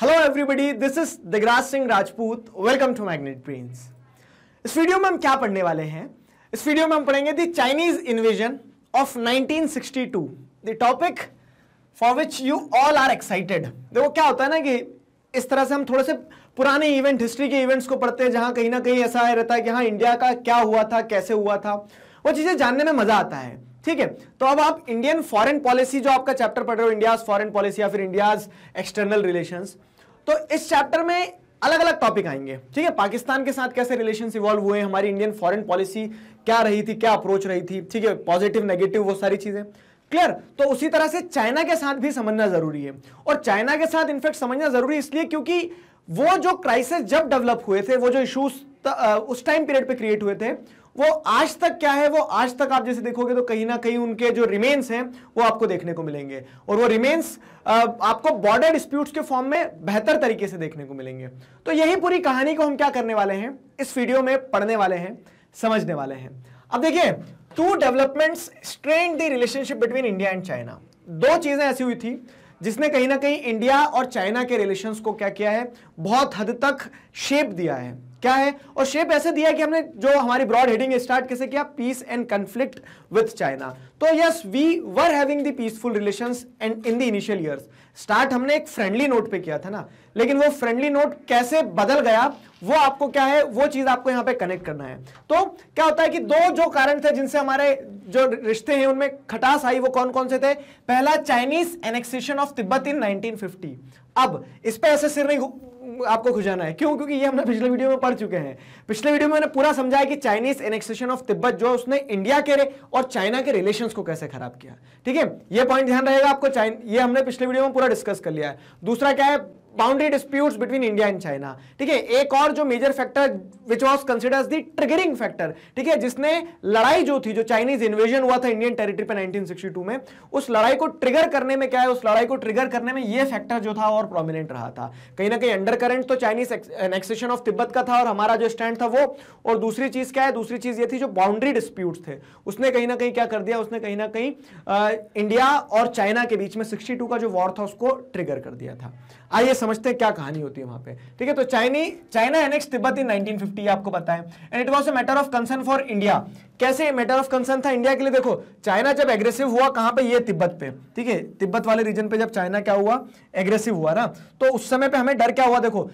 Hello everybody this is Digraj Singh Rajput welcome to Magnet Brains इस video में हम क्या पढ़ने वाले हैं इस वीडियो में हम पढ़ेंगे the Chinese invasion of 1962 the topic for which you all are excited देखो क्या होता है ना कि इस तरह से हम थोड़े से पुराने इवेंट हिस्ट्री के इवेंट्स को पढ़ते हैं जहाँ कहीं ना कहीं ऐसा है रहता है कि हाँ इंडिया का क्या हुआ था कैसे हुआ था वो चीज़ें जानने में मज़ा आता है ठीक है तो अब आप इंडियन फॉरेन पॉलिसी जो आपका चैप्टर पढ़ रहे हो इंडियाज फॉरेन पॉलिसी या फिर इंडियाज एक्सटर्नल रिलेशंस तो इस चैप्टर में अलग अलग टॉपिक आएंगे ठीक है पाकिस्तान के साथ कैसे रिलेशन इवॉल्व हुए हमारी इंडियन फॉरन पॉलिसी क्या रही थी क्या अप्रोच रही थी ठीक है पॉजिटिव नेगेटिव वो सारी चीजें क्लियर तो उसी तरह से चाइना के साथ भी समझना जरूरी है और चाइना के साथ इनफैक्ट समझना जरूरी इसलिए क्योंकि वो जो क्राइसिस जब डेवलप हुए थे वो जो इश्यूज उस टाइम पीरियड पे क्रिएट हुए थे वो आज तक क्या है वो आज तक आप जैसे देखोगे तो कहीं ना कहीं उनके जो रिमेन्स हैं वो आपको देखने को मिलेंगे और वो रिमेन्स आपको बॉर्डर डिस्प्यूट्स के फॉर्म में बेहतर तरीके से देखने को मिलेंगे तो यही पूरी कहानी को हम क्या करने वाले हैं इस वीडियो में पढ़ने वाले हैं समझने वाले हैं अब देखिए two developments strain the relationship between India and China दो चीजें ऐसी हुई थी जिसने कहीं ना कहीं इंडिया और चाइना के रिलेशंस को क्या किया है बहुत हद तक शेप दिया है क्या है और शेप ऐसे दिया कि हमने जो हमारी ब्रॉड हेडिंग स्टार्ट कैसे किया peace and conflict with China तो yes we were having the peaceful relations and in the initial years start हमने एक फ्रेंडली नोट पे किया था ना लेकिन वो फ्रेंडली नोट कैसे बदल गया वो आपको क्या है वो चीज आपको यहां पे कनेक्ट करना है तो क्या होता है कि दो जो कारण थे जिनसे हमारे जो रिश्ते हैं उनमें खटास आई वो कौन कौन से थे पहला Chinese annexation of Tibet in 1950 अब इस पे ऐसे सिर नहीं आपको खुजाना है क्यों क्योंकि ये हमने पिछले वीडियो में पढ़ चुके हैं पिछले वीडियो में मैंने पूरा समझाया कि चाइनीज एनेक्सेशन ऑफ तिब्बत जो उसने इंडिया के और चाइना के रिलेशन को कैसे खराब किया ठीक है ये पॉइंट ध्यान रहेगा आपको ये हमने पिछले वीडियो में पूरा डिस्कस कर लिया है दूसरा क्या है boundary disputes between India and China ठीक है एक और जो major factor which was considers the triggering factor ठीक है जिसने लड़ाई जो थी जो चाइनीज इन्वेजन हुआ था इंडियन टेरिटरी पे 1962 में उस लड़ाई को ट्रिगर करने में क्या है उस लड़ाई को ट्रिगर करने में यह फैक्टर जो था और प्रोमिनेंट रहा था कहीं ना कहीं अंडर करंट तो चाइनीज एनेक्सेशन ऑफ तिब्बत का था और हमारा जो स्टैंड था वो और दूसरी चीज क्या है दूसरी चीज ये थी जो बाउंड्री डिस्प्यूट थे उसने कहीं ना कहीं क्या कर दिया उसने कहीं ना कहीं इंडिया और चाइना के बीच में सिक्सटी का जो वॉर था उसको ट्रिगर कर दिया था आइए समझते हैं क्या कहानी होती है वहां पे ठीक है तो Chinese China annex Tibet in 1950 आपको बताया and it was a matter of concern for India कैसे मैटर ऑफ कंसर्न था इंडिया के लिए देखो चाइना जब एग्रेसिव हुआ कहां पे ये तिब्बत पे ठीक है तिब्बत वाले रीजन पे जब चाइना क्या हुआ एग्रेसिव हुआ ना तो उस समय पे हमें डर क्या हुआ देखो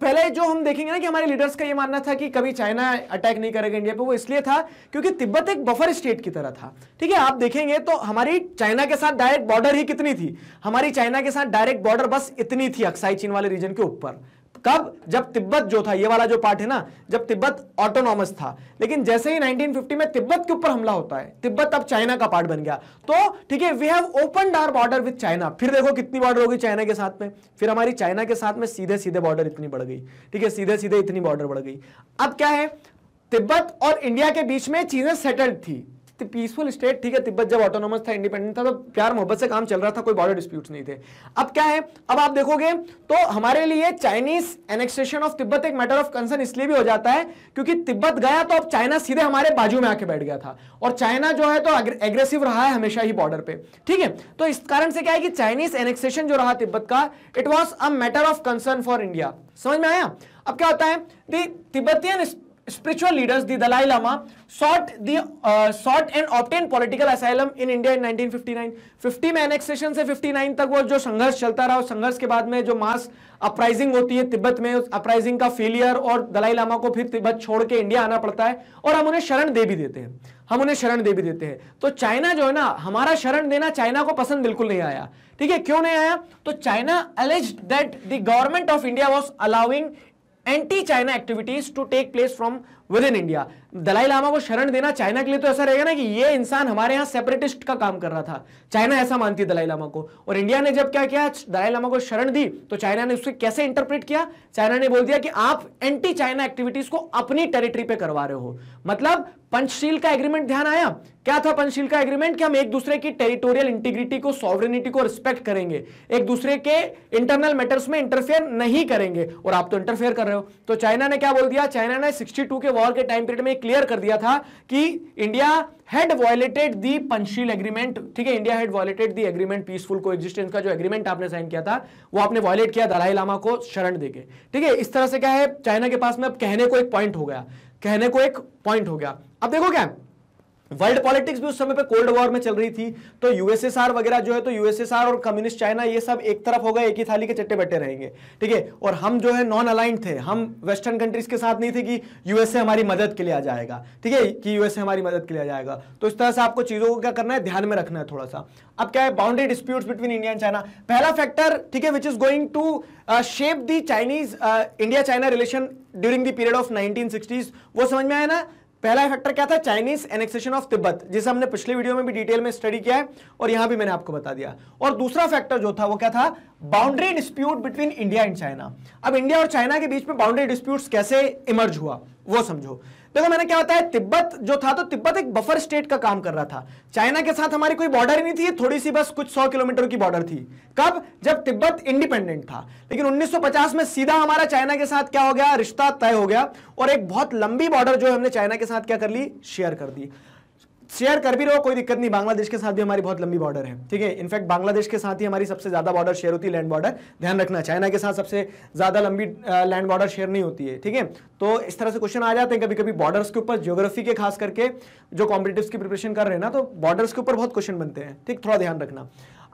पहले जो हम देखेंगे ना कि हमारे लीडर्स का ये मानना था कि कभी चाइना अटैक नहीं करेगा इंडिया पे वो इसलिए था क्योंकि तिब्बत एक बफर स्टेट की तरह था ठीक है आप देखेंगे तो हमारी चाइना के साथ डायरेक्ट बॉर्डर ही कितनी थी हमारी चाइना के साथ डायरेक्ट बॉर्डर बस इतनी थी अक्साई चीन वाले रीजन के ऊपर कब जब तिब्बत जो था ये वाला जो पार्ट है ना जब तिब्बत ऑटोनॉमस था लेकिन जैसे ही 1950 में तिब्बत के ऊपर हमला होता है तिब्बत अब चाइना का पार्ट बन गया तो ठीक है we have open our border with China फिर देखो कितनी बॉर्डर होगी चाइना के साथ में फिर हमारी चाइना के साथ में सीधे सीधे बॉर्डर इतनी बढ़ गई ठीक है सीधे सीधे इतनी बॉर्डर बढ़ गई अब क्या है तिब्बत और इंडिया के बीच में चीजें सेटल्ड थी पीसफुल स्टेट ठीक है तिब्बत जब ऑटोनोमस था इंडिपेंडेंट था तो प्यार मोहब्बत से काम चल रहा था कोई बॉर्डर डिस्प्यूट्स नहीं थे अब क्या है अब आप देखोगे तो हमारे लिए चाइनीज एनेक्सेशन ऑफ तिब्बत एक मैटर ऑफ कंसर्न इसलिए भी हो जाता है क्योंकि तिब्बत गया तो अब चाइना सीधे हमारे बाजू में आके बैठ गया था और चाइना जो है तो एग्रेसिव रहा है हमेशा ही बॉर्डर पर ठीक है तो इस कारण से क्या है कि चाइनीज एनेक्सेशन जो रहा तिब्बत का it was a matter of concern for India समझ में आया अब क्या होता है Tibetan spiritual leaders, the Dalai Lama, sought the uh, sought and obtained political asylum in India in 1959. 50 में annexation से 59 तक वो जो संघर्ष चलता रहा संघर्ष के बाद में जो मास अपराइजिंग होती है तिब्बत में उस अपराइजिंग का फेलियर और दलाई लामा को फिर तिब्बत छोड़ के इंडिया आना पड़ता है और हम उन्हें शरण दे भी देते हैं हम उन्हें शरण दे भी देते हैं तो चाइना जो है ना हमारा शरण देना चाइना को पसंद बिल्कुल नहीं आया ठीक है क्यों नहीं आया तो China alleged that the government of India was allowing anti-China activities to take place from within India Dalai Lama को शरण देना चाइना के लिए तो ऐसा रहेगा ना कि ये इंसान हमारे यहाँ सेपरेटिस्ट का काम कर रहा था चाइना ऐसा मानती दलाई लामा को और इंडिया ने जब क्या किया दलाई लामा को शरण दी तो चाइना ने उसको कैसे इंटरप्रेट किया चाइना ने बोल दिया कि आप एंटी चाइना एक्टिविटीज को अपनी टेरिटरी पे करवा रहे हो मतलब पंचशील का एग्रीमेंट ध्यान आया क्या था पंचशील का एग्रीमेंट कि हम एक दूसरे की टेरिटोरियल इंटीग्रिटी को सॉवरिटी को रिस्पेक्ट करेंगे एक दूसरे के इंटरनल मैटर्स में इंटरफेयर नहीं करेंगे और आप तो इंटरफेयर कर रहे हो तो चाइना ने क्या बोल दिया चाइना ने 62 के वॉर के टाइम पीरियड में क्लियर कर दिया था कि India had violated the Panchsheel agreement ठीक है India had violated the agreement peaceful coexistence का जो एग्रीमेंट आपने साइन किया था वो आपने वॉयलेट किया दलाई लामा को शरण देके ठीक है इस तरह से क्या है चाइना के पास में अब कहने को एक पॉइंट हो गया कहने को एक पॉइंट हो गया अब देखो क्या है? वर्ल्ड पॉलिटिक्स भी उस समय पे कोल्ड वॉर में चल रही थी तो यूएसएसआर वगैरह जो है तो यूएसएसआर और कम्युनिस्ट चाइना ये सब एक तरफ हो गए एक ही थाली के चट्टे बैठे रहेंगे ठीक है और हम जो है नॉन अलाइंड थे हम वेस्टर्न कंट्रीज के साथ नहीं थे कि यूएसए हमारी मदद के लिए आ जाएगा ठीक है कि यूएसए हमारी मदद के लिए आ जाएगा तो इस तरह से आपको चीजों को क्या करना है ध्यान में रखना है थोड़ा सा अब क्या है boundary dispute between India and China पहला फैक्टर ठीक है which is going to shape the Chinese India China relation during the period of nineteen वो समझ में आया ना पहला फैक्टर क्या था चाइनीज एनेक्सेशन ऑफ तिब्बत जिसे हमने पिछले वीडियो में भी डिटेल में स्टडी किया है और यहां भी मैंने आपको बता दिया और दूसरा फैक्टर जो था वो क्या था boundary dispute between India and China अब इंडिया और चाइना के बीच में बाउंड्री डिस्प्यूट कैसे इमर्ज हुआ वो समझो देखो मैंने क्या बताया तिब्बत जो था तो तिब्बत एक बफर स्टेट का काम कर रहा था चाइना के साथ हमारी कोई बॉर्डर ही नहीं थी थोड़ी सी बस कुछ सौ किलोमीटर की बॉर्डर थी कब जब तिब्बत इंडिपेंडेंट था लेकिन 1950 में सीधा हमारा चाइना के साथ क्या हो गया रिश्ता तय हो गया और एक बहुत लंबी बॉर्डर जो हमने चाइना के साथ क्या कर ली शेयर कर दी शेयर कर भी रहो कोई दिक्कत नहीं बांग्लादेश के साथ भी हमारी बहुत लंबी बॉर्डर है ठीक है इनफैक्ट बांग्लादेश के साथ ही हमारी सबसे ज्यादा बॉर्डर शेयर होती है लैंड बॉर्डर ध्यान रखना चाइना के साथ सबसे ज्यादा लंबी लैंड बॉर्डर शेयर नहीं होती है ठीक है तो इस तरह से क्वेश्चन आ जाते हैं कभी कभी बॉर्डर्स के ऊपर ज्योग्राफी के खास करके जो कॉम्पिटेटिव की प्रिपरेशन कर रहे हैं ना तो बॉर्डर्स के ऊपर बहुत क्वेश्चन बनते हैं ठीक थोड़ा ध्यान रखना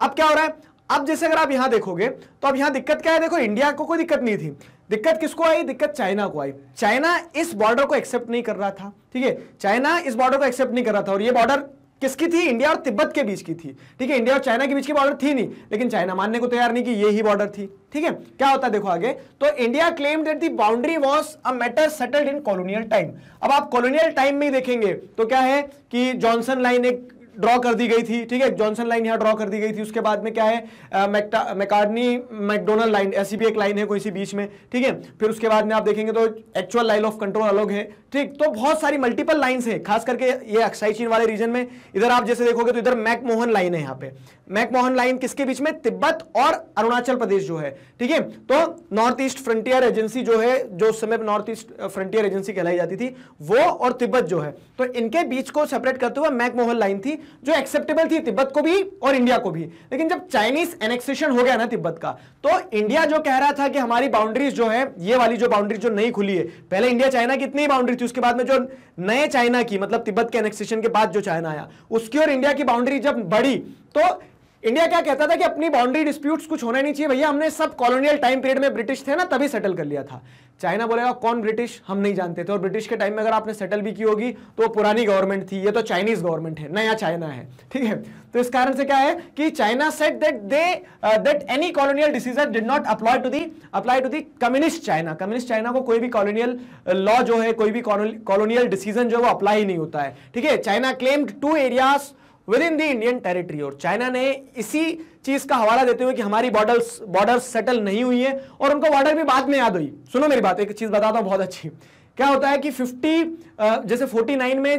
अब क्या हो रहा है अब जैसे अगर आप यहां देखोगे तो अब यहां दिक्कत क्या है देखो इंडिया को कोई दिक्कत नहीं थी दिक्कत किसको आई दिक्कत चाइना को आई चाइना इस बॉर्डर को एक्सेप्ट नहीं कर रहा था ठीक है चाइना इस बॉर्डर को एक्सेप्ट नहीं कर रहा था और ये बॉर्डर किसकी थी इंडिया और तिब्बत के बीच की थी ठीक है इंडिया और चाइना के बीच की बॉर्डर थी नहीं लेकिन चाइना मानने को तैयार नहीं कि ये ही बॉर्डर थी ठीक है क्या होता है देखो आगे तो India claim that the boundary was a matter settled in colonial time अब आप कॉलोनियल टाइम में ही देखेंगे तो क्या है कि जॉनसन लाइन एक ड्रॉ कर दी गई थी ठीक है जॉनसन लाइन यहाँ ड्रॉ कर दी गई थी उसके बाद में क्या है मैकार्डनी मैकडोनल्ड लाइन ऐसी भी एक लाइन है कोई सी बीच में ठीक है फिर उसके बाद में आप देखेंगे तो एक्चुअल लाइन ऑफ कंट्रोल अलग है ठीक तो बहुत सारी मल्टीपल लाइन्स है खास करके ये अक्साई चीन वाले रीजन में इधर आप जैसे देखोगे तो इधर मैकमोहन लाइन है यहाँ पे मैकमोहन लाइन किसके बीच में तिब्बत और अरुणाचल प्रदेश जो है ठीक है तो नॉर्थ ईस्ट फ्रंटियर एजेंसी जो है जो उस समय नॉर्थ ईस्ट फ्रंटियर एजेंसी कहलाई जाती थी वो और तिब्बत जो है तो इनके बीच को सेपरेट करते हुए मैकमोहन लाइन थी जो एक्सेप्टेबल थी तिब्बत को भी और इंडिया को भी लेकिन जब चाइनीज एनेक्सेशन हो गया ना तिब्बत का तो इंडिया जो कह रहा था कि हमारी बाउंड्रीज जो है ये वाली जो बाउंड्री जो नहीं खुली है पहले इंडिया चाइना की इतनी बाउंड्री थी उसके बाद में जो नए चाइना की मतलब तिब्बत के एनेक्सेशन के बाद जो चाइना आया उसकी और इंडिया की बाउंड्री जब बढ़ी तो इंडिया क्या कहता था कि अपनी बाउंड्री डिस्प्यूट्स कुछ होना नहीं चाहिए भैया हमने सब कॉलोनियल टाइम पीरियड में ब्रिटिश थे ना तभी सेटल कर लिया था चाइना बोलेगा कौन ब्रिटिश हम नहीं जानते थे और ब्रिटिश के टाइम में अगर आपने सेटल भी की होगी तो वो पुरानी गवर्नमेंट थी ये तो चाइनीज गवर्नमेंट है नया चाइना है ठीक है तो इस कारण से क्या है कि China said that they that any colonial decision did not apply to the apply to the communist China communist China को कोई भी कॉलोनियल लॉ uh, जो है कोई भी कॉलोनियल डिसीजन जो है वो अप्लाई नहीं होता है ठीक है China claimed two areas within the Indian territory और चाइना ने इसी चीज का हवाला देते हुए कि हमारी बॉर्डर बॉर्डर सेटल नहीं हुई है और उनको बॉर्डर भी बाद में याद हुई सुनो मेरी बात एक चीज बताता हूँ बहुत अच्छी क्या होता है कि 50 जैसे 49 में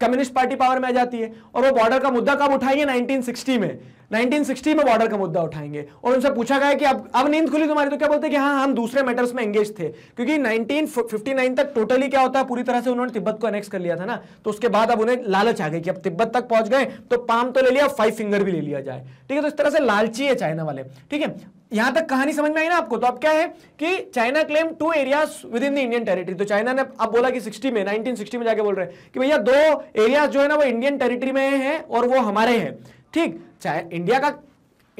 कम्युनिस्ट पार्टी पावर में आ जाती है और वो बॉर्डर का मुद्दा कब उठाएंगे 1960 में 1960 में बॉर्डर का मुद्दा उठाएंगे और उनसे पूछा गया कि अब अब नींद खुली तुम्हारी तो क्या बोलते हैं कि हाँ, हाँ हम दूसरे मैटर्स में एंगेज थे क्योंकि 1959 तक टोटली क्या होता है पूरी तरह से उन्होंने तिब्बत को अनेक्स कर लिया था ना तो उसके बाद अब उन्हें लालच आ गई कि अब तिब्बत तक पहुंच गए तो पाम तो ले लिया फाइव फिंगर भी ले लिया जाए ठीक है तो इस तरह से लालची है चाइना वाले ठीक है यहां तक कहानी समझ में आई ना आपको तो अब क्या है कि China claim two areas within the Indian territory तो चाइना ने अब बोला कि 60 में 1960 में जाके बोल रहे हैं कि भैया दो एरियाज जो है ना वो इंडियन टेरिटरी में हैं और वो हमारे हैं ठीक चाहे इंडिया का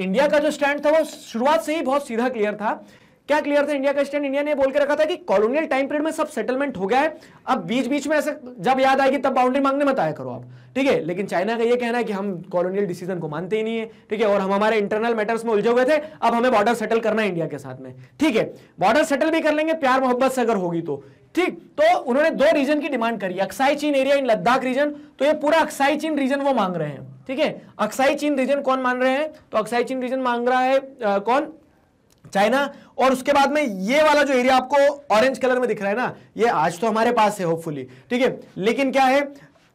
इंडिया का जो स्टैंड था वो शुरुआत से ही बहुत सीधा क्लियर था क्या क्लियर था इंडिया का स्टैंड इंडिया ने बोल के रखा था कि कॉलोनियल टाइम पीरियड में सब सेटलमेंट हो गया है अब बीच बीच में ऐसे जब याद आएगी तब बाउंड्री मांगने मत आया करो आप ठीक है लेकिन चाइना का ये कहना है कि हम कॉलोनियल डिसीजन को मानते ही नहीं है ठीक है और हम हमारे इंटरनल मैटर्स में उलझे हुए थे अब हमें बॉर्डर सेटल करना है इंडिया के साथ में ठीक है बॉर्डर सेटल भी कर लेंगे प्यार मोहब्बत से अगर होगी तो ठीक तो उन्होंने दो रीजन की डिमांड करी अक्साई चीन एरिया इन लद्दाख रीजन तो ये पूरा अक्साई चीन रीजन वो मांग रहे हैं ठीक है अक्साई चीन रीजन कौन मान रहे हैं तो अक्साई चीन रीजन मांग रहा है कौन चाइना और उसके बाद में ये वाला जो एरिया आपको ऑरेंज कलर में दिख रहा है ना ये आज तो हमारे पास है होपफुली ठीक है लेकिन क्या है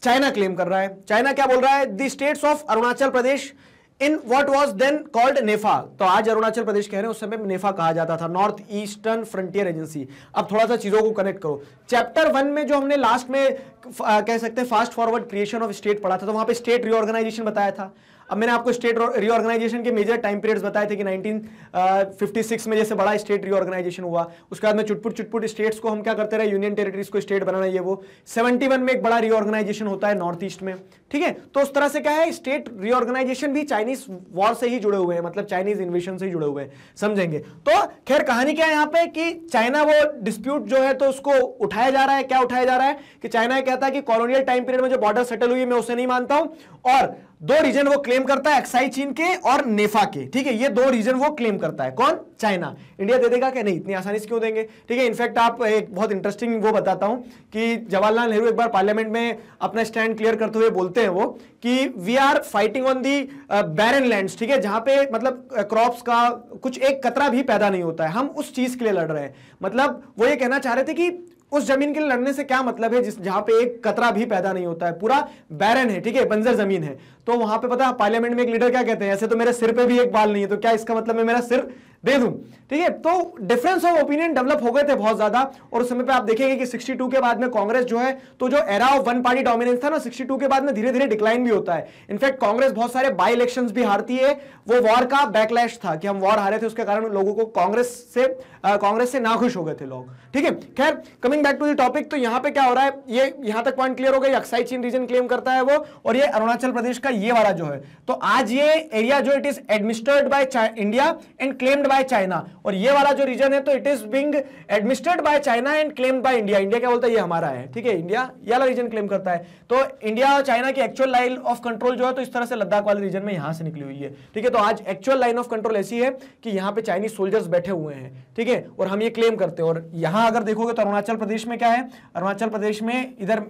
चाइना क्लेम कर रहा है चाइना क्या बोल रहा है the states of Arunachal Pradesh in what was then called NEFA तो आज अरुणाचल प्रदेश कह रहे हैं उस समय नेफा कहा जाता था नॉर्थ ईस्टर्न फ्रंटियर एजेंसी अब थोड़ा सा चीजों को कनेक्ट करो चैप्टर वन में जो हमने लास्ट में कह सकते हैं fast forward creation of state पढ़ा था तो वहां पे स्टेट रिओर्गेनाइजेशन बताया था अब मैंने आपको स्टेट रीऑर्गेनाइजेशन के मेजर टाइम पीरियड्स बताए थे कि 1956 uh, में जैसे बड़ा स्टेट रीऑर्गेनाइजेशन हुआ उसके बाद में चुटपुट चुटपुट स्टेट्स को हम क्या करते रहे यूनियन टेरिटरीज को स्टेट बनाना ये वो 71 में एक बड़ा रीऑर्गेनाइजेशन होता है नॉर्थ ईस्ट में ठीक है तो उस तरह से क्या है स्टेट रीऑर्गेनाइजेशन भी चाइनीज वॉर से ही जुड़े हुए हैं मतलब चाइनीज इन्वेशन से ही जुड़े हुए हैं समझेंगे तो खैर कहानी क्या है यहाँ पे कि चाइना वो डिस्प्यूट जो है तो उसको उठाया जा रहा है क्या उठाया जा रहा है कि चाइना कहता है कि कॉलोनियल टाइम पीरियड में जो बॉर्डर सेटल हुई मैं उसे नहीं मानता हूं और दो रीजन वो क्लेम करता है एक्साई चीन के और नेफा e के ठीक है ये दो रीजन वो क्लेम करता है कौन चाइना इंडिया दे देगा क्या नहीं इतनी आसानी से क्यों देंगे ठीक है इनफैक्ट आप एक बहुत इंटरेस्टिंग वो बताता हूं कि जवाहरलाल नेहरू एक बार पार्लियामेंट में अपना स्टैंड क्लियर करते हुए बोलते हैं वो कि we are fighting on the barren land ठीक है जहां पे मतलब क्रॉप uh, का कुछ एक कतरा भी पैदा नहीं होता है हम उस चीज के लिए लड़ रहे हैं मतलब वो ये कहना चाह रहे थे कि उस जमीन के लिए लड़ने से क्या मतलब है जिस जहां पे एक कतरा भी पैदा नहीं होता है पूरा बैरन है ठीक है बंजर जमीन है तो वहां पे पता है पार्लियामेंट में एक लीडर क्या कहते हैं ऐसे तो मेरे सिर पे भी एक बाल नहीं है तो क्या इसका मतलब है मेरा सिर दे दूं ठीक है तो डिफरेंस ऑफ ओपिनियन डेवलप हो गए थे बहुत ज्यादा और उस समय पे आप देखेंगे कि 62 के बाद में कांग्रेस जो है तो जो era of one party dominance था ना 62 के बाद में धीरे धीरे डिक्लाइन भी होता है इनफैक्ट कांग्रेस बहुत सारे बाई इलेक्शन भी हारती है वो वॉर का बैकलैश था कि हम वॉर हारे थे उसके कारण लोगों को कांग्रेस से कांग्रेस से नाखुश हो गए थे लोग ठीक है खैर coming back to the topic तो यहां पर क्या हो रहा है ये यहां तक पॉइंट क्लियर हो गया अक्साई चीन रीजन क्लेम करता है वो और ये अरुणाचल प्रदेश का ये वाला जो है तो आज ये एरिया जो it is administered by India and claimed by China और ये वाला जो रीजन है तो it is being administered by China and claim by India India क्या बोलता है ये हमारा है ठीक है इंडिया ये वाला रीजन क्लेम करता है तो इंडिया और चाइना की एक्चुअल लाइन ऑफ कंट्रोल जो है तो इस तरह से लद्दाख वाले रीजन में यहां से निकली हुई है ठीक है तो आज एक्चुअल लाइन ऑफ कंट्रोल ऐसी है कि यहाँ पे चाइनीज सोल्जर्स बैठे हुए हैं ठीक है और हम ये क्लेम करते हैं और यहाँ अगर देखोगे तो अरुणाचल प्रदेश में क्या है अरुणाचल प्रदेश में इधर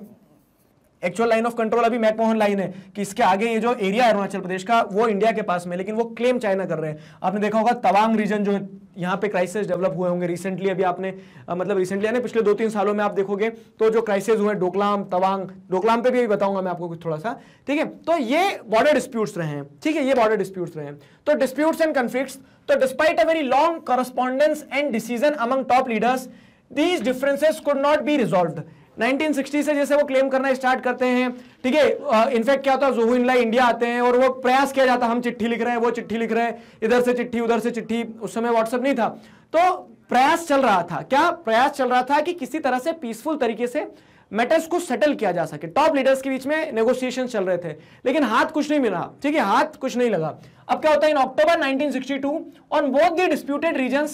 एक्चुअल लाइन ऑफ कंट्रोल अभी मैकमोहन लाइन है कि इसके आगे ये जो एरिया है अरुणाचल प्रदेश का वो इंडिया के पास में लेकिन वो क्लेम चाइना कर रहे हैं आपने देखा होगा तवांग रीजन जो है यहाँ पे क्राइसिस डेवलप हुए होंगे रिसेंटली अभी आपने आ, मतलब रिसेंटली यानी पिछले दो तीन सालों में आप देखोगे तो जो क्राइसिस हुए डोकलाम तवांग डोकलाम पे भी बताऊंगा मैं आपको कुछ थोड़ा सा ठीक है तो ये बॉर्डर डिस्प्यूट्स रहे हैं ठीक है ये बॉर्डर डिस्प्यूट्स रहे हैं तो डिस्प्यूट्स एंड कन्फ्लिक्ट तो despite a very long correspondence and decision among top leaders these differences could not be resolve 1960 से जैसे वो क्लेम करना स्टार्ट करते हैं ठीक है इनफैक्ट क्या होता है जोहू इनला इंडिया आते हैं और वो प्रयास किया जाता है हम चिट्ठी लिख रहे हैं वो चिट्ठी लिख रहे हैं इधर से चिट्ठी उधर से चिट्ठी उस समय व्हाट्सअप नहीं था तो प्रयास चल रहा था क्या प्रयास चल रहा था कि किसी तरह से पीसफुल तरीके से मैटर्स को सेटल किया जा सके टॉप लीडर्स के बीच में नेगोशिएशन चल रहे थे लेकिन हाथ कुछ नहीं मिला ठीक है हाथ कुछ नहीं लगा अब क्या होता है in October 1962 on both the disputed region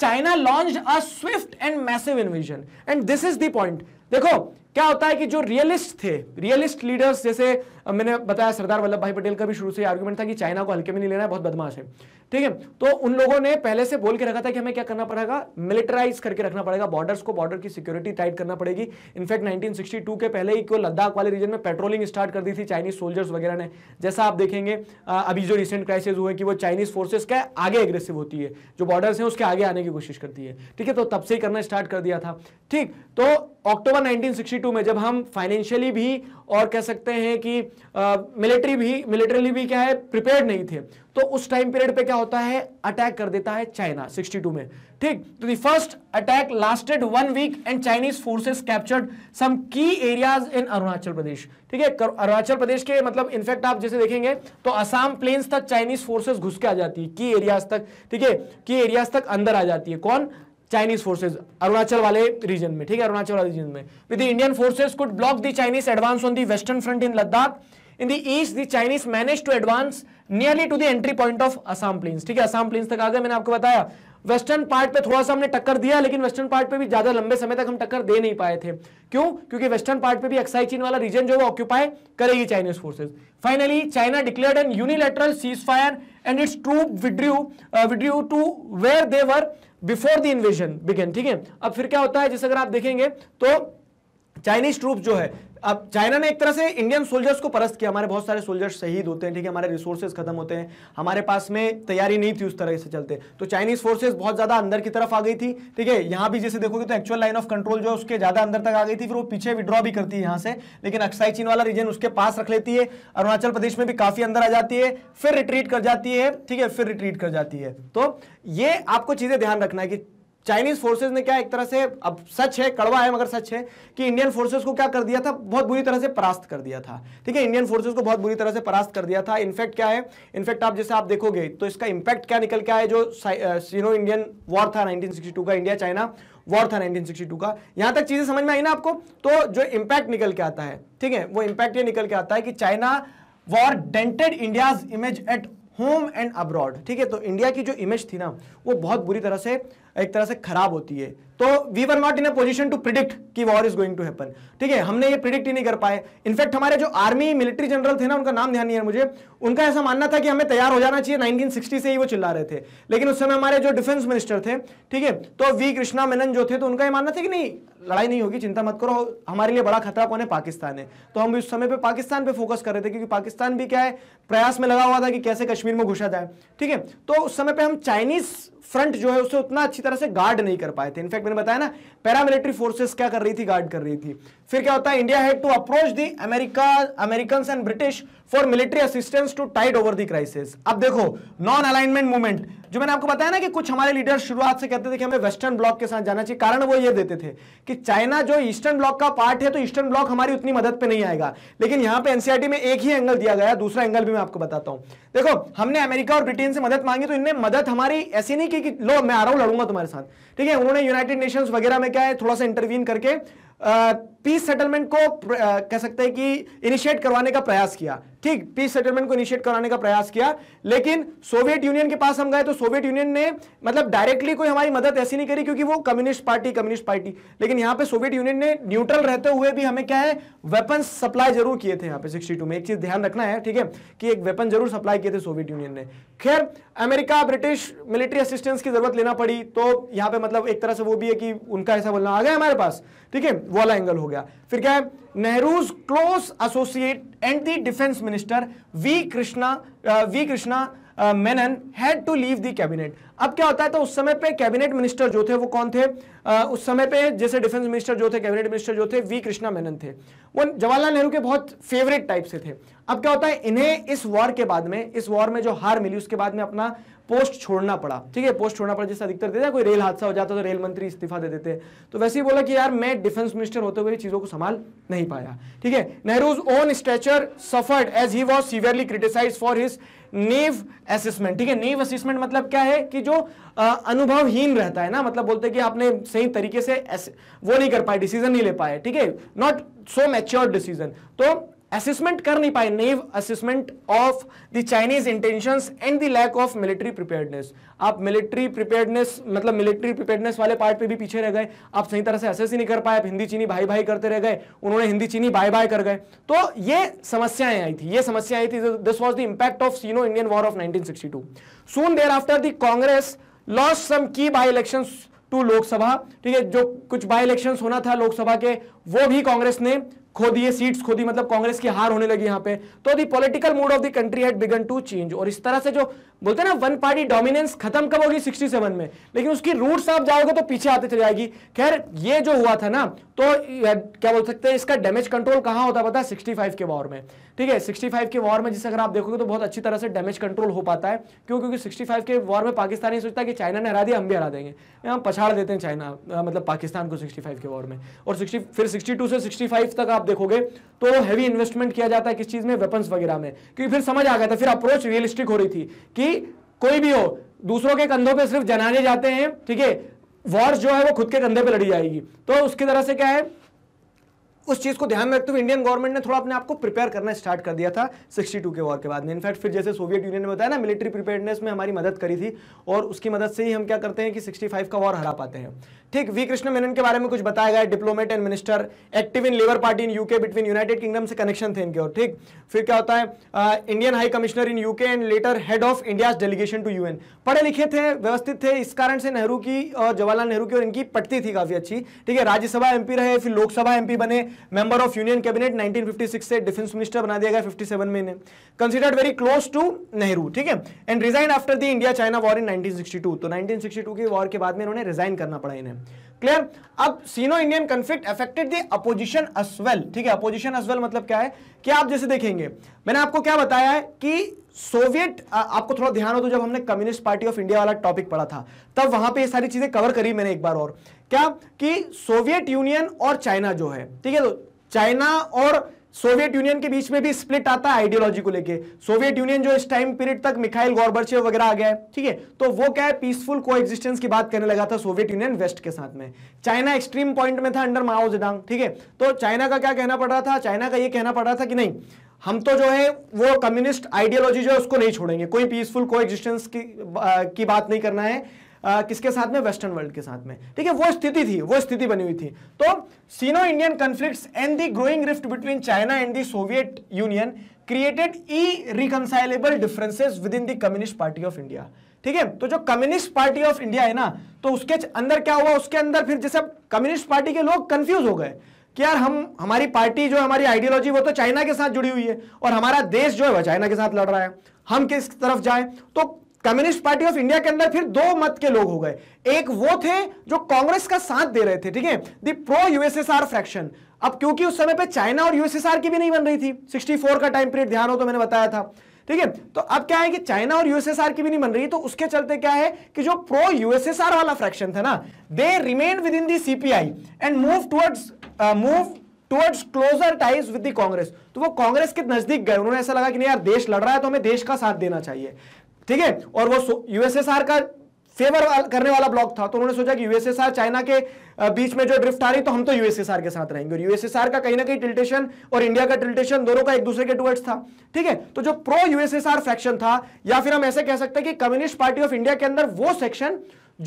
China launch a swift and massive invasion and this is the point देखो क्या होता है कि जो रियलिस्ट थे रियलिस्ट लीडर्स जैसे मैंने बताया सरदार वल्लभ भाई पटेल का भी शुरू से आर्ग्यूमेंट था कि चाइना को हल्के में नहीं लेना है बहुत बदमाश है ठीक है तो उन लोगों ने पहले से बोल के रखा था कि हमें क्या करना पड़ेगा मिलिटराइज करके रखना पड़ेगा बॉर्डर्स को बॉर्डर की सिक्योरिटी टाइट करना पड़ेगी इनफैक्ट नाइनटीन के पहले ही को लद्दाख वाले रीजन में पेट्रोलिंग स्टार्ट कर दी थी चाइनीज सोल्जर्स वगैरह ने जैसा आप देखेंगे अभी जो रिसेंट क्राइसिस हुए कि वो चाइनीज फोर्सेज क्या आगे एग्रेसिव होती है जो बॉर्डर्स हैं उसके आगे आने की कोशिश करती है ठीक है तो तब से ही करना स्टार्ट कर दिया था ठीक तो अक्टूबर 1962 में जब हम फाइनेंशियली भी और कह सकते हैं कि मिलिट्री भी मिलिट्रली भी क्या है प्रिपेयर नहीं थे तो उस टाइम पीरियड पे क्या होता है अटैक कर देता है चाइना 62 में ठीक तो the first attack lasted one week and Chinese forces captured some key areas इन अरुणाचल प्रदेश ठीक है अरुणाचल प्रदेश के मतलब इनफैक्ट आप जैसे देखेंगे तो असम प्लेन्स तक चाइनीज फोर्सेस घुस के आ जाती है की एरियाज तक ठीक है की एरियाज तक अंदर आ जाती है कौन चाइनीज फोर्सेज अरुणाचल वाले रीजन में ठीक है अरुणाचल वाले रीजन में with Indian forces could block the Chinese advance on the western front in Ladakh in the east the Chinese manage to advance nearly to the entry point of Assam plains ठीक है Assam plains तक आ गए मैंने आपको बताया वेस्टर्न पार्ट पे थोड़ा सा हमने टक्कर दिया लेकिन वेस्टर्न पार्ट पे भी ज्यादा लंबे समय तक हम टक्कर दे नहीं पाए थे क्यों क्योंकि वेस्टर्न पार्ट पे भी एक्साई चीन वाला रीजन जो है ऑक्यूपाई करेगी Chinese forces finally China declared an unilateral ceasefire and its troop withdrew withdrew to where they were before the invasion began ठीक है अब फिर क्या होता है जैसे अगर आप देखेंगे तो चाइनीज ट्रूप जो है अब चाइना ने एक तरह से इंडियन सोल्जर्स को परस्त किया हमारे बहुत सारे सोल्जर्स शहीद होते हैं ठीक है हमारे रिसोर्सेज खत्म होते हैं हमारे पास में तैयारी नहीं थी उस तरह से चलते तो चाइनीज फोर्सेज बहुत ज्यादा अंदर की तरफ आ गई थी ठीक है यहां भी जैसे देखोगे तो एक्चुअल लाइन ऑफ कंट्रोल जो है उसके ज्यादा अंदर तक आ गई थी फिर वो पीछे विड्रॉ भी करती है यहाँ से लेकिन अक्साई चीन वाला रीजन उसके पास रख लेती है अरुणाचल प्रदेश में भी काफी अंदर आ जाती है फिर रिट्रीट कर जाती है ठीक है फिर रिट्रीट कर जाती है तो ये आपको चीजें ध्यान रखना है कि चाइनीज फोर्सेस ने क्या एक तरह से अब सच है कड़वा है मगर सच है कि इंडियन फोर्सेस को क्या कर दिया था बहुत बुरी तरह से परास्त कर दिया था ठीक है इंडियन फोर्सेस को बहुत बुरी तरह से परास्त कर दिया था इनफैक्ट क्या है इनफैक्ट आप जैसे आप देखोगे तो इसका इंपैक्ट क्या निकल के आया जो सीनो इंडियन वॉर था नाइनटीन का इंडिया चाइना वॉर था नाइनटीन का यहां तक चीजें समझ में आई ना आपको तो जो इंपैक्ट निकल के आता है ठीक है वो इंपैक्ट ये निकल के आता है कि China war dented India image at home and abroad ठीक है तो इंडिया की जो इमेज थी ना वो बहुत बुरी तरह से एक तरह से खराब होती है तो we were not in a position to predict कि war is going to happen ठीक है हमने ये प्रिडिक्ट ही नहीं कर पाए इनफैक्ट हमारे जो आर्मी मिलिट्री जनरल थे ना उनका नाम ध्यान नहीं है मुझे उनका ऐसा मानना था कि हमें तैयार हो जाना चाहिए 1960 से ही वो चिल्ला रहे थे लेकिन उस समय हमारे जो डिफेंस मिनिस्टर थे ठीक है तो वी कृष्णा मेनन जो थे तो उनका यह मानना था कि नहीं लड़ाई नहीं होगी चिंता मत करो हमारे लिए बड़ा खतरा कौन है पाकिस्तान है तो हम भी उस समय पर पाकिस्तान पर फोकस कर रहे थे क्योंकि पाकिस्तान भी क्या है प्रयास में लगा हुआ था कि कैसे कश्मीर में घुसा जाए ठीक है तो उस समय पर हम चाइनीज फ्रंट जो है उसे उतना अच्छी तरह से गार्ड नहीं कर पाए थे इनफैक्ट मैंने बताया ना पैरामिलिट्री फोर्सेस क्या कर रही थी गार्ड कर रही थी फिर क्या होता है India had to approach the America American and British for military assistance to tide over the crisis अब देखो नॉन अलाइनमेंट मूवमेंट जो मैंने आपको बताया ना कि कुछ हमारे लीडर शुरुआत से कहते थे कि हमें वेस्टर्न ब्लॉक के साथ जाना चाहिए कारण वो ये देते थे कि चाइना जो ईस्टर्न ब्लॉक का पार्ट है तो ईस्टर्न ब्लॉक हमारी उतनी मदद पे नहीं आएगा लेकिन यहाँ पे एनसीआरटी में एक ही एंगल दिया गया दूसरा एंगल भी मैं आपको बताता हूं देखो हमने अमेरिका और ब्रिटेन से मदद मांगी तो इनने मदद हमारी ऐसी नहीं की कि लो मैं आ रहा हूं लड़ूंगा तुम्हारे साथ ठीक है उन्होंने यूनाइटेड नेशन वगैरह में क्या है थोड़ा सा इंटरवीन करके पीस सेटलमेंट को कह सकते हैं कि इनिशिएट करवाने का प्रयास किया ठीक पीस सेटलमेंट को इनिशिएट कराने का प्रयास किया लेकिन सोवियत यूनियन के पास हम गए तो सोवियत यूनियन ने मतलब डायरेक्टली कोई हमारी मदद ऐसी नहीं करी क्योंकि वो कम्युनिस्ट पार्टी कम्युनिस्ट पार्टी लेकिन यहां पे सोवियत यूनियन ने न्यूट्रल रहते हुए भी हमें क्या है वेपन सप्लाई जरूर किए थे यहाँ पर सिक्सटी में एक चीज ध्यान रखना है ठीक है कि एक वेपन जरूर सप्लाई किए थे सोवियत यूनियन ने खैर अमेरिका ब्रिटिश मिलिट्री असिस्टेंस की जरूरत लेना पड़ी तो यहां पर मतलब एक तरह से वो भी है कि उनका ऐसा बोलना आ गया हमारे पास ठीक है वो वाला एंगल हो गया फिर क्या है Nehru's close associate and the defence minister V Krishna V Krishna Menon had to leave the cabinet अब क्या होता है तो उस समय पे कैबिनेट मिनिस्टर जो थे वो कौन थे uh, उस समय पे जैसे डिफेंस मिनिस्टर जो थे कैबिनेट मिनिस्टर जो थे वी कृष्णा मेनन थे वो जवाहरलाल नेहरू के बहुत फेवरेट टाइप से थे अब क्या होता है इन्हें इस वॉर के बाद में इस वॉर में जो हार मिली उसके बाद में अपना पोस्ट छोड़ना पड़ा ठीक है पोस्ट छोड़ना पड़ा जैसे अधिकतर देता कोई रेल हादसा हो जाता तो रेल मंत्री इस्तीफा दे देते तो वैसे ही बोला कि यार मैं डिफेंस मिनिस्टर होते हुए चीज़ों को संभाल नहीं पाया ठीक है Nehru's own stature suffered as he was severely criticise for his naive assessment ठीक है नेव असेसमेंट मतलब क्या है कि जो अनुभवहीन रहता है ना मतलब बोलते हैं कि आपने सही तरीके से वो नहीं कर पाए डिसीजन नहीं ले पाए ठीक है नॉट सो मैच्योर डिसीजन तो असेसमेंट कर नहीं पाए naive assessment of the Chinese intentions and the of military preparedness आप मिलिट्री प्रिपेयर्डनेस मतलब मिलिट्री प्रिपेयर्डनेस वाले पार्ट पे भी पीछे रह गए आप सही तरह से असेस ही नहीं कर पाए आप हिंदी चीनी भाई भाई करते रह गए उन्होंने हिंदी चीनी भाई भाई कर गए तो ये समस्याएं आई थी ये समस्या आई थी this was the impact of Sino Indian war of nineteen sixty two soon thereafter Congress lost some key by election to Lok Sabha ठीक है जो कुछ बाई इलेक्शन होना था लोकसभा के वो भी कांग्रेस ने खो दिए सीट्स खो दी मतलब कांग्रेस की हार होने लगी यहां पे तो the political mood of the country had begun to change और इस तरह से जो बोलते हैं ना वन पार्टी डोमिनेंस खत्म कब होगी 67 में लेकिन उसकी रूट्स आप जाओगे तो पीछे आते चले जाएगी खैर ये जो हुआ था ना तो क्या बोल सकते हैं इसका डैमेज कंट्रोल कहां होता पता है 65 के वॉर में ठीक है 65 के वॉर में जिसे अगर आप देखोगे तो बहुत अच्छी तरह से डैमेज कंट्रोल हो पाता है क्यों क्योंकि सिक्सटी के वॉर में पाकिस्तान ये सोचता है कि चाइना ने हरा दिया हम भी हरा देंगे हम पछाड़ देते हैं चाइना मतलब पाकिस्तान को सिक्सटी के वॉर में और सिक्सटी फिर सिक्सटी से सिक्सटी तक आप देखोगे तो हैवी इन्वेस्टमेंट किया जाता है किस चीज़ में वेपन्स वगैरह में क्योंकि फिर समझ आ गया था फिर अप्रोच रियलिस्टिक हो रही थी कि भी कोई भी हो दूसरों के कंधों पे सिर्फ जनाने जाते हैं ठीक है वॉर्स जो है वो खुद के कंधे पे लड़ी जाएगी तो उसकी तरह से क्या है उस चीज़ को ध्यान में रखते हुए इंडियन गवर्नमेंट ने थोड़ा अपने आपको प्रिपेयर करना स्टार्ट कर दिया था 62 के वॉर के बाद में इनफैक्ट फिर जैसे सोवियत यूनियन ने बताया ना मिलिट्री प्रिपेयरनेस में हमारी मदद करी थी और उसकी मदद से ही हम क्या करते हैं कि 65 का वॉर हरा पाते हैं ठीक वी कृष्ण मेनन के बारे में कुछ बताया गया diplomat and minister active in Labour party in UK between United Kingdom से कनेक्शन थे इनके और ठीक फिर क्या होता है Indian high commissioner in UK and later head of India delegation to UN पढ़े लिखे थे व्यवस्थित थे इस कारण से नेहरू की और जवाहरलाल नेहरू की और इनकी पटती थी काफी अच्छी ठीक है राज्यसभा एमपी रहे फिर लोकसभा एमपी बने मेंबर ऑफ यूनियन कैबिनेट 1956 से डिफेंस मिनिस्टर बना दिया गया 57 में इन्हें considered very close to Nehru ठीक है and resign after the India China war in 1962 तो 1962 की वॉर के बाद में इन्होंने रिजाइन करना पड़ा इन्हें क्लियर अब Sino Indian conflict affected the opposition well ठीक है अपोजिशन वेल मतलब क्या है कि आप जैसे देखेंगे मैंने आपको क्या बताया है कि सोवियत आपको थोड़ा ध्यान हो तो जब हमने कम्युनिस्ट पार्टी ऑफ इंडिया वाला टॉपिक पढ़ा था तब वहां पे ये सारी चीजें कवर करी मैंने एक बार और क्या कि सोवियत यूनियन और चाइना जो है ठीक है तो चाइना और सोवियत यूनियन के बीच में भी स्प्लिट आता है आइडियोलॉजी को लेके सोवियत यूनियन जो इस टाइम पीरियड तक मिखाइल गौरबर्चेव वगैरह आ गया है ठीक है तो वो क्या है पीसफुल को की बात करने लगा था सोवियत यूनियन वेस्ट के साथ में चाइना एक्सट्रीम पॉइंट में था अंडर माओ जेडांग ठीक है तो चाइना का क्या कहना पड़ रहा था चाइना का ये कहना पड़ रहा था कि नहीं हम तो जो है वो कम्युनिस्ट आइडियोलॉजी जो है उसको नहीं छोड़ेंगे कोई पीसफुल को एग्जिस्टेंस की, आ, की बात नहीं करना है आ, किसके साथ में वेस्टर्न वर्ल्ड के साथ में ठीक है वो स्थिति थी वो स्थिति बनी हुई थी तो Sino Indian conflicts and the growing rift between China and the Soviet union created irreconcilable differences within the communist party of India ठीक है तो जो कम्युनिस्ट पार्टी ऑफ इंडिया है ना तो उसके अंदर क्या हुआ उसके अंदर फिर जैसे कम्युनिस्ट पार्टी के लोग कंफ्यूज हो गए कि यार हम हमारी पार्टी जो हमारी आइडियोलॉजी वो तो चाइना के साथ जुड़ी हुई है और हमारा देश जो है वह चाइना के साथ लड़ रहा है हम किस तरफ जाए तो कम्युनिस्ट पार्टी ऑफ इंडिया के अंदर फिर दो मत के लोग हो गए एक वो थे जो कांग्रेस का साथ दे रहे थे ठीक है दी प्रो यूएसएसआर फ्रैक्शन अब क्योंकि उस समय पे चाइना और यूएसएसआर की भी नहीं बन रही थी 64 का टाइम पीरियड ध्यान हो तो मैंने बताया था ठीक है तो अब क्या है कि चाइना और यूएसएसआर की भी नहीं बन रही तो उसके चलते क्या है कि जो प्रो यूएसएसआर वाला फ्रैक्शन था ना they remain within the CPI and move towards move towards closer ties with the Congress तो वो कांग्रेस के नजदीक गए उन्होंने ऐसा लगा कि नहीं यार देश लड़ रहा है तो हमें देश का साथ देना चाहिए ठीक है और वो यूएसएसआर का फेवर करने वाला ब्लॉक था तो उन्होंने सोचा कि यूएसएसआर चाइना के बीच में जो ड्रिफ्ट आ रही तो हम तो यूएसएसआर के साथ रहेंगे और यूएसएसआर का कहीं ना कहीं टिल्टेशन और इंडिया का टिल्टेशन दोनों का एक दूसरे के टुवर्ड्स था ठीक है तो जो प्रो यूएसएसआर फैक्शन था या फिर हम ऐसे कह सकते हैं कि कम्युनिस्ट पार्टी ऑफ इंडिया के अंदर वो सेक्शन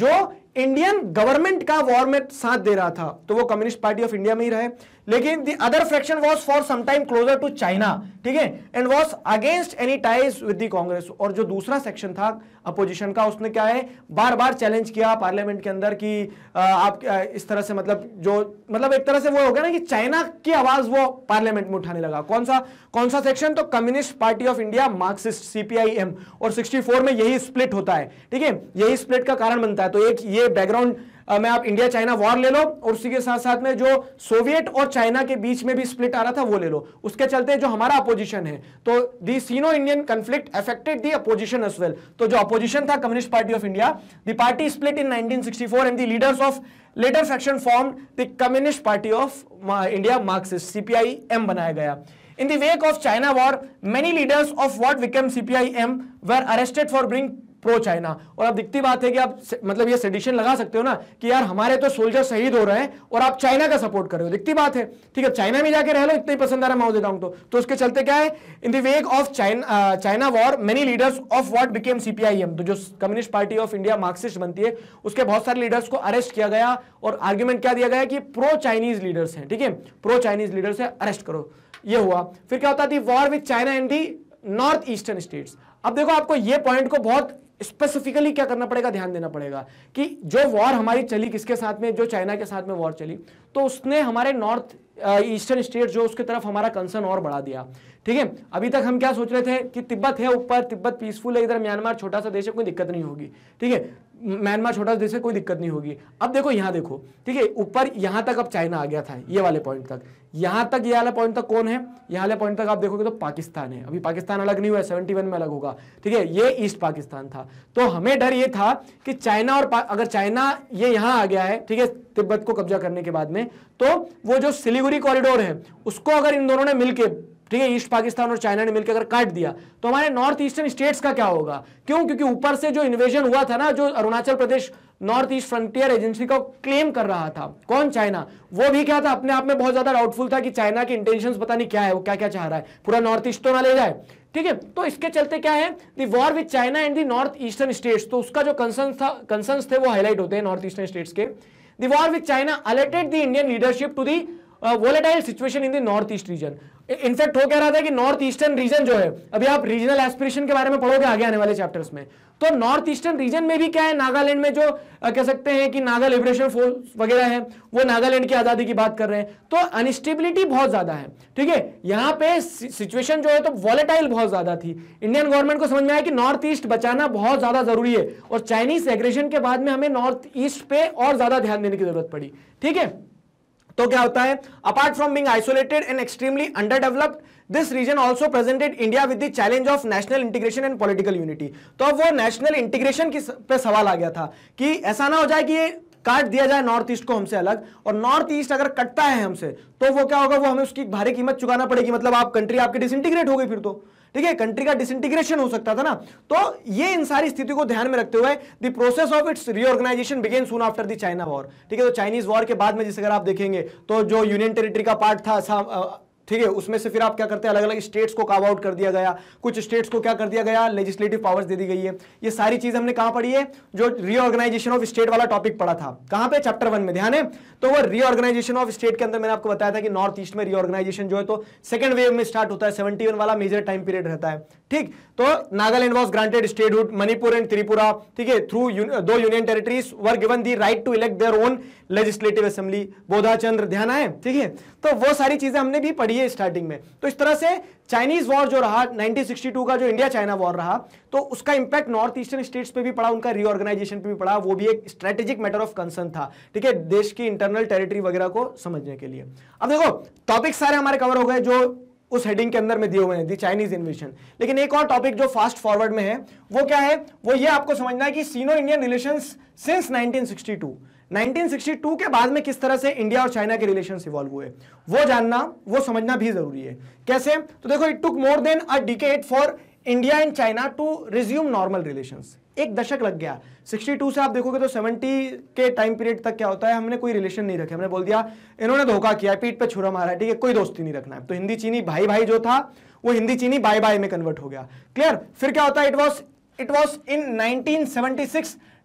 जो इंडियन गवर्नमेंट का वॉर में साथ दे रहा था तो वो कम्युनिस्ट पार्टी ऑफ इंडिया में ही रहे लेकिन the other faction was for some time closer to China ठीक है and was against any ties with the Congress और जो दूसरा सेक्शन था अपोजिशन का उसने क्या है बार बार चैलेंज किया पार्लियामेंट के अंदर कि आप इस तरह से मतलब जो मतलब एक तरह से वो हो गया ना कि चाइना की आवाज वो पार्लियामेंट में उठाने लगा कौन सा कौन सा सेक्शन तो communist party of India Marxist CPIM और सिक्सटी में यही स्प्लिट होता है ठीक है यही स्प्लिट का कारण बनता है तो एक ये ये बैकग्राउंड मैं आप इंडिया चाइना वॉर ले लो और उसी के साथ साथ में जो सोवियत और चाइना के बीच में भी स्प्लिट आ रहा था वो ले लो उसके चलते जो हमारा अपोजिशन है तो the Sino Indian conflict affected the opposition as well तो जो अपोजिशन था communist party of India the party split in 1964 and the leaders of later faction form the communist party of India Marxist CPI M बनाया गया in in wake of China war many leaders of what became CPI M were arrested for bring pro China और अब दिखती बात है कि आप मतलब ये सेडिशन लगा सकते हो ना कि यार हमारे तो सोल्जर शहीद हो रहे हैं और आप चाइना का सपोर्ट कर रहे हो दिखती बात है ठीक है चाइना में जाके रह लो इतना ही पसंद आ रहा माओ देता तो तो उसके चलते क्या है in the wake of China China war many leaders of what became CPIM तो जो communist party of India Marxist बनती है उसके बहुत सारे लीडर्स को अरेस्ट किया गया और आर्ग्यूमेंट क्या दिया गया कि प्रो चाइनीज लीडर्स हैं ठीक है प्रो चाइनीज लीडर्स है अरेस्ट करो ये हुआ फिर क्या होता the war with China and the north eastern states अब देखो आपको ये पॉइंट को बहुत स्पेसिफिकली क्या करना पड़ेगा ध्यान देना पड़ेगा कि जो वॉर हमारी चली किसके साथ में जो चाइना के साथ में वॉर चली तो उसने हमारे नॉर्थ ईस्टर्न स्टेट जो उसके तरफ हमारा कंसर्न और बढ़ा दिया ठीक है अभी तक हम क्या सोच रहे थे कि तिब्बत है ऊपर तिब्बत पीसफुल है इधर म्यांमार छोटा सा देश है कोई दिक्कत नहीं होगी ठीक है म्यांमार छोटा देश है कोई दिक्कत नहीं होगी अब देखो यहाँ देखो ठीक है ऊपर यहाँ तक अब चाइना आ गया था ये वाले पॉइंट तक यहाँ तक ये वाला पॉइंट तक कौन है यहाँ वाले पॉइंट तक आप देखोगे तो पाकिस्तान है अभी पाकिस्तान अलग नहीं हुआ सेवेंटी वन में अलग होगा ठीक है ये ईस्ट पाकिस्तान था तो हमें डर ये था कि चाइना और अगर चाइना ये यहाँ आ गया है ठीक है तिब्बत को कब्जा करने के बाद में तो वो जो सिलीगुड़ी कॉरिडोर है उसको अगर इन दोनों ने मिलकर ठीक है ईस्ट पाकिस्तान और चाइना ने मिलकर अगर काट दिया तो हमारे नॉर्थ ईस्टर्न स्टेट्स का क्या होगा क्यों क्योंकि ऊपर से जो इन्वेजन हुआ था ना जो Arunachal Pradesh north east frontier agency का क्लेम कर रहा था कौन चाइना वो भी क्या था अपने आप में बहुत ज्यादा डाउटफुल था कि चाइना के इंटेंशन पता नहीं क्या है वो क्या क्या चाह रहा है पूरा नॉर्थ ईस्ट तो ना ले जाए ठीक है तो इसके चलते क्या है the war with China and the north eastern states तो उसका जो कंसर्न था कंसर्न थे वो हाईलाइट होते हैं नॉर्थ ईस्टर्न स्टेट्स के the war with China alerted the Indian leadership to the volatile situation in the north east region in fact हो कह रहा था कि नॉर्थ ईस्टर्न रीजन जो है अभी आप रीजनल एस्पिरेशन के बारे में पढ़ोगे आगे आने वाले चैप्टर्स में तो नॉर्थ ईस्टर्न रीजन में भी क्या है नागालैंड में जो आ, कह सकते हैं कि नागा लिबरेशन फोर्स वगैरह है वो नागालैंड की आज़ादी की बात कर रहे हैं तो अनस्टेबिलिटी बहुत ज़्यादा है ठीक है यहाँ पे सिचुएशन जो है तो वॉलेटाइल बहुत ज़्यादा थी इंडियन गवर्नमेंट को समझ में आया कि नॉर्थ ईस्ट बचाना बहुत ज़्यादा ज़रूरी है और चाइनीज एग्रेशन के बाद में हमें नॉर्थ ईस्ट पे और ज़्यादा ध्यान देने की ज़रूरत पड़ी ठीक है तो क्या होता है apart from being isolated and extremely under developed this region also presented India with the challenge of national integration and political unity तो अब वो नेशनल इंटीग्रेशन पे सवाल आ गया था कि ऐसा ना हो जाए कि ये काट दिया जाए नॉर्थ ईस्ट को हमसे अलग और नॉर्थ ईस्ट अगर कटता है हमसे तो वो क्या होगा वो हमें उसकी भारी कीमत चुकाना पड़ेगी मतलब आप कंट्री आपकी डिसइंटीग्रेट हो गई फिर तो ठीक है कंट्री का डिसइंटीग्रेशन हो सकता था ना तो ये इन सारी स्थिति को ध्यान में रखते हुए the process of its reorganisation began soon after the China war ठीक है तो चाइनीज वॉर के बाद में जैसे अगर आप देखेंगे तो जो यूनियन टेरिटरी का पार्ट था ठीक है उसमें से फिर आप क्या करते हैं अलग अलग स्टेट्स को काव आउट कर दिया गया कुछ स्टेट्स को क्या कर दिया गया लेजिस्लेटिव पावर्स दे दी गई है ये सारी चीज हमने कहा पढ़ी है जो रीऑर्गेनाइजेशन ऑफ स्टेट वाला टॉपिक पढ़ा था कहां पे चैप्टर वन में ध्यान है तो वह रीऑर्गेनाइजेशन ऑफ स्टेट के अंदर मैंने आपको बताया था कि नॉर्थ ईस्ट में रीऑर्गेनाइजेशन जो है तो सेकंड वेव में स्टार्ट होता है सेवेंटी वाला मेजर टाइम पीरियड रहता है ठीक तो Nagaland was granted statehood Manipur and Tripura ठीक है थ्रू दो union territories were given the right to elect their own legislative assembly Bodhachandra ध्यान आए ठीक है तो वो सारी चीजें हमने भी पढ़ी है स्टार्टिंग में तो इस तरह से चाइनीज वॉर जो रहा 1962 का जो इंडिया चाइना वॉर रहा तो उसका इंपैक्ट नॉर्थ ईस्टर्न स्टेट्स पे भी पड़ा उनका रीऑर्गेनाइजेशन पे भी पड़ा वो भी एक स्ट्रेटेजिक मैटर ऑफ कंसर्न था ठीक है देश की इंटरनल टेरिटरी वगैरह को समझने के लिए अब देखो टॉपिक सारे हमारे कवर हो गए जो उस हेडिंग के अंदर में दिए हुए हैं दी चाइनीज इन्वेशन लेकिन एक और टॉपिक जो फास्ट फॉरवर्ड में है वो क्या है वो ये आपको समझना है कि सीनो इंडियन रिलेशन सिंस 1962 1962 के बाद में किस तरह से इंडिया और चाइना के रिलेशन इवॉल्व हुए वो जानना वो समझना भी जरूरी है कैसे तो देखो it took more than a decade for India and China to resume normal relations एक दशक लग गया 62 से आप देखोगे तो 70 के टाइम पीरियड तक क्या होता है हमने कोई रिलेशन नहीं रखे हमने बोल दिया इन्होंने धोखा किया पीठ पे छुरा मारा है ठीक है कोई दोस्ती नहीं रखना है तो हिंदी चीनी भाई भाई जो था वो हिंदी चीनी बाय बाय में कन्वर्ट हो गया क्लियर फिर क्या होता है it was it was in nineteen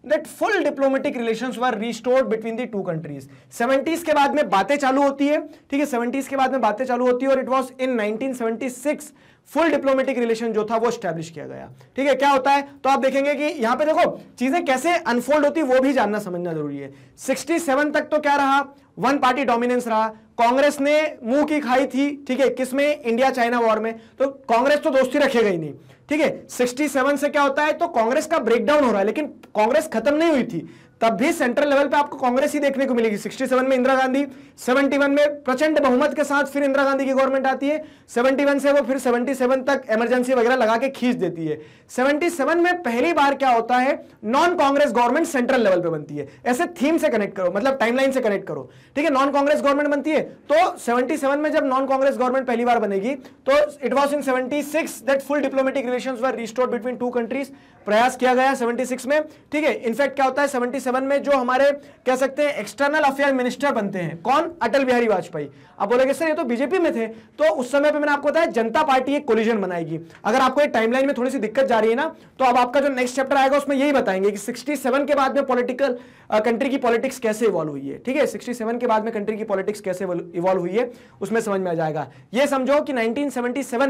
that full diplomatic relations were restored between the two countries 70s के बाद में बातें चालू होती है ठीक है 70s के बाद में बातें चालू होती है और it was in 1976 full diplomatic relation जो था वो स्टैब्लिश किया गया ठीक है क्या होता है तो आप देखेंगे कि यहां पे देखो चीजें कैसे अनफोल्ड होती वो भी जानना समझना जरूरी है 67 तक तो क्या रहा वन पार्टी डोमिनेंस रहा कांग्रेस ने मुंह की खाई थी ठीक है किसमें इंडिया चाइना वॉर में तो कांग्रेस तो दोस्ती रखेगा ही नहीं ठीक है 67 से क्या होता है तो कांग्रेस का ब्रेकडाउन हो रहा है लेकिन कांग्रेस खत्म नहीं हुई थी तब भी सेंट्रल लेवल पे आपको कांग्रेस ही देखने को मिलेगी 67 में इंदिरा गांधी 71 में प्रचंड बहुमत के साथ फिर इंदिरा गांधी की गवर्नमेंट आती है 71 से वो फिर 77 तक इमरजेंसी वगैरह लगा के खींच देती है 77 में पहली बार क्या होता है non Congress government central level पे बनती है ऐसे थीम से कनेक्ट करो मतलब टाइमलाइन से कनेक्ट करो ठीक है नॉन कांग्रेस गवर्नमेंट बनती है तो सेवेंटी में जब नॉन कांग्रेस गवर्नमेंट पहली बार बनेगी तो it was in seventy that full diplomatic relation restore between two countries प्रयास किया गया सेवेंटी में ठीक है इनफैक्ट क्या होता है सेवेंटी 1997 में जो हमारे कह सकते हैं एक्सटर्नल अफेयर मिनिस्टर बनते हैं कौन अटल बिहारी वाजपेयी अब बोलेंगे सर ये तो बीजेपी में थे तो उस समय पे मैंने आपको बताया जनता पार्टी एक कोलिजन बनाएगी अगर आपको एक टाइमलाइन में थोड़ी सी दिक्कत जा रही है ना तो अब आपका जो नेक्स्ट चैप्टर आएगा उसमें यही बताएंगे कि सिक्सटी के बाद में पॉलिटिकल कंट्री की पॉलिटिक्स कैसे इवॉल्व हुई है ठीक है सिक्सटी के बाद में कंट्री की पॉलिटिक्स कैसे इवॉल्व हुई है उसमें समझ में आ जाएगा यह समझो कि नाइनटीन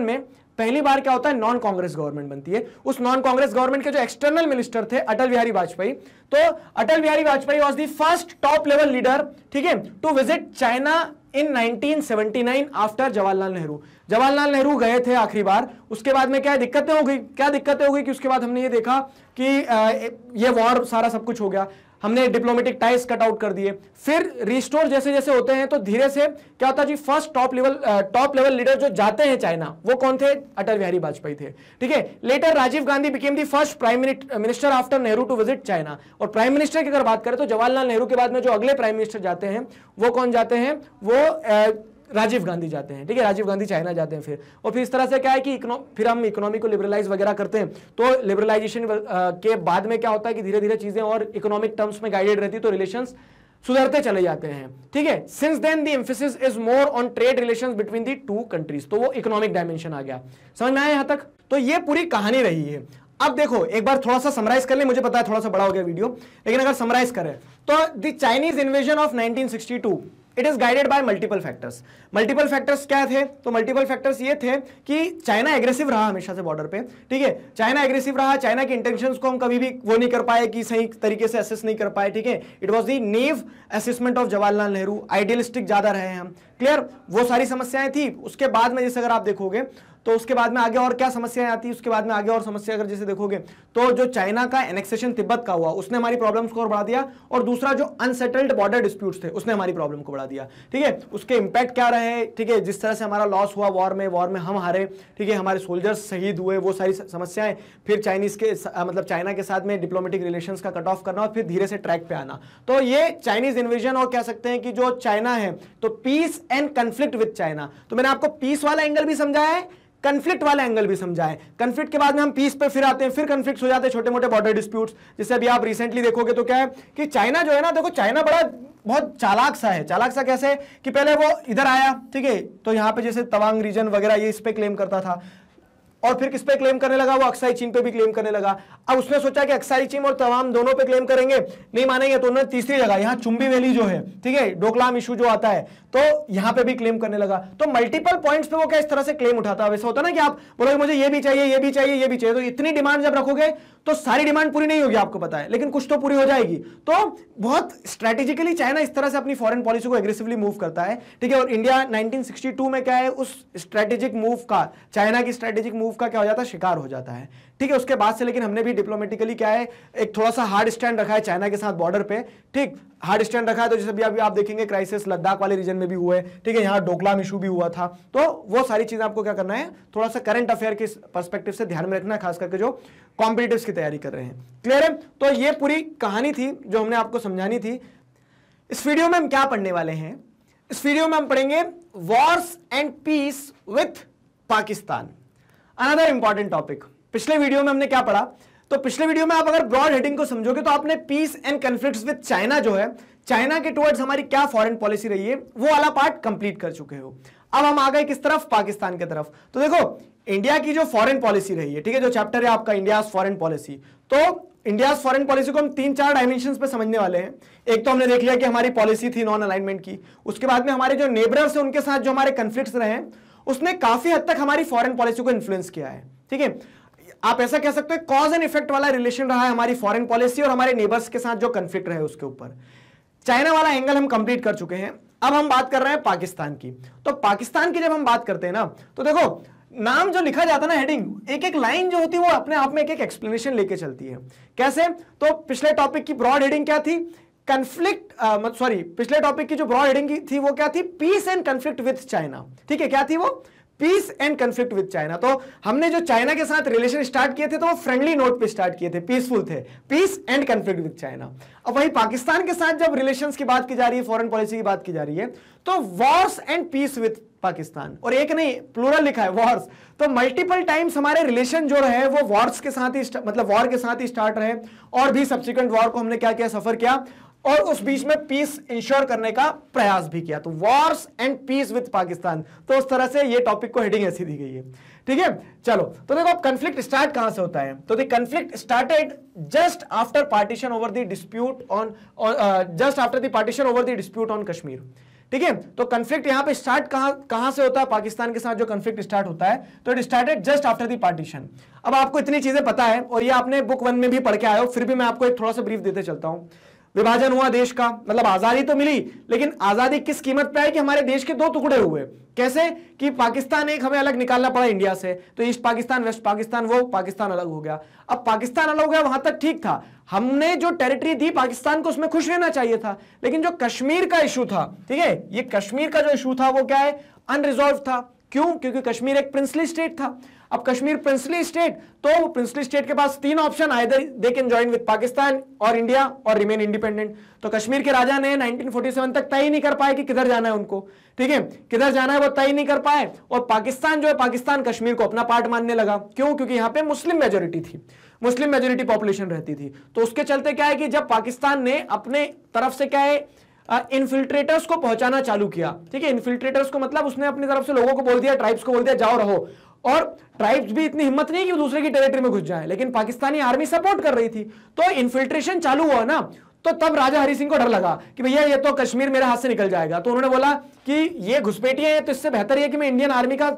में पहली बार क्या होता है नॉन कांग्रेस गवर्नमेंट बनती है उस नॉन कांग्रेस गवर्नमेंट के जो एक्सटर्नल मिनिस्टर थे अटल बिहारी वाजपेयी तो Atal Bihari Vajpayee was the first top level leader ठीक है to visit China in 1979 after Jawaharlal Nehru Jawaharlal Nehru गए थे आखिरी बार उसके बाद में क्या दिक्कतें हो गई क्या दिक्कतें हो गई कि उसके बाद हमने ये देखा कि ये वॉर सारा सब कुछ हो गया हमने डिप्लोमेटिक टाइज कट आउट कर दिए फिर रिस्टोर जैसे जैसे होते हैं तो धीरे से क्या होता है जी first top level top level leader जो जाते हैं चाइना वो कौन थे अटल बिहारी वाजपेयी थे ठीक है later Rajiv Gandhi became the first prime minister after Nehru to visit China और प्राइम मिनिस्टर की अगर बात करें तो जवाहरलाल नेहरू के बाद में जो अगले प्राइम मिनिस्टर जाते हैं वो कौन जाते हैं वो राजीव गांधी जाते हैं ठीक है राजीव गांधी चाइना जाते हैं फिर और फिर इस तरह से क्या है कि इकनो, फिर हम इकोनॉमी को लिबरलाइज वगैरह करते हैं तो लिबरलाइजेशन के बाद में क्या होता है कि धीरे धीरे चीज़ें और इकोनॉमिक टर्म्स में गाइडेड रहती तो रिलेशन सुधरते चले जाते हैं ठीक है since then the is more on trade relation between the two countries तो वो इकोनॉमिक डायमेंशन आ गया समझ में आया यहां तक तो ये पूरी कहानी रही है अब देखो एक बार थोड़ा सा समराइज कर ले मुझे पता है थोड़ा सा बड़ा हो गया वीडियो लेकिन अगर समराइज करें तो the Chinese invasion of 1962 it is guided by multiple factors multiple factors क्या थे तो मल्टीपल फैक्टर्स ये थे कि चाइना एग्रेसिव रहा हमेशा से बॉर्डर पे ठीक है चाइना एग्रेसिव रहा चाइना के इंटेंशन को हम कभी भी वो नहीं कर पाए कि सही तरीके से असेस नहीं कर पाए ठीक है it was the naive assessment of Jawaharlal Nehru idealistic ज्यादा रहे हम क्लियर वो सारी समस्याएं थी उसके बाद में जैसे अगर आप देखोगे तो उसके बाद में आगे और क्या समस्याएं आती है उसके बाद में आगे और समस्या अगर जैसे देखोगे तो जो चाइना का एनेक्सेशन तिब्बत का हुआ उसने हमारी प्रॉब्लम्स को और बढ़ा दिया और दूसरा जो अनसेटल्ड बॉर्डर डिस्प्यूट्स थे उसने हमारी प्रॉब्लम को बढ़ा दिया ठीक है उसके इंपैक्ट क्या रहे ठीक है जिस तरह से हमारा लॉस हुआ वॉर में वॉर में हम हारे ठीक है हमारे सोल्जर्स शहीद हुए वो सारी समस्याएं फिर चाइनीज के मतलब चाइना के साथ में डिप्लोमेटिक रिलेशन का कट ऑफ करना और फिर धीरे से ट्रैक पे आना तो ये चाइनीज इन्विजन और कह सकते हैं कि जो चाइना है तो peace and conflict with China तो मैंने आपको पीस वाला एंगल भी समझाया है कन्फ्लिक्ट वाला एंगल भी समझाए कन्फ्लिक्ट के बाद में हम पीस पे फिर आते हैं फिर कन्फ्लिक्ट हो जाते हैं छोटे मोटे बॉर्डर डिस्प्यूट्स जैसे अभी आप रिसेंटली देखोगे तो क्या है कि चाइना जो है ना देखो चाइना बड़ा बहुत चालाक सा है चालाक सा कैसे कि पहले वो इधर आया ठीक है तो यहाँ पे जैसे तवांग रीजन वगैरह ये इस पर क्लेम करता था और फिर किस पे क्लेम करने लगा वो अक्साई चीन पे भी क्लेम करने लगा अब उसने सोचा कि अक्साई चीन और तवाम दोनों पे क्लेम करेंगे नहीं मानेंगे तो उन्होंने तीसरी जगह यहाँ चुंबी वैली जो है ठीक है डोकलाम इशू जो आता है तो यहाँ पे भी क्लेम करने लगा तो मल्टीपल पॉइंट्स पे वो क्या इस तरह से क्लेम उठाता है वैसा होता ना कि आप बोलोगे मुझे ये भी चाहिए ये भी चाहिए ये भी चाहिए तो इतनी डिमांड जब रखोगे तो सारी डिमांड पूरी नहीं होगी आपको पता है लेकिन कुछ तो पूरी हो जाएगी तो बहुत स्ट्रेटेजिकली चाइना इस तरह से अपनी फॉरन पॉलिसी को एग्रेसिवली मूव करता है ठीक है और इंडिया नाइनटीन में क्या है उस स्ट्रेटेजिक मूव का चाइना की स्ट्रेटेजिक मूव का क्या हो जाता है शिकार हो जाता है ठीक है उसके बाद से लेकिन हमने भी डिप्लोमेटिकली क्या है एक थोड़ा सा हार्ड स्टैंड रखा है चाइना के साथ बॉर्डर पे ठीक हार्ड स्टैंड रखा है तो जैसे भी अभी आप देखेंगे क्राइसिस लद्दाख वाले रीजन में भी हुए ठीक है यहाँ डोकलाम इशू भी हुआ था तो वो सारी चीज़ें आपको क्या करना है थोड़ा सा करंट अफेयर के परस्पेक्टिव से ध्यान में रखना है खास करके जो कॉम्पिटेटिव की तैयारी कर रहे हैं क्लियर है तो ये पूरी कहानी थी जो हमने आपको समझानी थी इस वीडियो में हम क्या पढ़ने वाले हैं इस वीडियो में हम पढ़ेंगे wars and peace with Pakistan another important topic पिछले वीडियो में हमने क्या पढ़ा तो पिछले वीडियो में आप अगर ब्रॉड हेडिंग को समझोगे तो आपने peace and conflict with China जो है चाइना के टुवर्ड्स हमारी क्या फॉरेन पॉलिसी रही है वो वाला पार्ट कंप्लीट कर चुके हो अब हम आ गए किस तरफ पाकिस्तान की तरफ तो देखो इंडिया की जो फॉरेन पॉलिसी रही है ठीक है जो चैप्टर है आपका इंडिया फॉरेन पॉलिसी तो इंडिया फॉरेन पॉलिसी को हम तीन चार डायमेंशन पे समझने वाले हैं एक तो हमने देख लिया कि हमारी पॉलिसी थी नॉन अलाइनमेंट की उसके बाद में हमारे जो नेबरर्स है उनके साथ जो हमारे कंफ्लिक्ट रहे हैं उसने काफी हद तक हमारी फॉरेन पॉलिसी को इन्फ्लुएंस किया है ठीक है आप ऐसा कह सकते हो कॉज एंड इफेक्ट वाला रिलेशन रहा है हमारी फॉरेन पॉलिसी और हमारे नेबर्स के साथ जो कंफ्लिक्ट रहे उसके ऊपर चाइना वाला एंगल हम कंप्लीट कर चुके हैं अब हम बात कर रहे हैं पाकिस्तान की तो पाकिस्तान की जब हम बात करते हैं ना तो देखो नाम जो लिखा जाता है ना हेडिंग एक एक लाइन जो होती है वो अपने आप में एक एक एक्सप्लेनेशन लेके चलती है कैसे तो पिछले टॉपिक की ब्रॉड हेडिंग क्या थी कंफ्लिक्ट सॉरी uh, पिछले टॉपिक की जो ब्रॉड हेडिंग थी वो क्या थी peace and conflict with China ठीक है क्या थी वो peace and conflict with China तो हमने जो चाइना के साथ रिलेशन स्टार्ट किए थे तो वो फ्रेंडली नोट पे स्टार्ट किए थे पीसफुल थे peace and conflict with China अब वही पाकिस्तान के साथ जब रिलेशंस की बात की जा रही है फॉरेन पॉलिसी की बात की जा रही है तो wars and peace with Pakistan और एक नहीं प्लूरल लिखा है वॉर्स तो मल्टीपल टाइम्स हमारे रिलेशन जो रहे वो वॉर्स के साथ ही मतलब वॉर के साथ ही स्टार्ट रहे और भी सब्सिक्वेंट वॉर को हमने क्या किया सफर किया और उस बीच में पीस इंश्योर करने का प्रयास भी किया तो wars and peace with Pakistan तो उस तरह से ये टॉपिक को हेडिंग ऐसी दी गई है ठीक है चलो तो देखो अब कंफ्लिक्ट स्टार्ट कहां से होता है तो the conflict started just after partition over the dispute on just after the partition over the dispute on Kashmir ठीक है तो कंफ्लिक्ट यहां पे स्टार्ट कहां कहां से होता है पाकिस्तान के साथ जो कंफ्लिक्ट स्टार्ट होता है तो it started just after the partition अब आपको इतनी चीजें पता है और ये आपने बुक वन में भी पढ़ के आए हो फिर भी मैं आपको एक थोड़ा सा ब्रीफ देते चलता हूं विभाजन हुआ देश का मतलब आजादी तो मिली लेकिन आजादी किस कीमत पे आई कि हमारे देश के दो टुकड़े हुए कैसे कि पाकिस्तान एक हमें अलग निकालना पड़ा इंडिया से तो ईस्ट पाकिस्तान वेस्ट पाकिस्तान वो पाकिस्तान अलग हो गया अब पाकिस्तान अलग हो गया वहां तक ठीक था हमने जो टेरिटरी दी पाकिस्तान को उसमें खुश रहना चाहिए था लेकिन जो कश्मीर का इशू था ठीक है ये कश्मीर का जो इशू था वो क्या है अनरिजॉल्व था क्यों क्योंकि कश्मीर एक प्रिंसली स्टेट था अब कश्मीर प्रिंसली स्टेट तो प्रिंसली स्टेट के पास तीन ऑप्शन आए they can join with Pakistan और इंडिया और रिमेन इंडिपेंडेंट तो कश्मीर के राजा ने 1947 तक तय नहीं कर पाए कि किधर जाना है उनको ठीक है किधर जाना है वो तय नहीं कर पाए और पाकिस्तान जो है पाकिस्तान कश्मीर को अपना पार्ट मानने लगा क्यों क्योंकि यहाँ पे मुस्लिम मेजोरिटी थी मुस्लिम मेजोरिटी पॉपुलेशन रहती थी तो उसके चलते क्या है कि जब पाकिस्तान ने अपने तरफ से क्या है इन्फिल्ट्रेटर्स को पहुंचाना चालू किया ठीक है इन्फिल्ट्रेटर्स को मतलब उसने अपनी तरफ से लोगों को बोल दिया ट्राइब्स को बोल दिया जाओ रहो और ट्राइब्स भी इतनी हिम्मत नहीं कि दूसरे की टेरिटरी में घुस जाए लेकिन पाकिस्तानी आर्मी सपोर्ट कर रही थी तो इन्फिल्ट्रेशन चालू हुआ ना तो तब राजा हरि सिंह को डर लगा कि भैया ये तो कश्मीर मेरे हाथ से निकल जाएगा तो उन्होंने बोला कि ये घुसपैठिया है तो इससे बेहतर है कि मैं इंडियन आर्मी का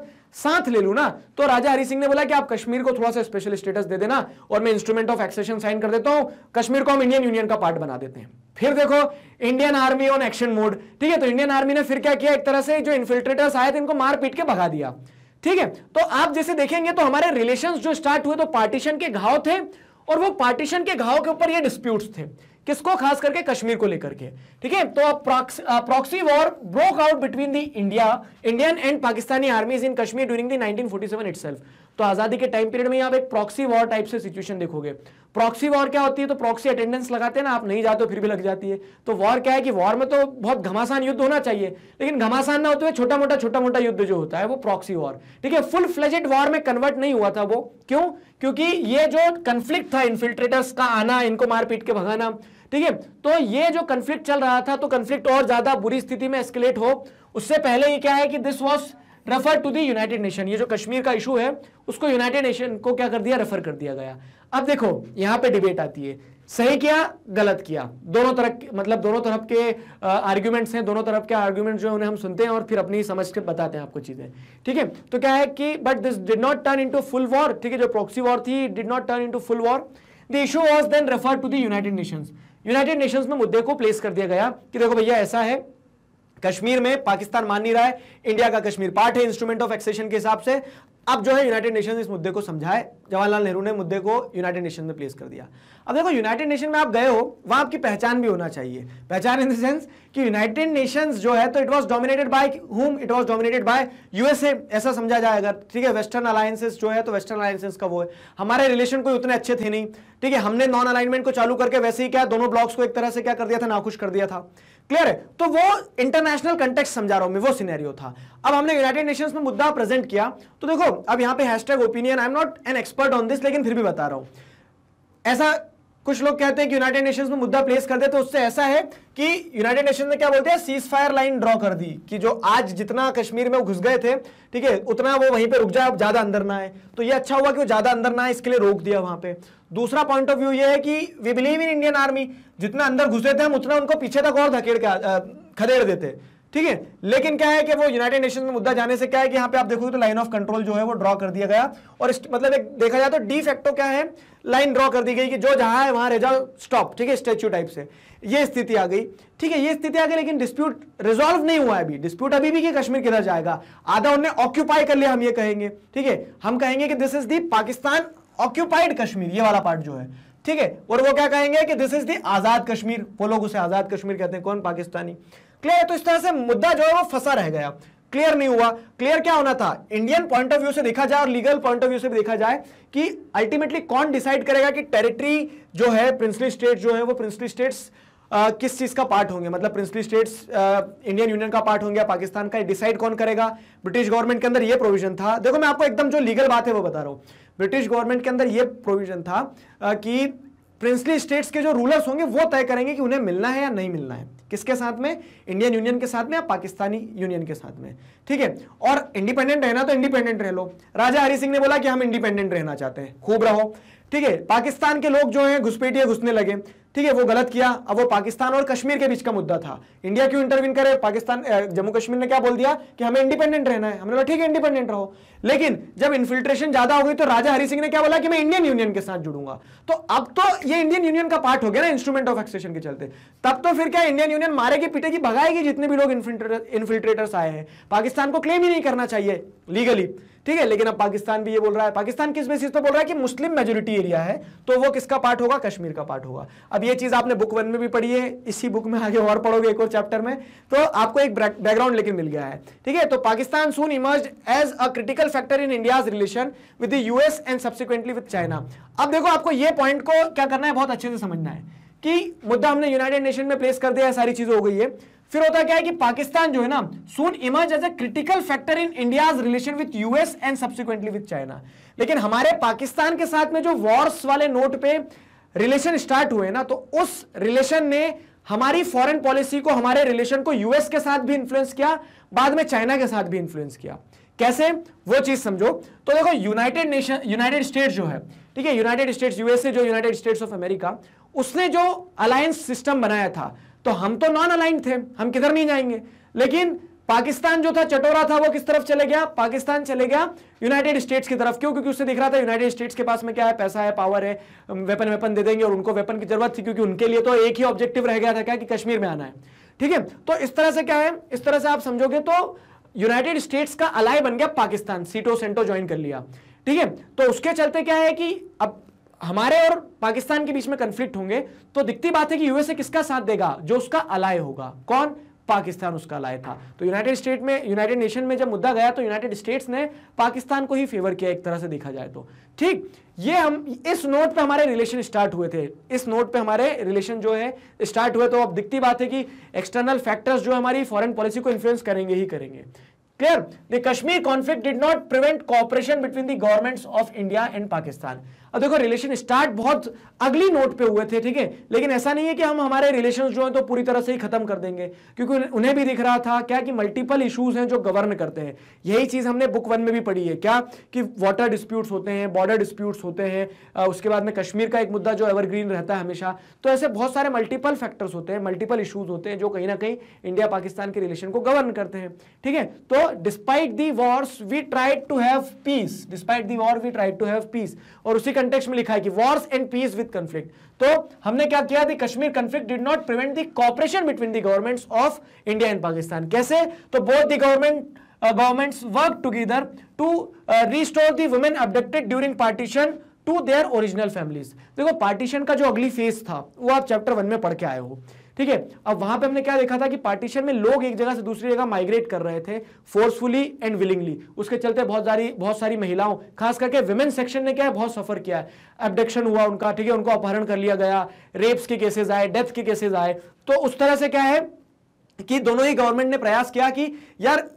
साथ ले लू ना तो राजा हरि सिंह ने बोला कि आप कश्मीर को थोड़ा सा स्पेशल स्टेटस दे देना और मैं इंस्ट्रूमेंट ऑफ एक्सेशन साइन कर देता हूं कश्मीर को हम इंडियन यूनियन का पार्ट बना देते हैं फिर देखो Indian army on action mode ठीक है तो इंडियन आर्मी ने फिर क्या किया एक तरह से जो इन्फिल्ट्रेटर्स आए थे इनको मार पीट के भगा दिया ठीक है तो आप जैसे देखेंगे तो हमारे रिलेशन जो स्टार्ट हुए तो पार्टीशन के घाव थे और वो पार्टीशन के घाव के ऊपर ये डिस्प्यूट थे किसको खास करके कश्मीर को लेकर के ठीक है तो proxy war broke out between the India Indian and Pakistani armies in Kashmir during the 1947 itself तो आजादी के टाइम पीरियड में आप एक प्रॉक्सी वॉर टाइप से सिचुएशन देखोगे प्रॉक्सी वॉर क्या होती है तो प्रॉक्सी अटेंडेंस लगाते हैं ना आप नहीं जाते फिर भी लग जाती है तो वॉर क्या है कि वॉर में तो बहुत घमासान युद्ध होना चाहिए लेकिन घमासान ना होते हुए छोटा मोटा छोटा मोटा युद्ध जो होता है वो प्रॉक्सी वॉर ठीक है फुल फ्लेजेड वॉर में कन्वर्ट नहीं हुआ था वो क्यों क्योंकि ये जो कन्फ्लिक्ट था इन्फिल्ट्रेटर्स का आना इनको मारपीट के भगाना ठीक है तो ये जो कन्फ्लिक्ट चल रहा था तो कन्फ्लिक्ट और ज्यादा बुरी स्थिति में एस्केलेट हो उससे पहले ये क्या है कि this was refer to the United Nation ये जो कश्मीर का इशू है उसको यूनाइटेड नेशन को क्या कर दिया रेफर कर दिया गया अब देखो यहां पे डिबेट आती है सही किया गलत किया दोनों तरफ मतलब दोनों तरफ के आर्ग्यूमेंट्स हैं दोनों तरफ के आर्ग्यूमेंट जो है उन्हें हम सुनते हैं और फिर अपनी समझ के बताते हैं आपको चीज़ें ठीक है तो क्या है कि but this did not turn into full war ठीक है जो प्रॉक्सी वॉर थी did not turn into full war the issue was then refer to the United Nations United Nation में मुद्दे को प्लेस कर दिया गया कि देखो भैया ऐसा है कश्मीर में पाकिस्तान मान नहीं रहा है इंडिया का कश्मीर पार्ट है इंस्ट्रूमेंट ऑफ एक्सेशन के हिसाब से अब जो है यूनाइटेड नेशन इस मुद्दे को समझाए जवाहरलाल नेहरू ने मुद्दे को यूनाइटेड नेशन में प्लेस कर दिया अब देखो यूनाइटेड नेशन में आप गए हो वहां आपकी पहचान भी होना चाहिए पहचान इन द सेंस कि यूनाइटेड नेशंस जो है तो it was dominated by whom it was dominated by USA ऐसा समझा जाएगा ठीक है वेस्टर्न अलायंसेस जो है तो वेस्टर्न अलायंसेस का वो है हमारे रिलेशन कोई उतने अच्छे थे नहीं ठीक है हमने नॉन अलाइनमेंट को चालू करके वैसे ही क्या दोनों ब्लॉक्स को एक तरह से क्या कर दिया था नाखुश कर दिया था क्लियर है तो वो इंटरनेशनल कंटेक्ट समझा रहा हूं मैं वो सिनेरियो था अब हमने यूनाइटेड नेशंस में मुद्दा प्रेजेंट किया तो देखो अब यहां पे hashtag opinion I am not an expert on this लेकिन फिर भी बता रहा हूं ऐसा कुछ लोग कहते हैं कि यूनाइटेड नेशंस में मुद्दा प्लेस कर दे तो उससे ऐसा है कि यूनाइटेड नेशन ने क्या बोलते हैं सीज फायर लाइन ड्रॉ कर दी कि जो आज जितना कश्मीर में घुस गए थे ठीक है उतना वो वहीं पे रुक जाए अब ज्यादा अंदर ना आए तो ये अच्छा हुआ कि वो ज्यादा अंदर ना आए इसके लिए रोक दिया वहां पे दूसरा पॉइंट ऑफ व्यू ये है कि we believe in Indian army जितना अंदर घुसे थे हम उतना उनको पीछे तक और धकेड़ के खदेड़ देते ठीक है लेकिन क्या है कि वो यूनाइटेड नेशन में मुद्दा जाने से क्या है कि यहाँ पे आप देखोगे तो लाइन ऑफ कंट्रोल जो है वो ड्रॉ कर दिया गया और मतलब एक देखा जाए तो डी फैक्टो क्या है लाइन ड्रॉ कर दी गई कि जो जहां है वहां रह जाओ स्टॉप ठीक है स्टेच्यू टाइप से ये स्थिति आ गई ठीक है ये स्थिति आ गई लेकिन डिस्प्यूट रिजोल्व नहीं हुआ है अभी डिस्प्यूट अभी भी कि कश्मीर किधर जाएगा आधा उन्हें ऑक्यूपाई कर लिया हम ये कहेंगे ठीक है हम कहेंगे कि this is the Pakistan occupied Kashmir ये वाला पार्ट जो है ठीक है और वो क्या कहेंगे कि this is the Azad Kashmir वो लोग उसे आजाद कश्मीर कहते हैं कौन पाकिस्तानी क्लियर तो इस तरह से मुद्दा जो है वो फंसा रह गया क्लियर नहीं हुआ क्लियर क्या होना था इंडियन पॉइंट ऑफ व्यू से देखा जाए और लीगल पॉइंट ऑफ व्यू से भी देखा जाए कि अल्टीमेटली कौन डिसाइड करेगा कि टेरिटरी जो है प्रिंसली स्टेट जो है वो प्रिंसली स्टेट्स किस चीज़ का पार्ट होंगे मतलब प्रिंसली स्टेट्स इंडियन यूनियन का पार्ट होंगे पाकिस्तान का डिसाइड कौन करेगा ब्रिटिश गवर्नमेंट के अंदर यह प्रोविजन था देखो मैं आपको एकदम जो लीगल बात है वो बता रहा हूं ब्रिटिश गवर्नमेंट के अंदर यह प्रोविजन था कि प्रिंसली स्टेट्स के जो रूलर्स होंगे वो तय करेंगे कि उन्हें मिलना है या नहीं मिलना है किसके साथ में इंडियन यूनियन के साथ में या पाकिस्तानी यूनियन के साथ में ठीक है और इंडिपेंडेंट रहना तो इंडिपेंडेंट रह लो राजा हरि सिंह ने बोला कि हम इंडिपेंडेंट रहना चाहते हैं खूब रहो ठीक है पाकिस्तान के लोग जो हैं घुसपेटिया घुसने लगे ठीक है वो गलत किया अब वो पाकिस्तान और कश्मीर के बीच का मुद्दा था इंडिया क्यों इंटरवीन करे पाकिस्तान जम्मू कश्मीर ने क्या बोल दिया कि हमें इंडिपेंडेंट रहना है हमने बोला ठीक है इंडिपेंडेंट रहो लेकिन जब इन्फिल्ट्रेशन ज्यादा हो गई तो राजा हरि सिंह ने क्या बोला कि मैं इंडियन यूनियन के साथ जुड़ूंगा तो अब तो ये इंडियन यूनियन का पार्ट हो गया ना इंस्ट्रूमेंट ऑफ एक्सेशन के चलते तब तो फिर क्या इंडियन यूनियन मारेगी पिटेगी भगाएगी जितने भी लोग इन्फिल्ट्रेटर्स आए हैं पाकिस्तान को क्लेम ही नहीं करना चाहिए लीगली ठीक है लेकिन अब पाकिस्तान भी ये बोल रहा है पाकिस्तान किस बेसिस पर बोल रहा है कि मुस्लिम मेजोरिटी एरिया है तो वो किसका पार्ट होगा कश्मीर का पार्ट होगा अब ये चीज आपने बुक वन में भी पढ़ी है इसी बुक में आगे और पढ़ोगे एक और चैप्टर में तो आपको एक बैकग्राउंड लेकिन मिल गया है ठीक है तो Pakistan soon emerge as a critical factor in India's relation with US and subsequently with China अब देखो आपको ये पॉइंट को क्या करना है बहुत अच्छे से समझना है कि मुद्दा हमने यूनाइटेड नेशन में प्लेस कर दिया है सारी चीजें हो गई है फिर होता क्या है कि पाकिस्तान जो है ना soon emerge as a critical factor in India relation with US and subsequently with China लेकिन हमारे पाकिस्तान के साथ में जो वॉर्स वाले नोट पे रिलेशन स्टार्ट हुए ना तो उस रिलेशन ने हमारी फॉरेन पॉलिसी को हमारे रिलेशन को यूएस के साथ भी इंफ्लुएंस किया बाद में चाइना के साथ भी इंफ्लुएंस किया कैसे वो चीज समझो तो देखो यूनाइटेड नेशन यूनाइटेड स्टेट्स जो है ठीक है यूनाइटेड स्टेट्स यूएसए जो यूनाइटेड स्टेट्स ऑफ अमेरिका उसने जो अलायंस सिस्टम बनाया था तो हम तो नॉन अलाइन थे हम किधर नहीं जाएंगे लेकिन पाकिस्तान जो था चटोरा था वो किस तरफ चले गया पाकिस्तान चले गया यूनाइटेड स्टेट्स की तरफ क्यों क्योंकि उससे दिख रहा था यूनाइटेड स्टेट्स के पास में क्या है पैसा है पावर है वेपन वेपन दे देंगे और उनको वेपन की जरूरत थी क्योंकि उनके लिए तो एक ही ऑब्जेक्टिव रह गया था क्या कि कश्मीर में आना है ठीक है तो इस तरह से क्या है इस तरह से आप समझोगे तो यूनाइटेड स्टेट्स का अलाय बन गया पाकिस्तान सीटो सेंटो ज्वाइन कर लिया ठीक है तो उसके चलते क्या है कि अब हमारे और पाकिस्तान के बीच में कंफ्लिक्ट होंगे तो दिखती बात है कि यूएसए किसका साथ देगा जो उसका अलाय होगा कौन पाकिस्तान उसका अलाय था तो यूनाइटेड स्टेट में यूनाइटेड नेशन में जब मुद्दा गया तो यूनाइटेड स्टेट्स ने पाकिस्तान को ही फेवर किया एक तरह से देखा जाए तो ठीक ये हम इस नोट पे हमारे रिलेशन स्टार्ट हुए थे इस नोट पे हमारे रिलेशन जो है स्टार्ट हुए तो अब दिखती बात है कि एक्सटर्नल फैक्टर्स जो हमारी फॉरेन पॉलिसी को इन्फ्लुएंस करेंगे ही करेंगे clear the Kashmir conflict did not prevent cooperation between the governments of India and Pakistan अब देखो रिलेशन स्टार्ट बहुत अगली नोट पे हुए थे ठीक है लेकिन ऐसा नहीं है कि हम हमारे रिलेशन जो हैं तो पूरी तरह से ही खत्म कर देंगे क्योंकि उन्हें भी दिख रहा था क्या कि मल्टीपल इशूज हैं जो गवर्न करते हैं यही चीज़ हमने बुक वन में भी पढ़ी है क्या कि वाटर डिस्प्यूट्स होते हैं बॉर्डर डिस्प्यूट्स होते हैं उसके बाद में कश्मीर का एक मुद्दा जो एवरग्रीन रहता है हमेशा तो ऐसे बहुत सारे मल्टीपल फैक्टर्स होते हैं मल्टीपल इशूज होते हैं जो कहीं ना कहीं इंडिया पाकिस्तान के रिलेशन को गवर्न करते हैं ठीक है तो despite the wars we tried to have peace despite the war we tried to have peace और उसी कंटेक्स्ट में लिखा है कि wars and peace with conflict तो हमने क्या किया थी? Kashmir conflict did not prevent the cooperation between the governments of India and Pakistan कैसे तो both the government governments work together to restore the women abducted during partition to their original families देखो partition का जो अगली फेज था वो आप chapter one में पढ़ के आए हो ठीक है अब वहां पे हमने क्या देखा था कि पार्टीशन में लोग एक जगह से दूसरी जगह माइग्रेट कर रहे थे फोर्सफुली एंड विलिंगली उसके चलते बहुत सारी बहुत सारी महिलाओं खास करके वुमेन सेक्शन ने क्या है बहुत सफर किया है एबडक्शन हुआ उनका ठीक है उनको अपहरण कर लिया गया रेप्स के केसेज आए डेथ के केसेज आए तो उस तरह से क्या है कि दोनों ही गवर्नमेंट ने प्रयास किया कि यार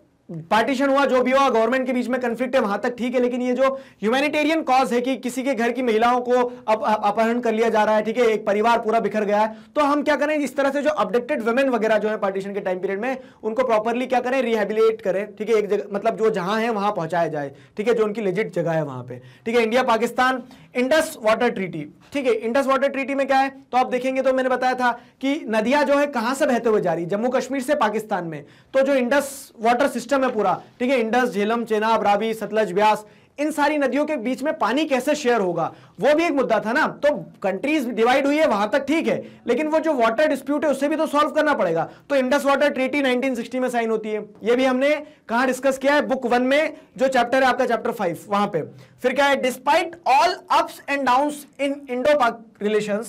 पार्टीशन हुआ जो भी हुआ गवर्नमेंट के बीच में कंफ्लिक्ट है वहां तक ठीक है लेकिन ये जो ह्यूमैनिटेरियन कॉज है कि किसी के घर की महिलाओं को अप, अपहरण कर लिया जा रहा है ठीक है एक परिवार पूरा बिखर गया है तो हम क्या करें इस तरह से जो अपडेटेड वुमेन वगैरह जो है पार्टीशन के टाइम पीरियड में उनको प्रॉपरली क्या करें रिहेबिलेट करें ठीक है एक जगह मतलब जो जहां है वहां पहुंचाया जाए ठीक है जो उनकी लेजिट जगह है वहां पर ठीक है India Pakistan Indus water treaty ठीक है इंडस वाटर ट्रीटी में क्या है तो आप देखेंगे तो मैंने बताया था कि नदियां जो है कहां से बहते हुए जा रही जम्मू कश्मीर से पाकिस्तान में तो जो इंडस वाटर सिस्टम है पूरा ठीक है इंडस झेलम चेनाब रावी सतलज व्यास इन सारी नदियों के बीच में पानी कैसे शेयर होगा वो भी एक मुद्दा था ना तो कंट्रीज डिवाइड हुई है वहां तक ठीक है लेकिन वो जो वाटर डिस्प्यूट है उसे भी तो सॉल्व करना पड़ेगा तो इंडस वाटर ट्रीटी 1960 में साइन होती है ये भी हमने कहा डिस्कस किया है बुक वन में जो चैप्टर है आपका चैप्टर फाइव वहां पर फिर क्या है despite all ups and down in Indo Pak relation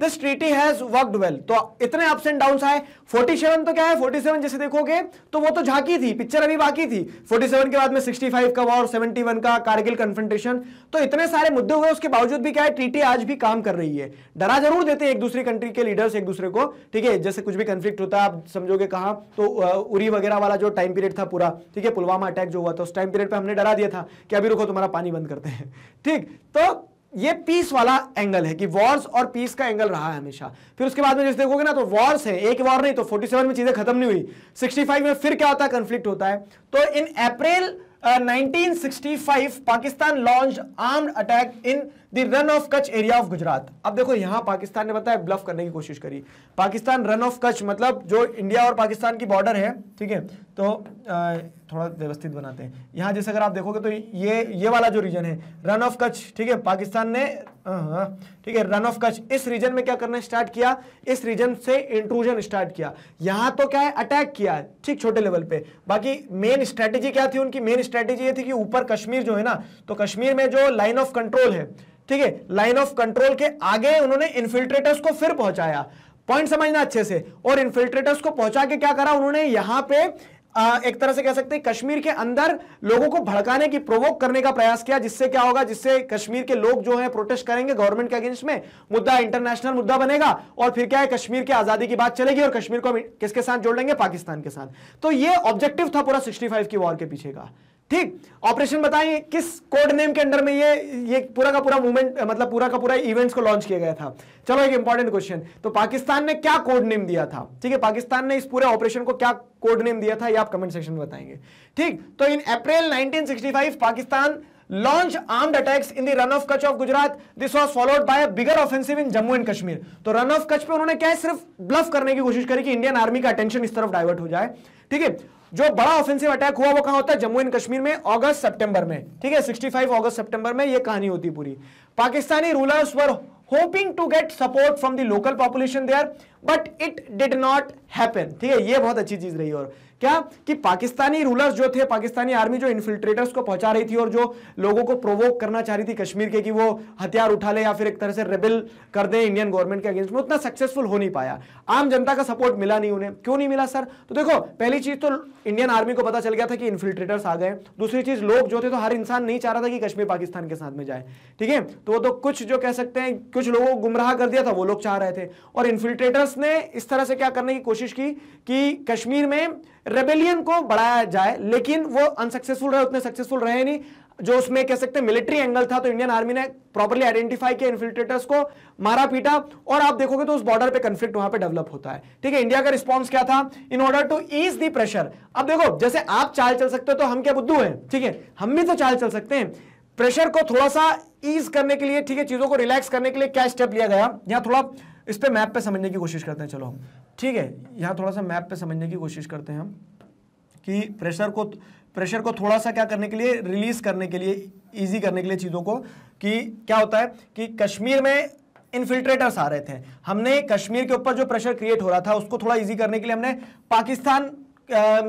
this treaty has worked well तो इतने अप्स एंड डाउन आए 47 तो क्या है 47 जैसे देखोगे तो वो तो झांकी थी पिक्चर अभी बाकी थी 47 के बाद में 65 का वॉर 71 का कारगिल कन्फ्रंटेशन तो इतने सारे मुद्दे हुए उसके बावजूद भी क्या है ट्रीटी आज भी काम कर रही है डरा जरूर देते एक दूसरी कंट्री के लीडर्स एक दूसरे को ठीक है जैसे कुछ भी कंफ्लिक्ट होता है आप समझोगे कहा तो उरी वगैरह वाला जो टाइम पीरियड था पूरा ठीक है पुलवामा अटैक जो हुआ था उस टाइम पीरियड पर हमने डरा दिया था कि अभी रुको तुम्हारा पानी बंद करते हैं ठीक तो ये पीस वाला एंगल है कि वॉर्स और पीस का एंगल रहा है हमेशा फिर उसके बाद में जैसे देखोगे ना तो वॉर्स है एक वॉर नहीं तो 47 में चीजें खत्म नहीं हुई 65 में फिर क्या होता है कंफ्लिक्ट होता है तो in April 1965 Pakistan launch armed attack in the Rann of Kutch area of Gujarat अब देखो यहां पाकिस्तान ने बताया ब्लफ करने की कोशिश करी पाकिस्तान रन ऑफ कच मतलब जो इंडिया और पाकिस्तान की बॉर्डर है ठीक है तो आ, uh, थोड़ा व्यवस्थित बनाते हैं यहां जैसे अगर आप देखोगे तो ये ये वाला जो रीजन है रन ऑफ कच ठीक है पाकिस्तान ने Uh-huh. ठीक है रन ऑफ कच्छ इस रीजन में क्या करना स्टार्ट किया इस रीजन से इंट्रूजन स्टार्ट किया यहां तो क्या है अटैक किया ठीक छोटे लेवल पे बाकी मेन स्ट्रेटेजी क्या थी उनकी मेन स्ट्रेटेजी ये थी कि ऊपर कश्मीर जो है ना तो कश्मीर में जो लाइन ऑफ कंट्रोल है ठीक है लाइन ऑफ कंट्रोल के आगे उन्होंने इन्फिल्ट्रेटर्स को फिर पहुंचाया पॉइंट समझना अच्छे से और इन्फिल्ट्रेटर्स को पहुंचा के क्या करा उन्होंने यहां पे एक तरह से कह सकते हैं कश्मीर के अंदर लोगों को भड़काने की प्रोवोक करने का प्रयास किया जिससे क्या होगा जिससे कश्मीर के लोग जो है प्रोटेस्ट करेंगे गवर्नमेंट के अगेंस्ट में मुद्दा इंटरनेशनल मुद्दा बनेगा और फिर क्या है कश्मीर की आजादी की बात चलेगी और कश्मीर को किसके साथ जोड़ लेंगे पाकिस्तान के साथ तो यह ऑब्जेक्टिव था पूरा सिक्सटी की वॉर के पीछे का ठीक ऑपरेशन बताइए किस कोड नेम के अंडर में ये ये पूरा का पूरा मूवमेंट मतलब पूरा का पूरा इवेंट्स को लॉन्च किया गया था चलो एक इंपॉर्टेंट क्वेश्चन तो पाकिस्तान ने क्या कोड नेम दिया था ठीक है पाकिस्तान ने इस पूरे ऑपरेशन को क्या कोड नेम दिया था ये आप कमेंट सेक्शन में बताएंगे ठीक तो in April nineteen Pakistan launch armed attacks in the Rann of Kutch of Gujarat this was followed by bigger offensive in Jammu and Kashmir तो रन ऑफ कच पे उन्होंने क्या सिर्फ ब्लफ करने की कोशिश करी कि इंडियन आर्मी का अटेंशन इस तरफ डाइवर्ट हो जाए ठीक है जो बड़ा ऑफेंसिव अटैक हुआ वो कहां होता है जम्मू एंड कश्मीर में अगस्त सितंबर में ठीक है 65 अगस्त सितंबर में ये कहानी होती पूरी Pakistani rulers were hoping to get support from the local population there but it did not happen ठीक है ये बहुत अच्छी चीज रही और क्या कि पाकिस्तानी रूलर्स जो थे पाकिस्तानी आर्मी जो इन्फिल्ट्रेटर्स को पहुंचा रही थी और जो लोगों को प्रोवोक करना चाह रही थी कश्मीर के कि वो हथियार उठा ले या फिर एक तरह से रेबिल कर दें इंडियन गवर्नमेंट के अगेंस्ट में उतना सक्सेसफुल हो नहीं पाया आम जनता का सपोर्ट मिला नहीं उन्हें क्यों नहीं मिला सर तो देखो पहली चीज तो इंडियन आर्मी को पता चल गया था कि इन्फिल्ट्रेटर्स आ गए दूसरी चीज लोग जो थे तो हर इंसान नहीं चाह रहा था कि कश्मीर पाकिस्तान के साथ में जाए ठीक है तो वो तो कुछ जो कह सकते हैं कुछ लोगों को गुमराह कर दिया था वो लोग चाह रहे थे और इन्फिल्ट्रेटर्स ने इस तरह से क्या करने की कोशिश की कि कश्मीर में रेबेलियन को बढ़ाया जाए लेकिन वो अनसक्सेसफुल रहे उतने सक्सेसफुल रहे नहीं जो उसमें कह सकते हैं मिलिट्री एंगल था तो इंडियन आर्मी ने प्रॉपरली आइडेंटिफाई किया इन्फिल्ट्रेटर्स को मारा पीटा और आप देखोगे तो उस बॉर्डर पे कंफ्लिक्ट वहां पे डेवलप होता है ठीक है इंडिया का रिस्पांस क्या था in order to ease the pressure अब देखो जैसे आप चाल चल सकते हो तो हम क्या बुद्धू हैं ठीक है हम भी तो चाल चल सकते हैं प्रेशर को थोड़ा सा ईज करने के लिए ठीक है चीजों को रिलैक्स करने के लिए क्या स्टेप लिया गया यहाँ थोड़ा इस पर मैप पे समझने की कोशिश करते हैं चलो हम ठीक है यहाँ थोड़ा सा मैप पे समझने की कोशिश करते हैं हम कि प्रेशर को प्रेशर को थोड़ा सा क्या करने के लिए रिलीज करने के लिए ईजी करने के लिए चीज़ों को कि क्या होता है कि कश्मीर में इन्फिल्ट्रेटर्स आ रहे थे हमने कश्मीर के ऊपर जो प्रेशर क्रिएट हो रहा था उसको थोड़ा ईजी करने के लिए हमने पाकिस्तान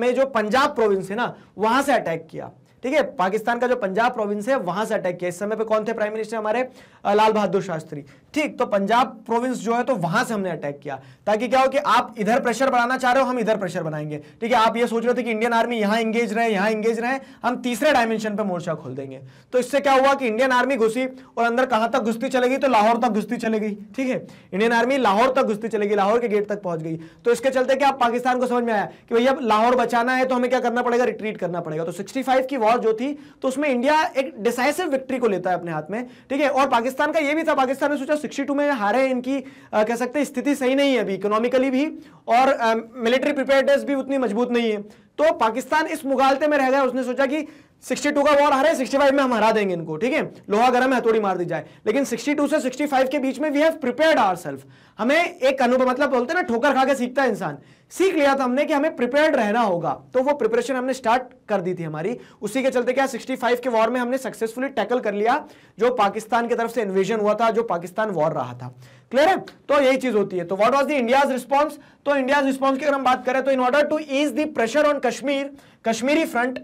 में जो पंजाब प्रोविंस है ना वहां से अटैक किया ठीक है पाकिस्तान का जो पंजाब प्रोविंस है वहां से अटैक किया इस समय पे कौन थे प्राइम मिनिस्टर हमारे लाल बहादुर शास्त्री ठीक तो पंजाब प्रोविंस जो है तो वहां से हमने अटैक किया ताकि क्या हो कि आप इधर प्रेशर बनाना चाह रहे हो हम इधर प्रेशर बनाएंगे ठीक है आप ये सोच रहे थे कि इंडियन आर्मी यहां एंगेज रहे यहां एंगेज रहे हम तीसरे डायमेंशन पर मोर्चा खोल देंगे तो इससे क्या हुआ कि इंडियन आर्मी घुसी और अंदर कहां तक घुसती चलेगी तो लाहौर तक घुसती चले गई ठीक है इंडियन आर्मी लाहौर तक घुसती चलेगी लाहौर के गेट तक पहुंच गई तो इसके चलते क्या पाकिस्तान को समझ में आया कि भैया लाहौर बचाना है तो हमें क्या करना पड़ेगा रिट्रीट करना पड़ेगा तो सिक्सटी की वॉर जो थी तो उसमें इंडिया एक डिसाइसिव विक्ट्री को लेता है अपने हाथ में ठीक है और पाकिस्तान का यह भी था पाकिस्तान ने सोचा सिक्सटी में हारे इनकी आ, कह सकते हैं स्थिति सही नहीं है अभी इकोनॉमिकली भी और मिलिट्री प्रिपेयरनेस भी उतनी मजबूत नहीं है तो पाकिस्तान इस मुगालते में रह गया उसने सोचा कि 62 का वॉर हारे 65 में हम हरा देंगे इनको ठीक है लोहा गर्म थोड़ी मार दी जाए लेकिन 62 से 65 के बीच में वी हैव प्रिपेयर्ड आवर हमें एक अनुभव मतलब बोलते हैं ना ठोकर खा के सीखता है इंसान सीख लिया था हमने कि हमें प्रिपेयर्ड रहना होगा तो वो प्रिपरेशन हमने स्टार्ट कर दी थी हमारी उसी के चलते क्या 65 के वॉर में हमने सक्सेसफुली टैकल कर लिया जो पाकिस्तान की तरफ से इन्वेजन हुआ था जो पाकिस्तान वॉर रहा था क्लियर है तो यही चीज होती है तो what was the India's response तो इंडियाज रिस्पॉन्स की अगर हम बात करें तो in order to ease the pressure on Kashmir Kashmiri front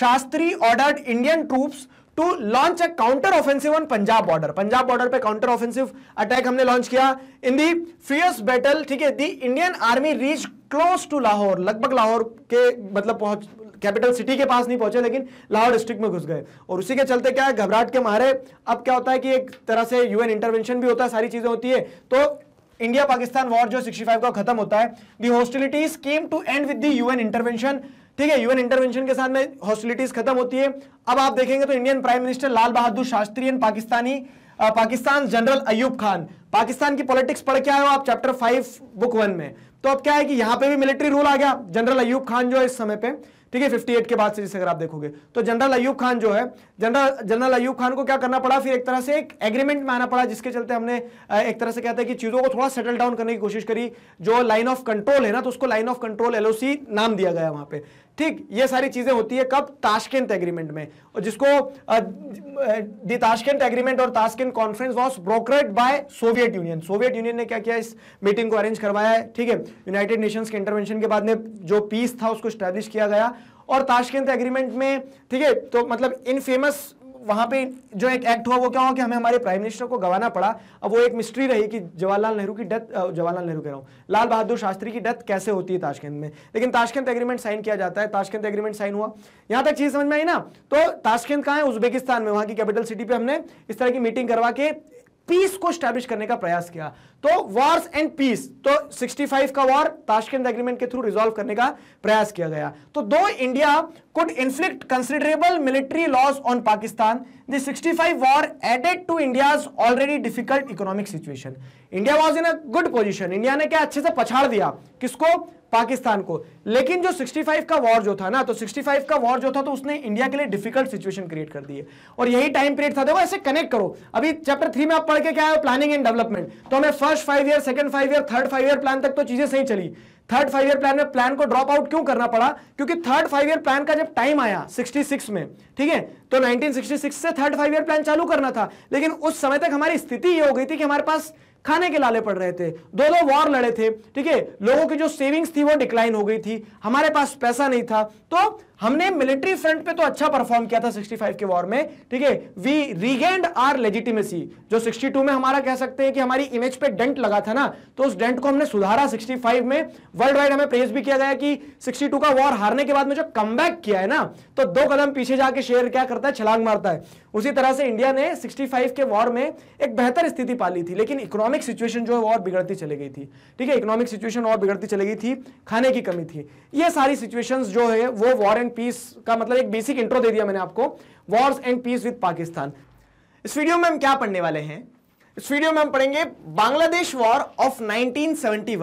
Shastri ordered Indian troops to launch a counter offensive on Punjab border Punjab border पे काउंटर ऑफेंसिव अटैक हमने लॉन्च किया इन दी फ्रियस बैटल ठीक है the Indian army reach close to Lahore लगभग लाहौर के मतलब पहुंच capital city के पास नहीं पहुंचे लेकिन लाहौर डिस्ट्रिक्ट में घुस गए और उसी के चलते क्या है घबराहट के मारे अब क्या होता है कि एक तरह से यूएन इंटरवेंशन भी होता है सारी चीजें होती है तो इंडिया पाकिस्तान वॉर जो 65 का खत्म होता है the hostilities came to end with the UN intervention ठीक है यूएन इंटरवेंशन के साथ में हॉस्टिलिटीज खत्म होती है अब आप देखेंगे तो Indian prime minister Lal Bahadur Shastri and Pakistani Pakistan general Ayub Khan Pakistan की पॉलिटिक्स पढ़ के आए हो आप चैप्टर फाइव बुक वन में तो अब क्या है कि यहां पे भी मिलिट्री रूल आ गया जनरल अयूब खान जो है इस समय पे ठीक है 58 के बाद से जैसे अगर आप देखोगे तो जनरल अयूब खान जो है जनरल जनरल अयूब खान को क्या करना पड़ा फिर एक तरह से एक एग्रीमेंट में आना पड़ा जिसके चलते हमने एक तरह से कहते हैं कि चीज़ों को थोड़ा सेटल डाउन करने की कोशिश करी जो लाइन ऑफ कंट्रोल है ना तो उसको लाइन ऑफ कंट्रोल एलओसी नाम दिया गया वहां पर ठीक ये सारी चीजें होती है कब ताशकेंट एग्रीमेंट में और जिसको दी ताशकंद एग्रीमेंट और Tashkent conference was brokered by Soviet Union Soviet Union ने क्या किया इस मीटिंग को अरेंज करवाया है ठीक है यूनाइटेड नेशंस के इंटरवेंशन के बाद में जो पीस था उसको स्टैब्लिश किया गया और ताशकेंट एग्रीमेंट में ठीक है तो मतलब इन फेमस वहां पे जो एक एक्ट हुआ वो क्या हुआ कि हमें हमारे प्राइम मिनिस्टर को गवाना पड़ा अब वो एक मिस्ट्री रही कि जवाहरलाल नेहरू की डेथ जवाहरलाल नेहरू कह रहा हूँ लाल बहादुर शास्त्री की डेथ कैसे होती है ताशकंद में लेकिन ताशकंद एग्रीमेंट साइन किया जाता है ताशकंद एग्रीमेंट साइन हुआ यहाँ तक चीज़ समझ में आई ना तो ताशकंद कहाँ है उज्बेकिस्तान में वहाँ की कैपिटल सिटी पर हमने इस तरह की मीटिंग करवा के पीस को स्टैब्लिश करने का प्रयास किया तो वॉर्स एंड पीस तो 65 का वॉर ताशकंद एग्रीमेंट के थ्रू रिजॉल्व करने का प्रयास किया गया तो though India could inflict considerable military loss on Pakistan, the 65 war added to India's already difficult economic situation. India was in a good position. India ने क्या अच्छे से पछाड़ दिया किसको पाकिस्तान को लेकिन जो 65 का वॉर जो था ना तो 65 का वॉर जो था तो उसने इंडिया के लिए डिफिकल्ट सिचुएशन क्रिएट कर दी है और यही टाइम पीरियड था देखो ऐसे कनेक्ट करो अभी चैप्टर थ्री में आप पढ़ के क्या है प्लानिंग एंड डेवलपमेंट तो हमें first five year second five year third five year plan तक तो चीजें सही चली थर्ड फाइव ईयर प्लान में प्लान को ड्रॉप आउट क्यों करना पड़ा क्योंकि थर्ड फाइव ईयर प्लान का जब टाइम आया 66 में ठीक है तो 1966 से थर्ड फाइव ईयर प्लान चालू करना था लेकिन उस समय तक हमारी स्थिति ये हो गई थी कि हमारे पास खाने के लाले पड़ रहे थे दो दो वॉर लड़े थे ठीक है लोगों की जो सेविंग्स थी वो डिक्लाइन हो गई थी हमारे पास पैसा नहीं था तो हमने मिलिट्री फ्रंट पे तो अच्छा परफॉर्म किया था 65 के वॉर में ठीक है वी रीगेंड आर लेजिटिमेसी जो 62 में हमारा कह सकते हैं कि हमारी इमेज पे डेंट लगा था ना तो उस डेंट को हमने सुधारा 65 में वर्ल्ड वाइड हमें प्रेस भी किया गया कि 62 का वॉर हारने के बाद में जो कम किया है ना तो दो कदम पीछे जाके शेयर क्या करता है छलांग मारता है उसी तरह से इंडिया ने 65 के वॉर में एक बेहतर स्थिति पाली थी लेकिन इकोनॉमिक सिचुएशन जो है और बिगड़ती चली गई थी ठीक है इकोनॉमिक सिचुएशन और बिगड़ती चली गई थी खाने की कमी थी ये सारी सिचुएशंस जो है वो वॉर एंड पीस का मतलब एक बेसिक इंट्रो दे दिया मैंने आपको wars and peace with Pakistan इस वीडियो में हम क्या पढ़ने वाले हैं इस वीडियो में हम पढ़ेंगे Bangladesh war of 1971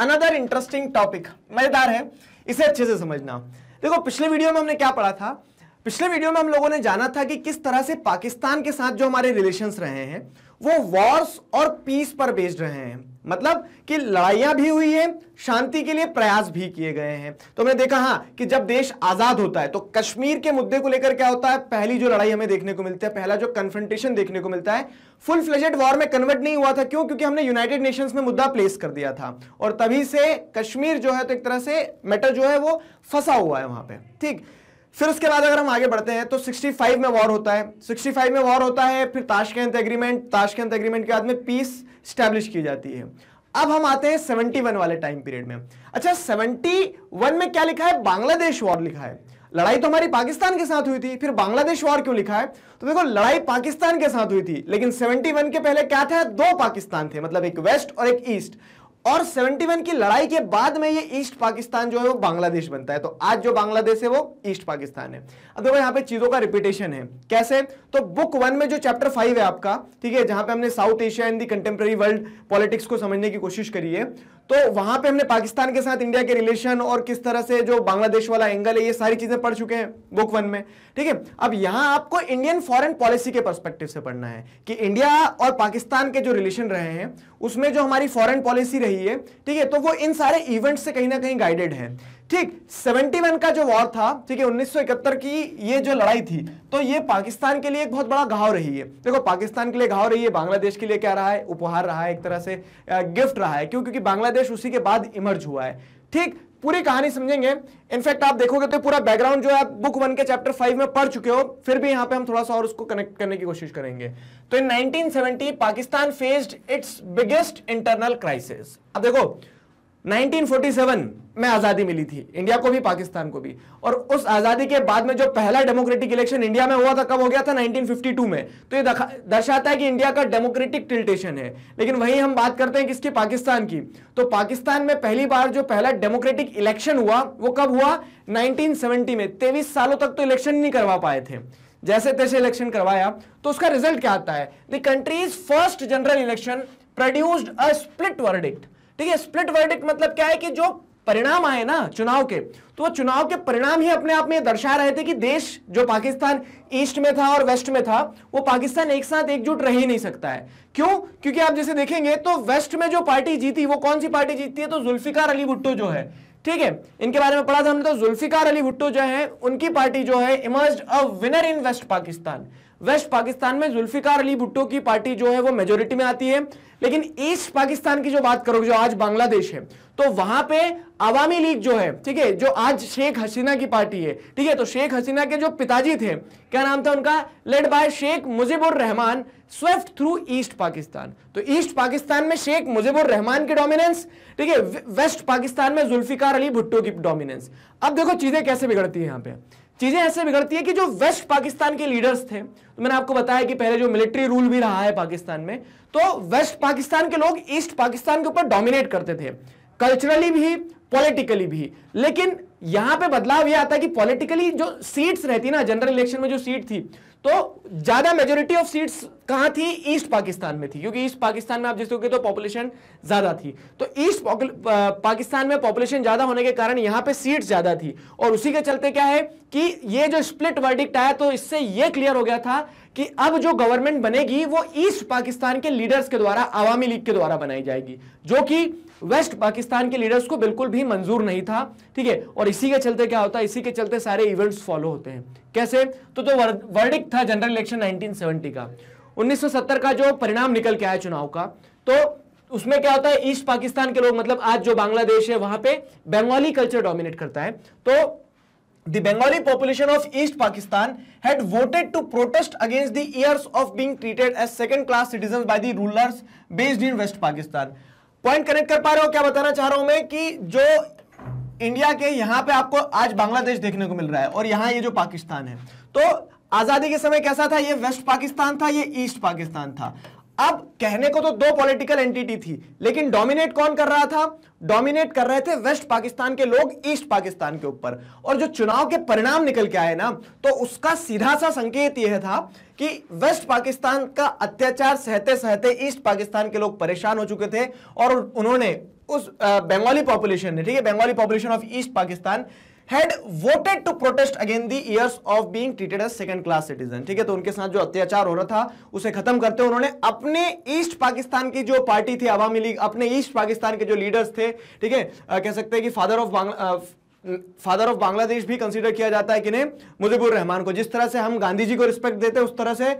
another interesting topic मजेदार है इसे अच्छे से समझना देखो पिछले वीडियो में हमने क्या पढ़ा था पिछले वीडियो में हम लोगों ने जाना था कि किस तरह से पाकिस्तान के साथ जो हमारे रिलेशंस रहे हैं वो वॉर्स और पीस पर बेस्ड रहे हैं मतलब कि लड़ाइयां भी हुई हैं शांति के लिए प्रयास भी किए गए हैं तो हमने देखा हाँ कि जब देश आजाद होता है तो कश्मीर के मुद्दे को लेकर क्या होता है पहली जो लड़ाई हमें देखने को मिलती है पहला जो कन्फ्रंटेशन देखने को मिलता है फुल फ्लेजेड वॉर में कन्वर्ट नहीं हुआ था क्यों क्योंकि हमने यूनाइटेड नेशंस में मुद्दा प्लेस कर दिया था और तभी से कश्मीर जो है तो एक तरह से मैटर जो है वो फंसा हुआ है वहां पर ठीक फिर उसके बाद अगर हम आगे बढ़ते हैं तो 65 में वॉर होता है 65 में वॉर होता है फिर ताशकंद एग्रीमेंट ताशकंद एग्रीमेंट के बाद में पीस स्टैब्लिश की जाती है अब हम आते हैं 71 वाले टाइम पीरियड में अच्छा 71 में क्या लिखा है बांग्लादेश वॉर लिखा है लड़ाई तो हमारी पाकिस्तान के साथ हुई थी फिर बांग्लादेश वॉर क्यों लिखा है तो देखो लड़ाई पाकिस्तान के साथ हुई थी लेकिन 71 के पहले क्या था दो पाकिस्तान थे मतलब एक वेस्ट और एक ईस्ट और 71 की लड़ाई के बाद में ये ईस्ट पाकिस्तान जो है वो बांग्लादेश बनता है तो आज जो बांग्लादेश है वो ईस्ट पाकिस्तान है अब देखो यहाँ पे चीजों का रिपीटेशन है कैसे तो बुक वन में जो चैप्टर फाइव है आपका ठीक है जहां पे हमने South Asia and the contemporary world politics को समझने की कोशिश करी है तो वहां पे हमने पाकिस्तान के साथ इंडिया के रिलेशन और किस तरह से जो बांग्लादेश वाला एंगल है ये सारी चीजें पढ़ चुके हैं बुक वन में ठीक है अब यहां आपको इंडियन फॉरेन पॉलिसी के पर्सपेक्टिव से पढ़ना है कि इंडिया और पाकिस्तान के जो रिलेशन रहे हैं उसमें जो हमारी फॉरेन पॉलिसी रही है ठीक है तो वो इन सारे इवेंट से कहीं ना कहीं गाइडेड है ठीक 71 का जो वॉर था ठीक है 1971 की ये जो लड़ाई थी तो ये पाकिस्तान के लिए एक बहुत बड़ा घाव रही है देखो पाकिस्तान के लिए घाव रही है बांग्लादेश के लिए क्या रहा है उपहार रहा है एक तरह से गिफ्ट रहा है क्यों क्योंकि बांग्लादेश उसी के बाद इमर्ज हुआ है ठीक पूरी कहानी समझेंगे इनफैक्ट आप देखोगे तो पूरा बैकग्राउंड जो है बुक वन के चैप्टर फाइव में पढ़ चुके हो फिर भी यहां पे हम थोड़ा सा और उसको कनेक्ट करने की कोशिश करेंगे तो in 1970 Pakistan faced its biggest internal crisis अब देखो 1947 में आज़ादी मिली थी इंडिया को भी पाकिस्तान को भी और उस आज़ादी के बाद में जो पहला डेमोक्रेटिक इलेक्शन इंडिया में हुआ था कब हो गया था 1952 में तो ये दर्शाता है कि इंडिया का डेमोक्रेटिक टिल्टेशन है लेकिन वहीं हम बात करते हैं किसकी पाकिस्तान की तो पाकिस्तान में पहली बार जो पहला डेमोक्रेटिक इलेक्शन हुआ वो कब हुआ नाइनटीन में तेईस सालों तक तो इलेक्शन नहीं करवा पाए थे जैसे तैसे इलेक्शन करवाया तो उसका रिजल्ट क्या आता है country's first general election produced a split verdict ठीक है स्प्लिट वर्डिक्ट मतलब क्या है कि जो परिणाम आए ना चुनाव के तो वो चुनाव के परिणाम ही अपने आप में दर्शा रहे थे कि देश जो पाकिस्तान ईस्ट में था और वेस्ट में था वो पाकिस्तान एक साथ एकजुट रह ही नहीं सकता है क्यों क्योंकि आप जैसे देखेंगे तो वेस्ट में जो पार्टी जीती वो कौन सी पार्टी जीतती है तो जुल्फिकार अली भुट्टो जो है ठीक है इनके बारे में पढ़ा था हमने तो जुल्फिकार अली भुट्टो जो है उनकी पार्टी जो है emerge a winner in West Pakistan West Pakistan में जुल्फिकार अली भुट्टो की पार्टी जो है वो मेजोरिटी में आती है लेकिन ईस्ट पाकिस्तान की जो बात करोगे जो आज बांग्लादेश है तो वहां पे आवामी लीग जो है ठीक है जो आज शेख हसीना की पार्टी है ठीक है तो शेख हसीना के जो पिताजी थे क्या नाम था उनका led by Sheikh Mujibur Rahman swept through East Pakistan तो ईस्ट पाकिस्तान में शेख मुजीबुर रहमान की डोमिनेंस ठीक है वेस्ट पाकिस्तान में जुल्फिकार अली भुट्टो की डोमिनेंस अब देखो चीजें कैसे बिगड़ती है यहां पर चीज़ें ऐसे बिगड़ती है कि जो वेस्ट पाकिस्तान के लीडर्स थे तो मैंने आपको बताया कि पहले जो मिलिट्री रूल भी रहा है पाकिस्तान में तो वेस्ट पाकिस्तान के लोग ईस्ट पाकिस्तान के ऊपर डोमिनेट करते थे कल्चरली भी पॉलिटिकली भी लेकिन यहां पे बदलाव यह आता है कि पॉलिटिकली जो सीट्स रहती ना जनरल इलेक्शन में जो सीट थी तो ज्यादा मेजोरिटी ऑफ सीट्स कहां थी ईस्ट पाकिस्तान में थी क्योंकि ईस्ट पाकिस्तान में आप जिसको तो पॉपुलेशन ज्यादा थी तो ईस्ट पाकिस्तान में पॉपुलेशन ज्यादा होने के कारण यहां पे सीट्स ज्यादा थी और उसी के चलते क्या है कि ये जो स्प्लिट वर्डिक्ट आया तो इससे ये क्लियर हो गया था कि अब जो गवर्नमेंट बनेगी वो ईस्ट पाकिस्तान के लीडर्स के द्वारा आवामी लीग के द्वारा बनाई जाएगी जो कि वेस्ट पाकिस्तान के लीडर्स को बिल्कुल भी मंजूर नहीं था ठीक है और इसी के चलते क्या होता है इसी के चलते सारे इवेंट्स फॉलो होते हैं कैसे तो जो वर्डिक था जनरल इलेक्शन 1970 का 1970 का जो परिणाम निकल के आया चुनाव का तो उसमें क्या होता है ईस्ट पाकिस्तान के लोग मतलब आज जो बांग्लादेश है वहां पे बंगाली कल्चर डोमिनेट करता है तो The Bengali population of East Pakistan had voted to protest against the years of being treated as second class citizens by the rulers based in West Pakistan. Point connect कर पा रहे हो क्या बताना चाह रहा हूं मैं कि जो इंडिया के यहां पे आपको आज बांग्लादेश देखने को मिल रहा है और यहां ये जो पाकिस्तान है तो आजादी के समय कैसा था ये वेस्ट पाकिस्तान था ये ईस्ट पाकिस्तान था अब कहने को तो दो पॉलिटिकल एंटिटी थी लेकिन डोमिनेट कौन कर रहा था डोमिनेट कर रहे थे वेस्ट पाकिस्तान के लोग ईस्ट पाकिस्तान के ऊपर और जो चुनाव के परिणाम निकल के आए ना तो उसका सीधा सा संकेत यह था कि वेस्ट पाकिस्तान का अत्याचार सहते सहते ईस्ट पाकिस्तान के लोग परेशान हो चुके थे और उन्होंने उस बंगाली पॉपुलेशन ने ठीक है Bengali population of East Pakistan had voted to protest against the years of being treated as second class citizen ठीक है तो उनके साथ जो अत्याचार हो रहा था उसे खत्म करते हुए उन्होंने अपने ईस्ट पाकिस्तान की जो पार्टी थी आवामी लीग अपने ईस्ट पाकिस्तान के जो लीडर्स थे ठीक है कह सकते हैं कि father of father of Bangladesh भी कंसीडर किया जाता है कि नहीं मुजीबुर रहमान को जिस तरह से हम गांधी जी को रिस्पेक्ट देते हैं उस तरह से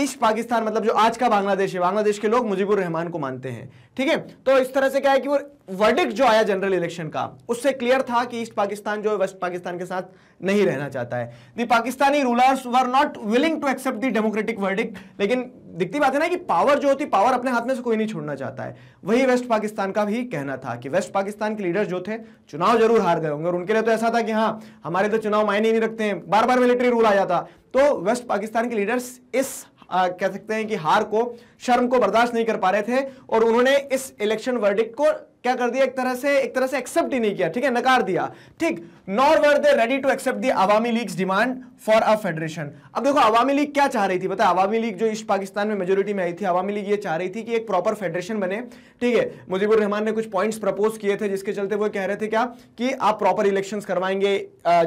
इश पाकिस्तान मतलब जो आज का बांग्लादेश है बांग्लादेश के लोग मुजीबुर रहमान को मानते हैं ठीक है तो इस तरह से क्या है कि वो वर्डिक्ट जो आया जनरल इलेक्शन का उससे क्लियर था कि ईस्ट पाकिस्तान जो है वेस्ट पाकिस्तान के साथ नहीं रहना चाहता है the Pakistani rulers were not willing to accept the democratic verdict लेकिन दिखती बात है ना कि पावर जो होती पावर अपने हाथ में से कोई नहीं छोड़ना चाहता है वही वेस्ट पाकिस्तान का भी कहना था कि वेस्ट पाकिस्तान के लीडर जो थे चुनाव जरूर हार गए होंगे और उनके लिए तो ऐसा था कि हाँ हमारे तो चुनाव मायने ही नहीं रखते हैं बार बार मिलिट्री रूल आ जाता तो वेस्ट पाकिस्तान के लीडर्स इस आ, कह सकते हैं कि हार को शर्म को बर्दाश्त नहीं कर पा रहे थे और उन्होंने इस इलेक्शन वर्डिक को क्या कर दिया एक तरह से एक तरह से एक्सेप्ट ही नहीं किया ठीक है नकार दिया ठीक nor were they ready to accept the Awami League demand for a federation अब देखो अवामी लीग क्या चाह रही थी पता अवामी लीग जो ईस्ट पाकिस्तान में मेजोरिटी में आई थी अवामी लीग ये चाह रही थी कि एक प्रॉपर फेडरेशन बने ठीक है मुजीबुर रहमान ने कुछ पॉइंट्स प्रपोज किए थे जिसके चलते वो कह रहे थे क्या कि आप प्रॉपर इलेक्शन करवाएंगे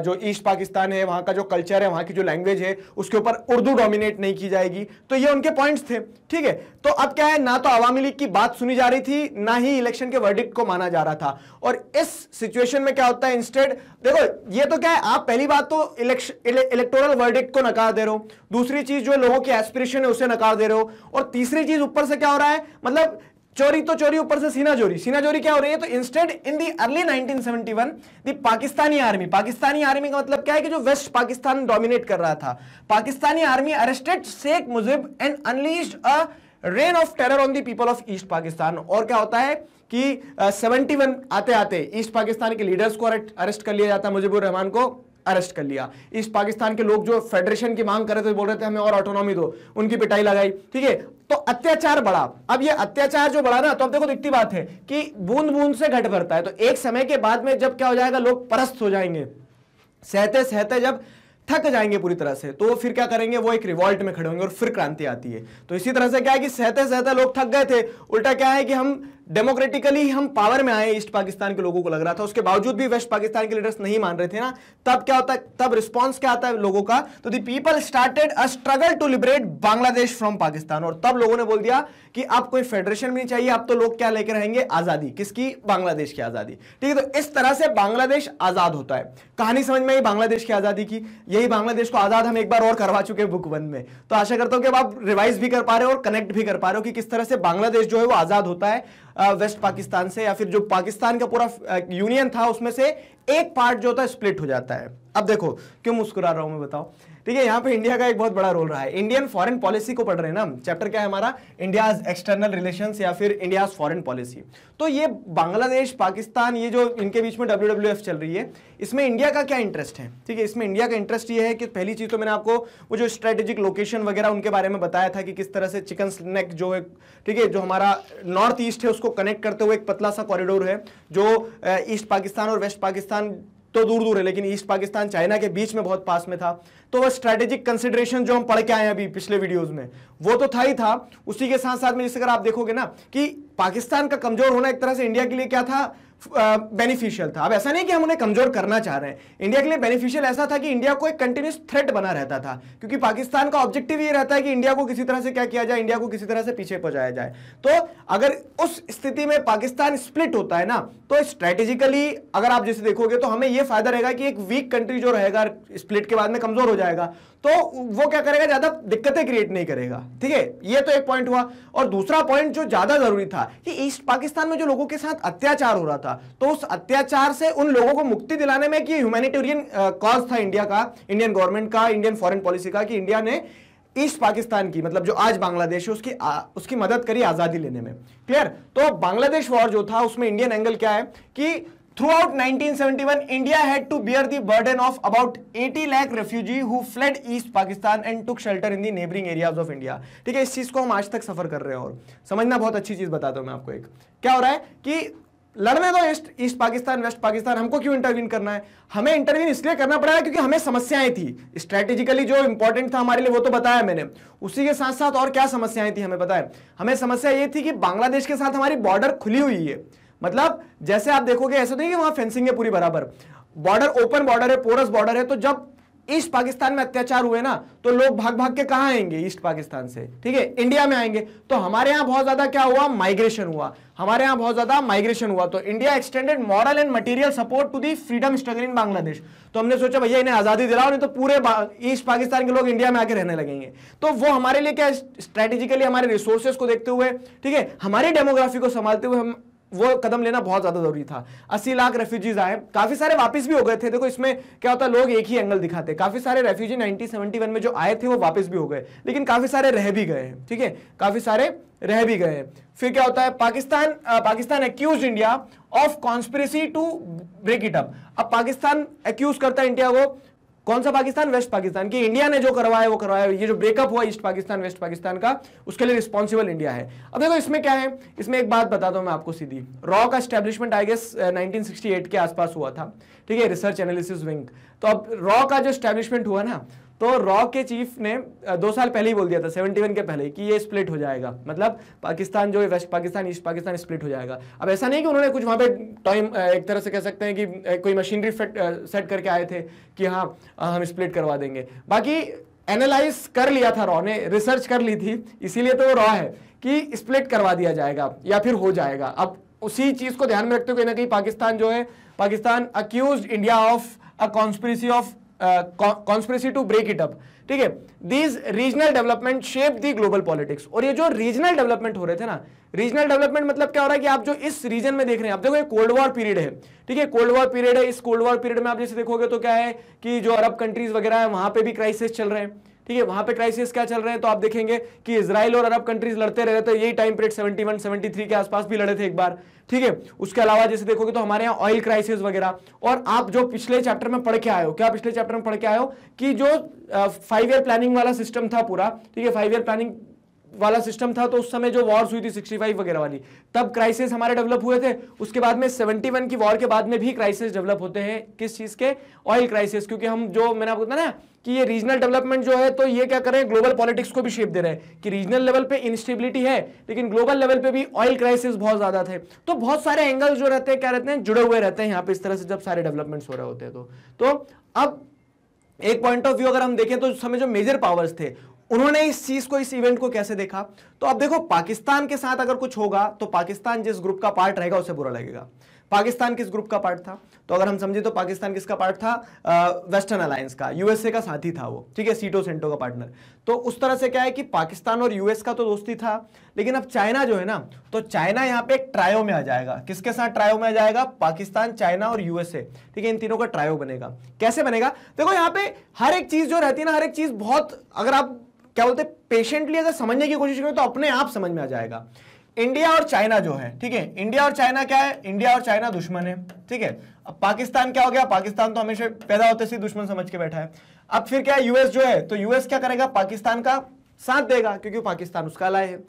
जो ईस्ट पाकिस्तान है वहां का जो कल्चर है वहां की जो लैंग्वेज है उसके ऊपर उर्दू डोमिनेट नहीं की जाएगी तो ये उनके पॉइंट्स थे ठीक है तो अब क्या है ना तो अवामी लीग की बात सुनी जा रही थी ना ही इलेक्शन के वर्डिक्ट को माना जा रहा था और इस सिचुएशन में क्या होता है इंस्टेड देखो ये तो क्या है आप पहली बात तो इलेक्शन इलेक्टोरल वर्डिक्ट को नकार दे रहे हो दूसरी चीज जो लोगों की एस्पिरेशन है उसे नकार दे रहे हो और तीसरी चीज ऊपर से क्या हो रहा है मतलब चोरी तो चोरी ऊपर से सीना चोरी सीना चोरी क्या हो रही है तो instead in the early 1971 the Pakistani army Pakistani army का मतलब क्या है कि जो वेस्ट पाकिस्तान डोमिनेट कर रहा था Pakistani army arrested Sheikh Mujib and unleashed a reign of terror on the people of East Pakistan और क्या होता है कि वन आते आते ईस्ट पाकिस्तान के लीडर्स को अरेस्ट कर लिया जाता मुजीबुर रहमान को अरेस्ट कर लिया ईस्ट पाकिस्तान के लोग जो फेडरेशन की मांग कर रहे थे बोल रहे थे हमें और ऑटोनॉमी दो उनकी पिटाई लगाई ठीक है तो अत्याचार बढ़ा अब ये अत्याचार जो बढ़ा ना तो अब देखो तो इतनी बात है कि बूंद बूंद से घट भरता है तो एक समय के बाद में जब क्या हो जाएगा लोग परस्त हो जाएंगे सहते सहते जब थक जाएंगे पूरी तरह से तो फिर क्या करेंगे वो एक रिवॉल्ट में खड़े होंगे और फिर क्रांति आती है तो इसी तरह से क्या है कि सहते सहते लोग थक गए थे उल्टा क्या है कि हम डेमोक्रेटिकली हम पावर में आए ईस्ट पाकिस्तान के लोगों को लग रहा था उसके बावजूद भी वेस्ट पाकिस्तान के लीडर्स नहीं मान रहे थे ना तब क्या होता है तब रिस्पॉन्स क्या आता है लोगों का तो the people started a struggle to liberate Bangladesh from Pakistan और तब लोगों ने बोल दिया कि आप कोई फेडरेशन भी नहीं चाहिए आप तो लोग क्या लेकर रहेंगे आजादी किसकी बांग्लादेश की आजादी ठीक है तो इस तरह से बांग्लादेश आजाद होता है कहानी समझ में आई बांग्लादेश की आजादी की यही बांग्लादेश को आजाद हम एक बार और करवा चुके हैं बुक वन में तो आशा करता हूं कि आप रिवाइज भी कर पा रहे हो और कनेक्ट भी कर पा रहे हो कि किस तरह से बांग्लादेश जो है वो आजाद होता है वेस्ट पाकिस्तान से या फिर जो पाकिस्तान का पूरा यूनियन था उसमें से एक पार्ट जो होता है स्प्लिट हो जाता है अब देखो क्यों मुस्कुरा रहा हूं मैं बताओ ठीक है यहाँ पे इंडिया का एक बहुत बड़ा रोल रहा है इंडियन फॉरेन पॉलिसी को पढ़ रहे हैं ना चैप्टर क्या है हमारा इंडिया एक्सटर्नल रिलेशन या फिर इंडिया फॉरन पॉलिसी तो ये बांग्लादेश पाकिस्तान ये जो इनके बीच में डब्ल्यू चल रही है इसमें इंडिया का क्या इंटरेस्ट है ठीक है इसमें इंडिया का इंटरेस्ट ये है कि पहली चीज तो मैंने आपको वो जो स्ट्रेटेजिक लोकेशन वगैरह उनके बारे में बताया था कि किस तरह से चिकन स्नैक जो है ठीक है जो हमारा नॉर्थ ईस्ट है उसको कनेक्ट करते हुए एक पतला सा कॉरिडोर है जो ईस्ट पाकिस्तान और वेस्ट पाकिस्तान तो दूर दूर है लेकिन ईस्ट पाकिस्तान चाइना के बीच में बहुत पास में था तो वह स्ट्रेटेजिक कंसिडरेशन जो हम पढ़ के आए हैं अभी पिछले वीडियोस में वो तो था ही था उसी के साथ साथ में जैसे अगर आप देखोगे ना कि पाकिस्तान का कमजोर होना एक तरह से इंडिया के लिए क्या था बेनिफिशियल था अब ऐसा नहीं कि हम उन्हें कमजोर करना चाह रहे हैं इंडिया के लिए बेनिफिशियल ऐसा था कि इंडिया को एक कंटिन्यूस थ्रेट बना रहता था क्योंकि पाकिस्तान का ऑब्जेक्टिव ये रहता है कि इंडिया को किसी तरह से क्या किया जाए इंडिया को किसी तरह से पीछे पहुंचाया जाए तो अगर उस स्थिति में पाकिस्तान स्प्लिट होता है ना तो स्ट्रेटेजिकली अगर आप जैसे देखोगे तो हमें यह फायदा रहेगा कि एक वीक कंट्री जो रहेगा स्प्लिट के बाद में कमजोर हो जाएगा तो वो क्या करेगा ज्यादा दिक्कतें क्रिएट नहीं करेगा ठीक है ये तो एक पॉइंट हुआ और दूसरा पॉइंट जो ज्यादा जरूरी था कि ईस्ट पाकिस्तान में जो लोगों के साथ अत्याचार हो रहा था था तो उस अत्याचार से उन लोगों को मुक्ति दिलाने में कि ह्यूमैनिटेरियन कॉज था इंडिया का इंडियन गवर्नमेंट का इंडियन फॉरेन पॉलिसी का कि इंडिया ने ईस्ट पाकिस्तान की मतलब जो आज बांग्लादेश है उसकी आ, उसकी मदद करी आज़ादी लेने में क्लियर तो बांग्लादेश वॉर जो था उसमें इंडियन एंगल क्या है कि throughout nineteen India had to bear the burden of about 80 lakh refugee who fled East Pakistan and took shelter in the neighbouring areas of India ठीक है इस चीज़ को हम आज तक सफर कर रहे हैं और समझना बहुत अच्छी चीज़ बताता हूं मैं आपको एक क्या हो रहा है कि लड़ने दो East East Pakistan West Pakistan हमको क्यों इंटरवीन करना है हमें इंटरवीन इसलिए करना पड़ा है क्योंकि हमें समस्याएं थी स्ट्रेटेजिकली जो इंपॉर्टेंट था हमारे लिए वो तो बताया मैंने उसी के साथ साथ और क्या समस्याएं थी हमें बताया हमें समस्या ये थी कि बांग्लादेश के साथ हमारी बॉर्डर खुली हुई है मतलब जैसे आप देखोगे ऐसा तो नहीं कि वहां फेंसिंग है पूरी बराबर बॉर्डर ओपन बॉर्डर है पोरस बॉर्डर है तो जब ईस्ट पाकिस्तान में अत्याचार हुए ना तो लोग भाग भाग के कहाँ आएंगे ईस्ट पाकिस्तान से ठीक है इंडिया में आएंगे तो हमारे यहां बहुत ज्यादा क्या हुआ माइग्रेशन हुआ हमारे यहां बहुत ज्यादा माइग्रेशन हुआ तो India extended moral and material support to the freedom struggle in Bangladesh तो हमने सोचा भैया इन्हें आजादी दिलाओ नहीं तो पूरे ईस्ट पाकिस्तान के लोग इंडिया में आके रहने लगेंगे तो वो हमारे लिए क्या स्ट्रेटेजिकली हमारे रिसोर्सेस को देखते हुए ठीक है हमारी डेमोग्राफी को संभालते हुए हम वो कदम लेना बहुत ज्यादा जरूरी था अस्सी लाख रेफ्यूजीज आए काफी सारे वापस भी हो गए थे देखो इसमें क्या होता है लोग एक ही एंगल दिखाते काफी सारे रेफ्यूजी 1971 में जो आए थे वो वापस भी हो गए लेकिन काफी सारे रह भी गए ठीक है काफी सारे रह भी गए फिर क्या होता है Pakistan Pakistan accuse India of conspiracy to break it up अब पाकिस्तान एक्यूज करता है इंडिया को कौन सा पाकिस्तान वेस्ट पाकिस्तान की इंडिया ने जो करवाया वो करवाया ये जो ब्रेकअप हुआ ईस्ट पाकिस्तान वेस्ट पाकिस्तान का उसके लिए रिस्पॉन्सिबल इंडिया है अब देखो इसमें क्या है इसमें एक बात बता दो मैं आपको सीधी रॉ का स्टैब्लिशमेंट आई गेस नाइनटीन के आसपास हुआ था ठीक है रिसर्च एनालिसिस विंग तो अब रॉ का जो स्टैब्लिशमेंट हुआ ना तो रॉ के चीफ ने दो साल पहले ही बोल दिया था सेवेंटी वन के पहले कि ये स्प्लिट हो जाएगा मतलब पाकिस्तान जो West Pakistan East Pakistan split हो जाएगा अब ऐसा नहीं कि उन्होंने कुछ वहाँ पे टाइम एक तरह से कह सकते हैं कि कोई मशीनरी सेट करके आए थे कि हाँ हम स्प्लिट करवा देंगे बाकी एनालाइज कर लिया था रॉ ने रिसर्च कर ली थी इसीलिए तो रॉ है कि स्प्लिट करवा दिया जाएगा या फिर हो जाएगा अब उसी चीज़ को ध्यान में रखते हुए कहीं ना कहीं पाकिस्तान जो है Pakistan accuse India of a conspiracy of conspiracy to break it up ठीक है these regional development shape the global politics और ये जो रीजनल डेवलपमेंट हो रहे थे ना रीजनल डेवलपमेंट मतलब क्या हो रहा है कि आप जो इस रीजन में देख रहे हैं आप देखो ये कोल्ड वॉर पीरियड है ठीक है कोल्ड वॉर पीरियड है इस कोल्ड वॉर पीरियड में आप जैसे देखोगे तो क्या है कि जो अरब कंट्रीज वगैरह है वहां पर भी क्राइसिस चल रहे हैं ठीक है वहां पे क्राइसिस क्या चल रहे हैं तो आप देखेंगे कि इसराइल और अरब कंट्रीज लड़ते रहे तो यही टाइम पीरियड 71 73 के आसपास भी लड़े थे एक बार ठीक है उसके अलावा जैसे देखोगे तो हमारे यहाँ ऑयल क्राइसिस वगैरह और आप जो पिछले चैप्टर में पढ़ के आए हो क्या पिछले चैप्टर में पढ़ के आए हो कि जो फाइव ईयर प्लानिंग वाला सिस्टम था पूरा ठीक है फाइव ईयर प्लानिंग वाला सिस्टम था तो उस समय जो वॉर्स हुई थी 65 वगैरह वाली तब क्राइसिस हमारे डेवलप हुए थे उसके बाद में 71 की वॉर के बाद में भी क्राइसिस डेवलप होते हैं किस चीज़ के ऑयल क्राइसिस क्योंकि हम जो मैंने आपको बताया ना कि ये रीजनल डेवलपमेंट जो है तो ये क्या कर रहे हैं ग्लोबल पॉलिटिक्स को भी शेप दे रहे हैं कि रीजनल लेवल पे इंस्टेबिलिटी है लेकिन ग्लोबल लेवल पे भी ऑयल क्राइसिस बहुत ज़्यादा थे तो बहुत सारे एंगल जो रहते हैं क्या रहते हैं जुड़े हुए रहते हैं यहाँ पे इस तरह से जब सारे डेवलपमेंट्स हो रहे होते हैं तो, तो अब एक पॉइंट ऑफ व्यू अगर हम देखें तो उस समय जो मेजर पावर्स थे उन्होंने इस चीज को इस इवेंट को कैसे देखा तो अब देखो पाकिस्तान के साथ अगर कुछ होगा तो पाकिस्तान जिस ग्रुप का पार्ट रहेगा उसे बुरा लगेगा पाकिस्तान किस ग्रुप का पार्ट था तो अगर हम समझे तो पाकिस्तान किसका पार्ट था आ, वेस्टर्न अलायंस का यूएसए का साथी था वो ठीक है सीटो सेंटो का पार्टनर तो उस तरह से क्या है कि पाकिस्तान और यूएस का तो दोस्ती था लेकिन अब चाइना जो है ना तो चाइना यहाँ पे एक ट्रायो में आ जाएगा किसके साथ ट्रायो में आ जाएगा पाकिस्तान चाइना और यूएसए ठीक है इन तीनों का ट्रायो बनेगा कैसे बनेगा देखो यहाँ पे हर एक चीज जो रहती है ना हर एक चीज बहुत अगर आप क्या बोलते हैं पेशेंटली अगर समझने की कोशिश करें तो अपने आप समझ में आ जाएगा इंडिया और चाइना जो है ठीक है इंडिया और चाइना क्या है इंडिया और चाइना दुश्मन है ठीक है अब पाकिस्तान क्या हो गया पाकिस्तान तो हमेशा पैदा होते से दुश्मन समझ के बैठा है अब फिर क्या है यूएस जो है तो यूएस क्या करेगा पाकिस्तान का साथ देगा क्योंकि पाकिस्तान उसका लाए है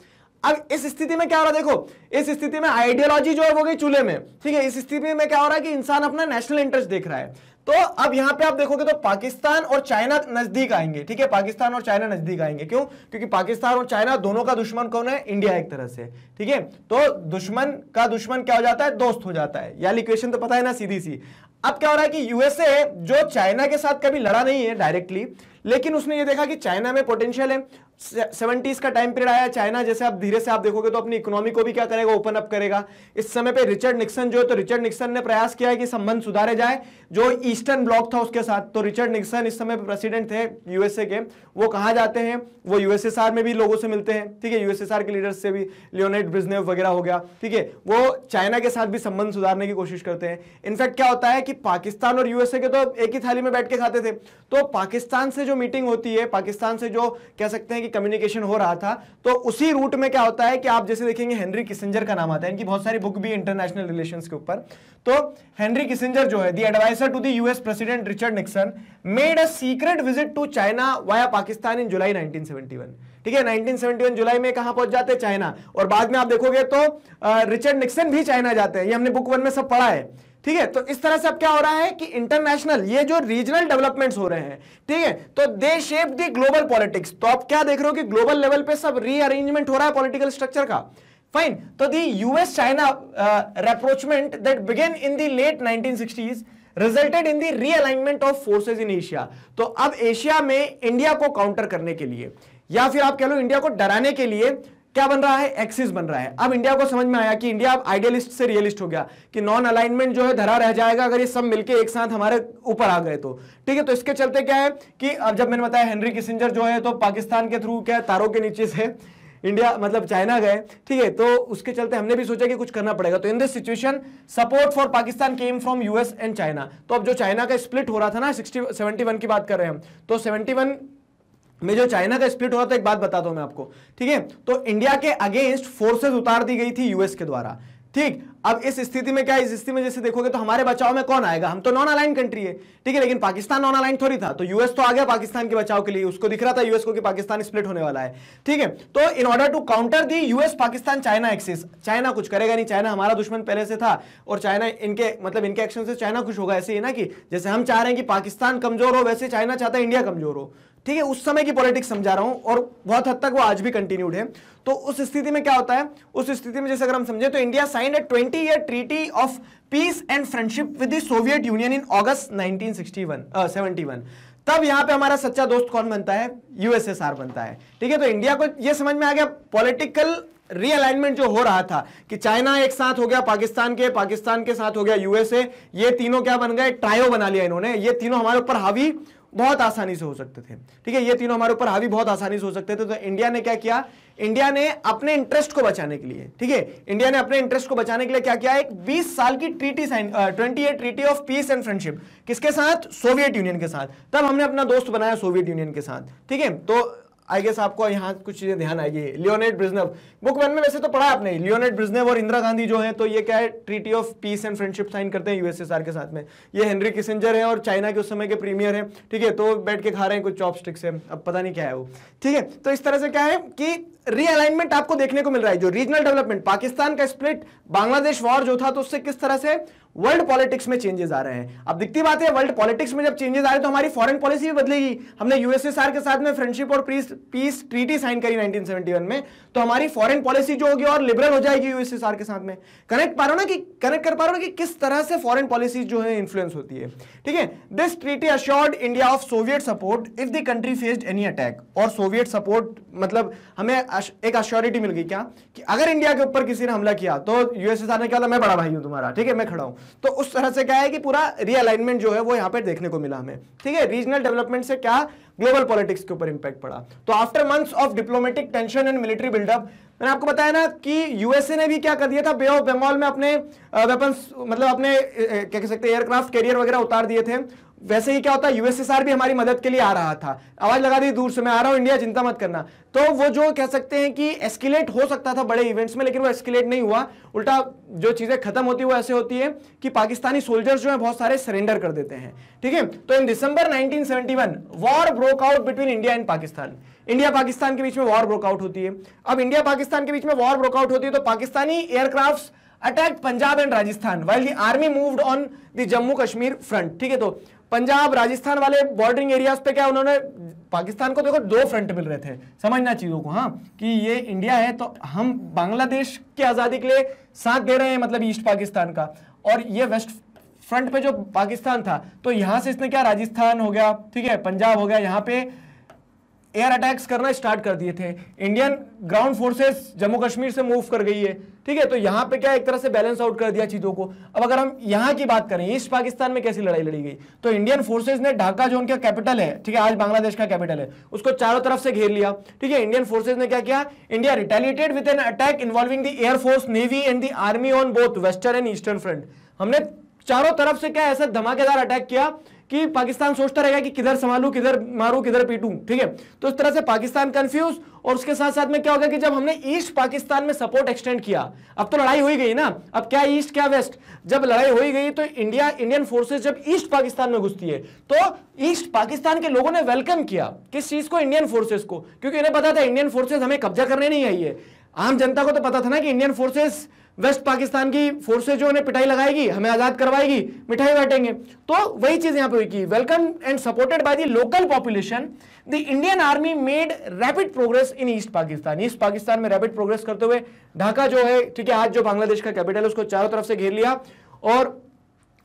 अब इस स्थिति में क्या हो रहा है देखो इस स्थिति में आइडियोलॉजी जो है वो गई चूल्हे में ठीक है इस स्थिति में क्या हो रहा है कि इंसान अपना नेशनल इंटरेस्ट देख रहा है तो अब यहां पे आप देखोगे तो पाकिस्तान और चाइना नजदीक आएंगे ठीक है पाकिस्तान और चाइना नजदीक आएंगे क्यों क्योंकि पाकिस्तान और चाइना दोनों का दुश्मन कौन है इंडिया एक तरह से ठीक है तो दुश्मन का दुश्मन क्या हो जाता है दोस्त हो जाता है या इक्वेशन तो पता है ना सीधी सी अब क्या हो रहा है कि यूएसए जो चाइना के साथ कभी लड़ा नहीं है डायरेक्टली लेकिन उसने ये देखा कि चाइना में पोटेंशियल है सेवेंटीज का टाइम पीरियड आया चाइना जैसे आप धीरे से आप देखोगे तो अपनी इकोनॉमी को भी क्या करेगा ओपन अप करेगा इस समय पे रिचर्ड निक्सन जो है तो रिचर्ड निक्सन ने प्रयास किया है कि संबंध सुधारे जाए जो ईस्टर्न ब्लॉक था उसके साथ तो रिचर्ड निक्सन इस समय प्रेसिडेंट थे यूएसए के वो कहा जाते हैं वो यूएसएसआर में भी लोगों से मिलते हैं ठीक है यूएसएसआर के लीडर्स से भी लियोनेट ब्रिजनेव वगैरह हो गया ठीक है वो चाइना के साथ भी संबंध सुधारने की कोशिश करते हैं इनफैक्ट क्या होता है कि पाकिस्तान और यूएसए के तो एक ही थाली में बैठ के खाते थे तो पाकिस्तान से जो मीटिंग होती है पाकिस्तान से जो कह सकते हैं की कम्युनिकेशन हो रहा था तो उसी रूट में क्या होता है कि आप जैसे देखेंगे हेनरी किसेंजर का नाम आता है इनकी बहुत सारी बुक भी इंटरनेशनल रिलेशन के ऊपर तो हेनरी किसेंजर जो है the adviser to the US president Richard Nixon made a secret visit to China via Pakistan in July nineteen ठीक है 1971 जुलाई में कहां पहुंच जाते हैं चाइना और बाद में आप देखोगे तो रिचर्ड निक्सन भी चाइना जाते हैं ये हमने बुक वन में सब पढ़ा है ठीक है तो इस तरह से अब क्या हो रहा है कि इंटरनेशनल ये जो रीजनल डेवलपमेंट्स हो रहे हैं ठीक है तो they shape the global politics तो आप क्या देख रहे हो कि ग्लोबल लेवल पे सब रीअरेंजमेंट हो रहा है पॉलिटिकल स्ट्रक्चर का फाइन तो the US China rapprochement that began in the late nineteen resulted in the realignment of forces in Asia तो अब एशिया में इंडिया को काउंटर करने के लिए या फिर आप कह लो इंडिया को डराने के लिए क्या बन रहा है एक्सिस बन रहा है अब इंडिया को समझ में आया कि इंडिया अब आइडियलिस्ट से रियलिस्ट हो गया कि नॉन अलाइनमेंट जो है धरा रह जाएगा अगर ये सब मिलके एक साथ हमारे ऊपर आ गए तो ठीक है तो इसके चलते क्या है कि अब जब मैंने बताया हेनरी किसिंजर जो है तो पाकिस्तान के थ्रू क्या तारों के नीचे से इंडिया मतलब चाइना गए ठीक है तो उसके चलते हमने भी सोचा कि कुछ करना पड़ेगा तो in this situation support for Pakistan came from US and China तो अब जो चाइना का स्प्लिट हो रहा था ना सिक्सटी सेवेंटी की बात कर रहे हैं हम तो सेवेंटी में जो चाइना का स्प्लिट हो रहा था एक बात बता दो मैं आपको ठीक है तो इंडिया के अगेंस्ट फोर्सेस उतार दी गई थी यूएस के द्वारा ठीक अब इस स्थिति में क्या इस स्थिति में जैसे देखोगे तो हमारे बचाव में कौन आएगा हम तो नॉन अलाइन कंट्री है ठीक है लेकिन पाकिस्तान नॉन अलाइन थोड़ी था तो यूएस तो आ गया पाकिस्तान के बचाव के लिए उसको दिख रहा था यूएस को कि पाकिस्तान स्प्लिट होने वाला है ठीक है तो in order to counter the US Pakistan China axis China कुछ करेगा नहीं चाइना हमारा दुश्मन पहले से था और चाइना इनके मतलब इनके एक्शन से चाइना खुश होगा ऐसे ही ना कि जैसे हम चाह रहे हैं कि पाकिस्तान कमजोर हो वैसे चाइना चाहता है इंडिया कमजोर हो ठीक है उस समय की पॉलिटिक्स समझा रहा हूं और बहुत हद तक वो आज भी कंटिन्यूड है तो उस स्थिति में क्या होता है उस स्थिति में जैसे अगर हम समझे तो India sign a twenty year treaty of peace and friendship with the Soviet Union in August nineteen sixty one तब यहां पे हमारा सच्चा दोस्त कौन बनता है यूएसएसआर बनता है ठीक है तो इंडिया को ये समझ में आ गया पॉलिटिकल रियलाइनमेंट जो हो रहा था कि चाइना एक साथ हो गया पाकिस्तान के पाकिस्तान के साथ हो गया यूएसए ये तीनों क्या बन गए ट्रायो बना लिया इन्होंने ये तीनों हमारे ऊपर हावी बहुत आसानी से हो सकते थे ठीक है ये तीनों हमारे ऊपर हावी बहुत आसानी से हो सकते थे तो इंडिया ने क्या किया इंडिया ने अपने इंटरेस्ट को बचाने के लिए ठीक है इंडिया ने अपने इंटरेस्ट को बचाने के लिए क्या किया एक 20 साल की treaty sign twenty eight treaty of peace and friendship किसके साथ सोवियत यूनियन के साथ तब हमने अपना दोस्त बनाया सोवियत यूनियन के साथ ठीक है तो आई गेस आपको यहाँ कुछ चीजें ध्यान आएगी लियोनेट ब्रिजनेव बुक वन में वैसे तो पढ़ा आपने लियोनेट ब्रिजनेव और इंदिरा गांधी जो है तो ये क्या है treaty of peace and friendship sign करते हैं यूएसएसआर के साथ में ये हेनरी किसेंजर है और चाइना के उस समय के प्रीमियर है ठीक है तो बैठ के खा रहे हैं कुछ चॉप स्टिक्स अब पता नहीं क्या है वो ठीक है तो इस तरह से क्या है कि रीअलाइनमेंट आपको देखने को मिल रहा है जो रीजनल डेवलपमेंट पाकिस्तान का स्प्लिट बांग्लादेश वॉर जो था तो उससे किस तरह से वर्ल्ड पॉलिटिक्स में चेंजेस आ रहे हैं अब दिखती बात है वर्ल्ड पॉलिटिक्स में जब चेंजेस आ रहे हैं तो हमारी फॉरेन पॉलिसी भी बदलेगी हमने यूएसएसआर के साथ में फ्रेंडशिप और पीस पीस ट्रीटी साइन करी 1971 में तो हमारी फॉरेन पॉलिसी जो होगी और लिबरल हो जाएगी यूएसएसआर के साथ में कनेक्ट पा रहा ना कि कनेक्ट कर पा रहा ना कि किस तरह से फॉरन पॉलिसी जो है इन्फ्लुएंस होती है ठीक है this treaty assured India of Soviet support if the country faced any attack और सोवियत सपोर्ट मतलब हमें एक अश्योरिटी मिल गई क्या कि अगर इंडिया के ऊपर किसी ने हमला किया तो यूएसएसआर ने क्या था मैं बड़ा भाई हूं तुम्हारा ठीक है मैं खड़ा हूं तो उस तरह से क्या है कि पूरा रियलाइनमेंट जो है वो यहां पर देखने को मिला हमें ठीक है रीजनल डेवलपमेंट से क्या ग्लोबल पॉलिटिक्स के ऊपर इंपैक्ट पड़ा तो after months of diplomatic tension and military buildup मैंने आपको बताया ना कि यूएसए ने भी क्या कर दिया था बे ऑफ बेंगाल में अपने वेपन्स मतलब अपने क्या कह सकते हैं एयरक्राफ्ट कैरियर वगैरह उतार दिए थे वैसे ही क्या होता है यूएसएसआर भी हमारी मदद के लिए आ रहा था आवाज लगा दी दूर से मैं आ रहा हूं इंडिया चिंता मत करना तो वो जो कह सकते हैं कि एस्किलेट हो सकता था बड़े इवेंट्स में लेकिन वो एस्किलेट नहीं हुआ उल्टा जो चीजें खत्म होती है वो ऐसे होती है कि पाकिस्तानी सोल्जर्स जो है बहुत सारे सरेंडर कर देते हैं ठीक है तो in December nineteen war broke out between India and Pakistan India Pakistan के बीच में वॉर ब्रोकआउट होती है अब इंडिया पाकिस्तान के बीच में वॉर ब्रोकआउट होती है तो Pakistani aircraft attack Punjab and Rajasthan while the army moved on the Jammu Kashmir front ठीक है तो पंजाब राजस्थान वाले बॉर्डरिंग एरियाज पे क्या उन्होंने पाकिस्तान को देखो दो फ्रंट मिल रहे थे समझना चीज़ों को हाँ कि ये इंडिया है तो हम बांग्लादेश की आज़ादी के लिए साथ दे रहे हैं मतलब ईस्ट पाकिस्तान का और ये वेस्ट फ्रंट पे जो पाकिस्तान था तो यहां से इसने क्या राजस्थान हो गया ठीक है पंजाब हो गया यहाँ पे एयर अटैक्स करना स्टार्ट कर दिए थे Indian ground forces Jammu Kashmir से मूव कर गई है ठीक है तो यहां पे क्या एक तरह से बैलेंस आउट कर दिया चीज़ों को अब अगर हम यहां की बात करें ईस्ट पाकिस्तान में कैसी लड़ाई लड़ी गई तो इंडियन फोर्सेज ने ढाका जो उनका कैपिटल है ठीक है आज बांग्लादेश का कैपिटल है उसको चारों तरफ से घेर लिया ठीक है इंडियन फोर्सेज ने क्या किया India retaliated with an attack involving the air force navy and the army on both western and eastern front हमने चारों तरफ से क्या ऐसा धमाकेदार अटैक किया कि पाकिस्तान सोचता रहेगा कि किधर संभालू किधर मारू किधर पीटू ठीक है तो इस तरह से पाकिस्तान कंफ्यूज और उसके साथ साथ में क्या होगा कि जब हमने ईस्ट पाकिस्तान में सपोर्ट एक्सटेंड किया अब तो लड़ाई ही गई ना अब क्या ईस्ट क्या वेस्ट जब लड़ाई हुई गई तो इंडिया इंडियन फोर्सेज जब ईस्ट पाकिस्तान में घुसती है तो ईस्ट पाकिस्तान के लोगों ने वेलकम किया किस चीज को इंडियन फोर्सेज को क्योंकि इन्हें पता था इंडियन फोर्सेज हमें कब्जा करने नहीं आई है आम जनता को तो पता था ना कि इंडियन फोर्सेज वेस्ट पाकिस्तान की फोर्सेज जो उन्हें पिटाई लगाएगी हमें आजाद करवाएगी मिठाई बांटेंगे तो वही चीज यहां पे हुई कि welcome and supported by the local population the Indian army made rapid progress in East Pakistan East Pakistan में रैपिड प्रोग्रेस करते हुए ढाका जो है ठीक है आज जो बांग्लादेश का कैपिटल है उसको चारों तरफ से घेर लिया और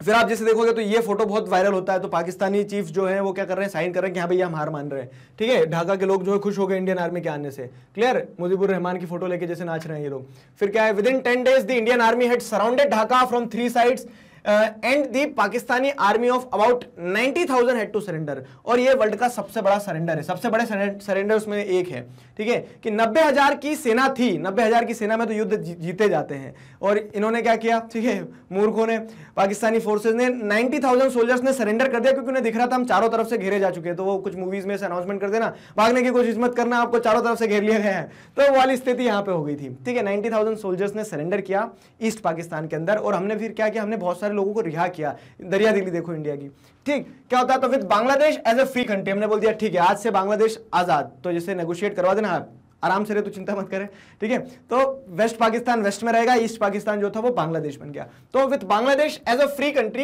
फिर आप जैसे देखोगे तो ये फोटो बहुत वायरल होता है तो पाकिस्तानी चीफ जो है वो क्या कर रहे हैं साइन कर रहे हैं कि हाँ भैया हम हार मान रहे हैं ठीक है ढाका के लोग जो है खुश हो गए इंडियन आर्मी के आने से क्लियर मुजीबुर रहमान की फोटो लेके जैसे नाच रहे हैं ये लोग फिर क्या है within ten days the Indian army had surrounded Dhaka from three sides and the Pakistani army of about 90,000 had to surrender और ये वर्ल्ड का सबसे बड़ा सरेंडर है सबसे बड़े सरेंडर उसमें एक है ठीक है कि नब्बे हजार की सेना थी नब्बे हजार की सेना में तो युद्ध जीते जाते हैं और इन्होंने क्या किया ठीक है मूर्खों ने पाकिस्तानी फोर्सेज ने 90,000 सोल्जर्स ने सरेंडर कर दिया क्योंकि उन्हें दिख रहा था हम चारों तरफ से घेरे जा चुके हैं तो वो कुछ मूवीज में अनाउंसमेंट कर देना भागने की कोशिश मत करना आपको चारों तरफ से घेर लिया गया है तो वाली स्थिति यहाँ पे हो गई थी ठीक है नाइनटी सोल्जर्स ने सरेंडर किया ईस्ट पाकिस्तान के अंदर और हमने फिर क्या किया हमने बहुत सारे सारे लोगों को रिहा किया दरिया दिल्ली देखो इंडिया की ठीक क्या होता है तो with Bangladesh as a free country हमने बोल दिया ठीक है आज से बांग्लादेश आज़ाद तो जैसे नेगोशिएट करवा देना आप आराम से रहे तो चिंता मत करें ठीक है तो वेस्ट पाकिस्तान वेस्ट में रहेगा ईस्ट पाकिस्तान जो था वो बांग्लादेश बन गया तो with Bangladesh as a free country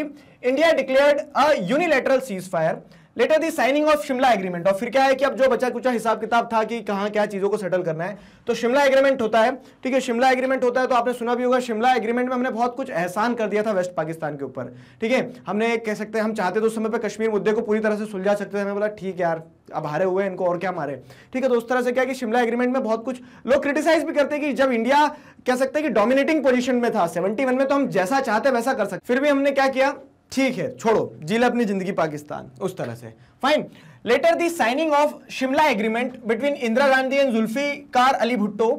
India declared a unilateral ceasefire later the signing of Shimla agreement और फिर क्या है कि अब जो बचा कुछ हिसाब किताब था कि कहाँ क्या चीज़ों को सेटल करना है तो शिमला एग्रीमेंट होता है ठीक है शिमला एग्रीमेंट होता है तो आपने सुना भी होगा शिमला एग्रीमेंट में हमने बहुत कुछ एहसान कर दिया था वेस्ट पाकिस्तान के ऊपर ठीक है हमने कह सकते हैं हम चाहते तो उस समय पर कश्मीर मुद्दे को पूरी तरह से सुलझा सकते थे हमें बोला ठीक यार अब हारे हुए इनको और क्या मारे ठीक है तो उस तरह से क्या कि शिमला एग्रीमेंट में बहुत कुछ लोग क्रिटिसाइज भी करते हैं कि जब इंडिया कह सकते हैं कि डोमिनेटिंग पोजीशन में था 71 में तो हम जैसा चाहते वैसा कर सकते फिर भी हमने क्या किया ठीक है छोड़ो जी अपनी जिंदगी पाकिस्तान उस तरह से fine later the signing of Shimla agreement between Indira Gandhi and Zulfikar Ali Bhutto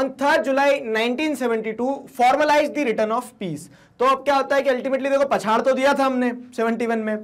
on third July 1972 formalise the return of peace तो अब क्या होता है कि अल्टीमेटली देखो पछाड़ तो दिया था हमने 71 में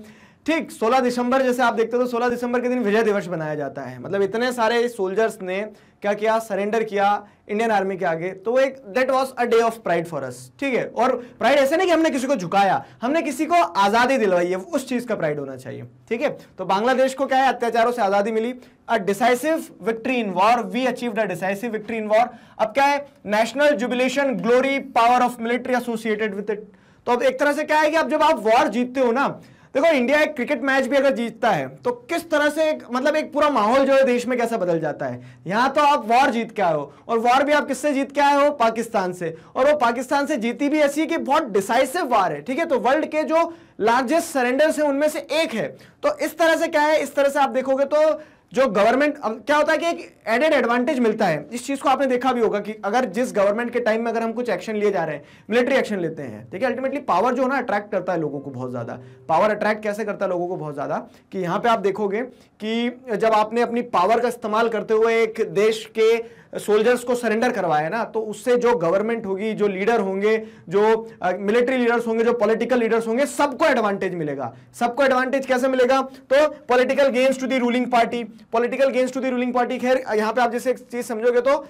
ठीक 16 दिसंबर जैसे आप देखते हो तो 16 दिसंबर के दिन विजय दिवस बनाया जाता है मतलब इतने सारे सोल्जर्स ने क्या किया सरेंडर किया इंडियन आर्मी के आगे तो एक that was a day of pride for us ठीक है और प्राइड ऐसे नहीं कि हमने किसी को झुकाया हमने किसी को आज़ादी दिलवाई है उस चीज़ का प्राइड होना चाहिए ठीक है तो बांग्लादेश को क्या है अत्याचारों से आज़ादी मिली a decisive victory in war we achieve a decisive victory in war अब क्या है national jubilation glory power of military associated with it तो अब एक तरह से क्या है कि अब जब आप वॉर जीतते हो ना देखो इंडिया एक क्रिकेट मैच भी अगर जीतता है तो किस तरह से मतलब एक पूरा माहौल जो है देश में कैसा बदल जाता है यहाँ तो आप वॉर जीत के आए हो और वॉर भी आप किससे जीत के आए हो पाकिस्तान से और वो पाकिस्तान से जीती भी ऐसी है कि बहुत डिसाइसिव वार है ठीक है तो वर्ल्ड के जो लार्जेस्ट सरेंडर्स हैं उनमें से एक है तो इस तरह से क्या है इस तरह से आप देखोगे तो जो गवर्नमेंट क्या होता है कि एक एडेड एडवांटेज मिलता है इस चीज़ को आपने देखा भी होगा कि अगर जिस गवर्नमेंट के टाइम में अगर हम कुछ एक्शन लिए जा रहे हैं मिलिट्री एक्शन लेते हैं ठीक है अल्टीमेटली पावर जो है ना अट्रैक्ट करता है लोगों को बहुत ज़्यादा पावर अट्रैक्ट कैसे करता है लोगों को बहुत ज़्यादा कि यहाँ पे आप देखोगे कि जब आपने अपनी पावर का इस्तेमाल करते हुए एक देश के सोल्जर्स को सरेंडर करवाया ना तो उससे जो गवर्नमेंट होगी जो लीडर होंगे जो मिलिट्री लीडर्स होंगे जो पॉलिटिकल लीडर्स होंगे सबको एडवांटेज मिलेगा सबको एडवांटेज कैसे मिलेगा तो political gains to the ruling party political gains to the ruling party खैर यहां पे आप जैसे एक चीज समझोगे तो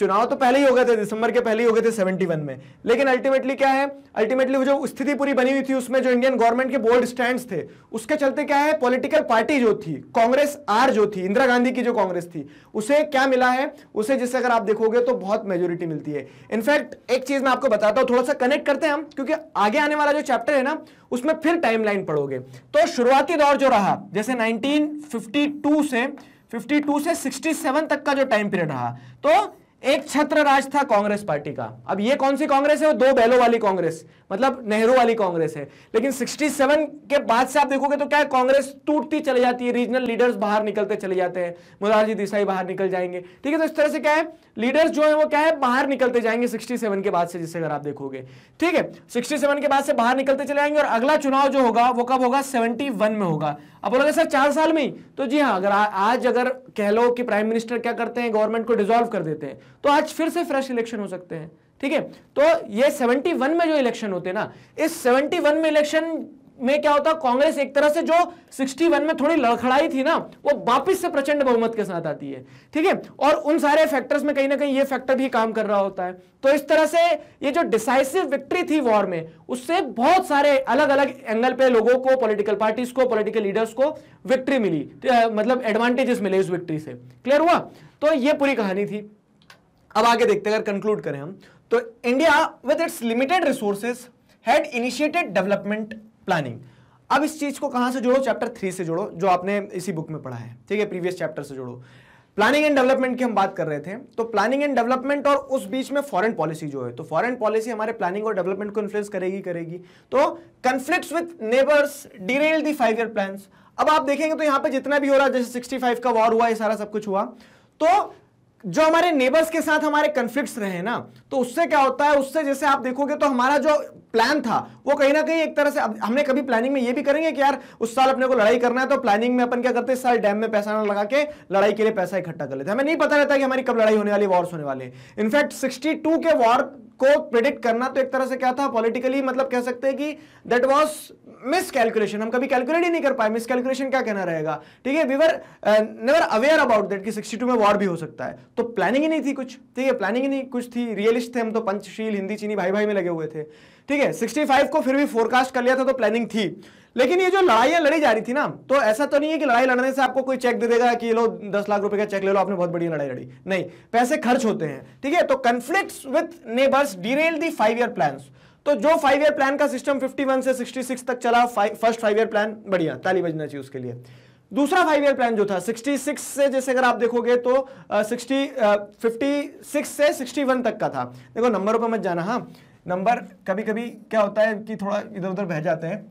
चुनाव तो पहले ही हो गए थे दिसंबर के पहले ही हो गए थे 71 में लेकिन अल्टीमेटली क्या है अल्टीमेटली जो स्थिति पूरी बनी हुई थी उसमें जो इंडियन गवर्नमेंट के बोल्ड स्टैंड थे उसके चलते क्या है पॉलिटिकल पार्टी जो थी कांग्रेस आर जो थी इंदिरा गांधी की जो कांग्रेस थी उसे क्या मिला है उसे जिससे अगर आप देखोगे तो बहुत मेजोरिटी मिलती है इनफैक्ट एक चीज मैं आपको बताता हूँ थोड़ा सा कनेक्ट करते हैं हम क्योंकि आगे आने वाला जो चैप्टर है ना उसमें फिर टाइम पढ़ोगे तो शुरुआती दौर जो रहा जैसे नाइनटीन से फिफ्टी से सिक्सटी तक का जो टाइम पीरियड रहा तो एक छत्र राज था कांग्रेस पार्टी का अब ये कौन सी कांग्रेस है वो दो बैलों वाली कांग्रेस मतलब नेहरू वाली कांग्रेस है लेकिन 67 के बाद से आप देखोगे तो क्या कांग्रेस टूटती चली जाती है रीजनल लीडर्स बाहर निकलते चले जाते हैं मुरारजी देसाई बाहर निकल जाएंगे ठीक है तो इस तरह से क्या है लीडर्स जो है वो क्या है बाहर निकलते जाएंगे सिक्सटी के बाद से जिससे अगर आप देखोगे ठीक है सिक्सटी के बाद से बाहर निकलते चले जाएंगे और अगला चुनाव जो होगा वो कब होगा सेवेंटी में होगा अब बोलोगे सर चार साल में ही तो जी हाँ अगर आज अगर कह लो कि प्राइम मिनिस्टर क्या करते हैं गवर्नमेंट को डिजोल्व कर देते हैं तो आज फिर से फ्रेश इलेक्शन हो सकते हैं ठीक है तो ये 71 में जो इलेक्शन होते ना इस 71 में इलेक्शन में क्या होता कांग्रेस एक तरह से जो 61 में थोड़ी लड़खड़ाई थी ना वो वापस से प्रचंड बहुमत के साथ आती है ठीक है और उन सारे फैक्टर्स में कहीं ना कहीं ये फैक्टर भी काम कर रहा होता है तो इस तरह से ये जो डिसाइसिव विक्ट्री थी वॉर में उससे बहुत सारे अलग अलग एंगल पे लोगों को पॉलिटिकल पार्टीज को पॉलिटिकल लीडर्स को विक्ट्री मिली तो, मतलब एडवांटेजेस मिले इस विक्ट्री से क्लियर हुआ तो ये पूरी कहानी थी अब आगे देखते हैं अगर कंक्लूड करें हम तो India with its limited resources had initiated development planning अब इस चीज को कहां से जोड़ो चैप्टर थ्री से जोड़ो जो आपने इसी बुक में पढ़ा है ठीक है प्रीवियस चैप्टर से जोड़ो प्लानिंग एंड डेवलपमेंट की हम बात कर रहे थे तो प्लानिंग एंड डेवलपमेंट और उस बीच में फॉरेन पॉलिसी जो है तो फॉरेन पॉलिसी हमारे प्लानिंग और डेवलपमेंट को इन्फ्लुएंस करेगी करेगी तो conflict with neighbours derail the five year plan अब आप देखेंगे तो यहां पे जितना भी हो रहा है जैसे 65 का वॉर हुआ ये सारा सब कुछ हुआ तो जो हमारे नेबर्स के साथ हमारे कंफ्लिक्ट्स रहे ना तो उससे क्या होता है उससे जैसे आप देखोगे तो हमारा जो प्लान था वो कहीं ना कहीं एक तरह से हमने कभी प्लानिंग में ये भी करेंगे कि यार उस साल अपने को लड़ाई करना है तो प्लानिंग में अपन क्या करते हैं साल डैम में पैसा ना लगा के लड़ाई के लिए पैसा इकट्ठा कर लेते हैं हमें नहीं पता रहता कि हमारी कब लड़ाई होने वाली वॉर्स होने वाले हैं इनफैक्ट सिक्सटी के वॉर को प्रिडिक्ट करना तो एक तरह से क्या था पॉलिटिकली मतलब कह सकते हैं कि दैट वाज मिस कैलकुलेशन हम कभी कैलकुलेट ही नहीं कर पाए मिस कैलकुलेशन क्या कहना रहेगा ठीक है we were never aware about that कि 62 में वॉर भी हो सकता है तो प्लानिंग ही नहीं थी कुछ ठीक है प्लानिंग ही नहीं कुछ थी रियलिस्ट थे हम तो पंचशील हिंदी चीनी भाई भाई में लगे हुए थे ठीक है 65 को फिर भी फोरकास्ट कर लिया था तो प्लानिंग थी लेकिन ये जो लड़ाइयां लड़ी जा रही थी ना तो ऐसा तो नहीं है कि लड़ाई लड़ने से आपको कोई चेक दे देगा कि लो दस लाख रुपए का चेक ले लो आपने बहुत बड़ी लड़ाई लड़ी नहीं पैसे खर्च होते हैं ठीक है तो conflict with neighbours derail the five year plan तो जो फाइव ईयर प्लान का सिस्टम 51 से 66 तक चला फर्स्ट फाइव ईयर प्लान बढ़िया ताली बजना चाहिए उसके लिए दूसरा फाइव ईयर प्लान जो था 66 से जैसे अगर आप देखोगे तो सिक्सटी फिफ्टी सिक्स से 61 तक का था देखो नंबरों पर मत जाना हाँ नंबर कभी कभी क्या होता है कि थोड़ा इधर उधर बह जाते हैं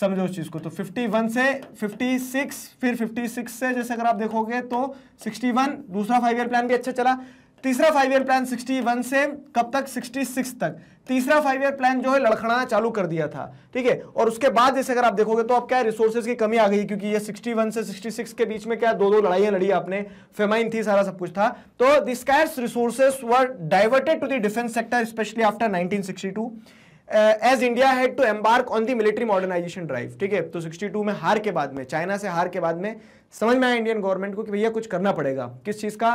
समझो उस चीज़ को तो 51 से 56 फिर 56 से जैसे अगर आप देखोगे तो 61 दूसरा फाइव ईयर प्लान भी अच्छा चला तीसरा फाइव ईयर प्लान 61 से कब तक 66 तक तीसरा फाइव ईयर प्लान जो है लड़खड़ाना चालू कर दिया था ठीक है और उसके बाद जैसे अगर आप देखोगे तो अब क्या रिसोर्सेज की कमी आ गई क्योंकि ये 61 से 66 के बीच में क्या दो दो लड़ाइयां लड़ी आपने फेमाइन थी सारा सब कुछ था तो this resources were diverted to the defence sector specially after nineteen as India had to embark on the military modernisation drive ठीक है तो 62 में हार के बाद में चाइना से हार के बाद में समझ में आया इंडियन गवर्नमेंट को कि भैया कुछ करना पड़ेगा किस चीज़ का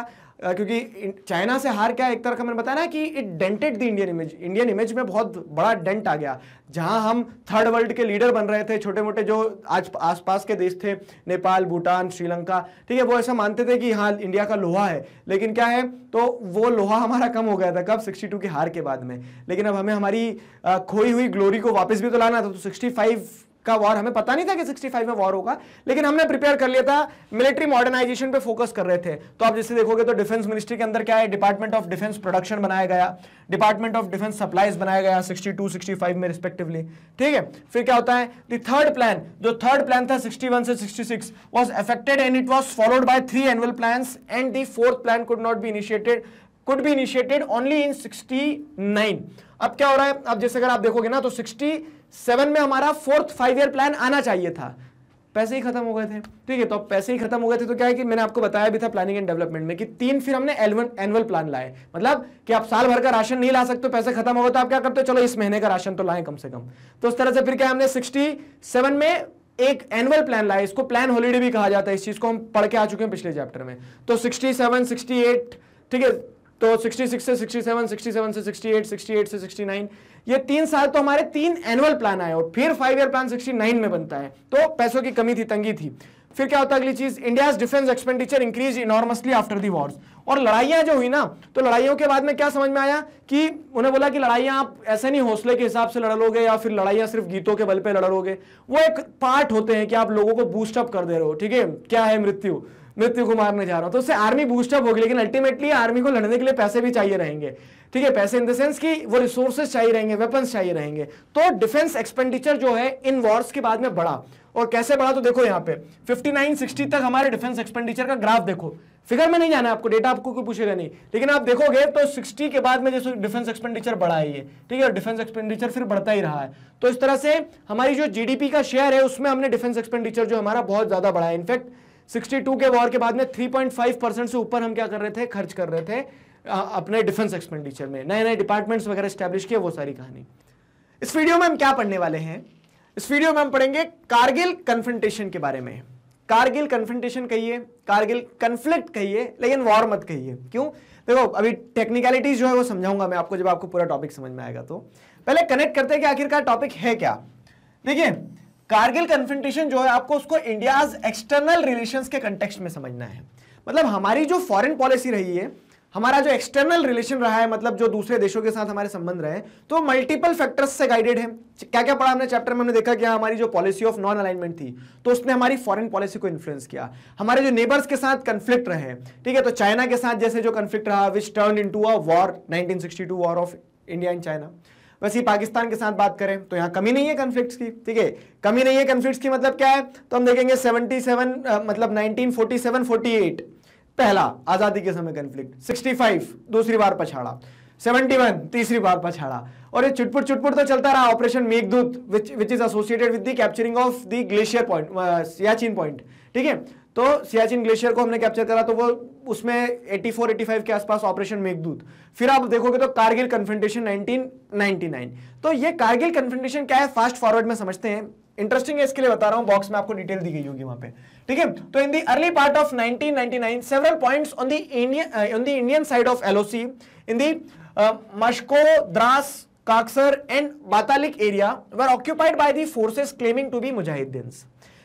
क्योंकि चाइना से हार क्या एक तरह का मैंने बताया ना कि it dented the Indian image Indian image में बहुत बड़ा डेंट आ गया जहां हम थर्ड वर्ल्ड के लीडर बन रहे थे छोटे मोटे जो आज आसपास के देश थे नेपाल भूटान श्रीलंका ठीक है वो ऐसा मानते थे कि हाँ इंडिया का लोहा है लेकिन क्या है तो वो लोहा हमारा कम हो गया था कब सिक्सटी की हार के बाद में लेकिन अब हमें हमारी खोई हुई ग्लोरी को वापस भी तो लाना था तो सिक्सटी का वॉर हमें पता नहीं था कि 65 में वॉर होगा लेकिन हमने प्रिपेयर कर लिया था मिलिट्री मॉडर्नाइजेशन पे फोकस कर रहे थे तो आप जैसे देखोगे तो डिफेंस मिनिस्ट्री के अंदर क्या है डिपार्टमेंट ऑफ डिफेंस प्रोडक्शन बनाया गया डिपार्टमेंट ऑफ डिफेंस सप्लाईज बनाया गया 62 65 में रिस्पेक्टिवली ठीक है फिर क्या होता है द थर्ड प्लान जो थर्ड प्लान था सिक्सटी से sixty six was affected and it was followed by three annual plan and the fourth plan could not be initiated could be initiated only in 69 अब क्या हो रहा है अब जैसे अगर आप देखोगे ना तो 60 सेवन में हमारा फोर्थ फाइव ईयर प्लान आना चाहिए था पैसे ही खत्म हो गए थे ठीक है तो अब पैसे ही खत्म हो गए थे तो क्या है कि मैंने आपको बताया भी था प्लानिंग एंड डेवलपमेंट में कि तीन फिर हमने एलवन एनुअल प्लान लाए मतलब कि आप साल भर का राशन नहीं ला सकते पैसे खत्म हो गए तो आप क्या करते हो चलो इस महीने का राशन तो लाए कम से कम तो उस तरह से फिर क्या हमने सिक्सटी सेवन में एक एनुअल प्लान लाया इसको प्लान हॉलीडे भी कहा जाता है इस चीज को हम पढ़ के आ चुके हैं पिछले चैप्टर में तो सिक्सटी सेवन सिक्सटी एट ठीक है तो 66 से सिक्सटी सेवन से सिक्सटी 68, 68 से 69 ये तीन साल तो हमारे तीन एनुअल प्लान आए और फिर फाइव ईयर प्लान नाइन में बनता है तो पैसों की कमी थी तंगी थी फिर क्या होता अगली चीज India defence expenditure increase enormously after the wars और लड़ाइयां जो हुई ना तो लड़ाइयों के बाद में क्या समझ में आया कि उन्हें बोला कि लड़ाइयां आप ऐसे नहीं हौसले के हिसाब से लड़ लोगे या फिर लड़ाइयां सिर्फ गीतों के बल पे लड़ लोगे वो एक पार्ट होते हैं कि आप लोगों को बूस्टअप कर दे रहे हो ठीक है क्या है मृत्यु मृत्यु को मारने जा रहा हूं तो उससे आर्मी बूस्टअप होगी लेकिन अल्टीमेटली आर्मी को लड़ने के लिए पैसे भी चाहिए रहेंगे ठीक है पैसे इन द सेंस कि वो रिसोर्सेज चाहिए रहेंगे वेपन्स चाहिए रहेंगे तो डिफेंस एक्सपेंडिचर जो है इन वॉर्स के बाद में बढ़ा और कैसे बढ़ा तो देखो यहाँ पे 59 60 तक हमारे डिफेंस एक्सपेंडिचर का ग्राफ देखो फिगर में नहीं जाना आपको डेटा आपको कोई पूछेगा नहीं लेकिन आप देखोगे तो 60 के बाद में जैसे डिफेंस एक्सपेंडिचर बढ़ा है ठीक है और डिफेंस एक्सपेंडिचर फिर बढ़ता ही रहा है तो इस तरह से हमारी जो जीडीपी का शेयर है उसमें हमने डिफेंस एक्सपेंडिचर जो हमारा बहुत ज़्यादा बढ़ा है इनफैक्ट 62 के वॉर के बाद में 3.5 परसेंट से ऊपर हम क्या कर रहे थे खर्च कर रहे थे आ, अपने डिफेंस एक्सपेंडिचर में नए नए डिपार्टमेंट्स वगैरह स्टैब्लिश किए वो सारी कहानी इस वीडियो में हम क्या पढ़ने वाले हैं इस वीडियो में हम पढ़ेंगे कारगिल कन्फेंटेशन के बारे में कारगिल कन्फेंटेशन कहिए कारगिल कन्फ्लिक्ट कहिए लेकिन वॉर मत कहिए क्यों देखो अभी टेक्निकलिटीज जो है वो समझाऊंगा मैं आपको जब आपको पूरा टॉपिक समझ में आएगा तो पहले कनेक्ट करते हैं कि आखिरकार टॉपिक है क्या देखिए कारगिल कन्फ्रंटेशन जो है आपको उसको इंडियाज एक्सटर्नल रिलेशंस के कंटेक्स्ट में समझना है मतलब हमारी जो फॉरेन पॉलिसी रही है हमारा जो एक्सटर्नल रिलेशन रहा है मतलब जो दूसरे देशों के साथ हमारे संबंध रहे तो मल्टीपल फैक्टर्स से गाइडेड है क्या क्या पढ़ा हमने चैप्टर में हमने देखा कि हमारी जो पॉलिसी ऑफ नॉन अलाइनमेंट थी तो उसने हमारी फॉरेन पॉलिसी को इन्फ्लुएंस किया हमारे जो नेबर्स के साथ कन्फ्लिक्ट रहे ठीक है तो चाइना के साथ जैसे जो कन्फ्लिक्ट रहा which turn in to a war nineteen war of India and China वैसे पाकिस्तान के साथ बात करें तो यहाँ कमी नहीं है कन्फ्लिक्ट की ठीक है कमी नहीं है कन्फ्लिक्ट की मतलब क्या है तो हम देखेंगे सेवेंटी सेवन मतलब nineteen forty seven forty eight पहला आज़ादी के समय कन्फ्लिक्ट सिक्सटी फाइव दूसरी बार पछाड़ा सेवेंटी वन तीसरी बार पछाड़ा और ये चुटपुट चुटपुट तो चलता रहा operation Meghdoot which which is associated with the capturing of the glacier point Siachen point ठीक है तो सियाचिन ग्लेशियर को हमने कैप्चर करा तो वो उसमें 84 85 के आसपास ऑपरेशन मेघदूत फिर आप देखोगे तो कारगिल कन्फेंटेशन 1999 तो ये कारगिल कन्फेंटेशन क्या है फास्ट फॉरवर्ड में समझते हैं इंटरेस्टिंग है इसके लिए बता रहा हूं बॉक्स में आपको डिटेल दी गई होगी वहां पे ठीक है तो in the early part of 1999 several point on the Indian on the Indian side of LOC in the Mashkoh Dras Kaksar and Batalik area were occupied by the forces claiming to be मुजाहिदीन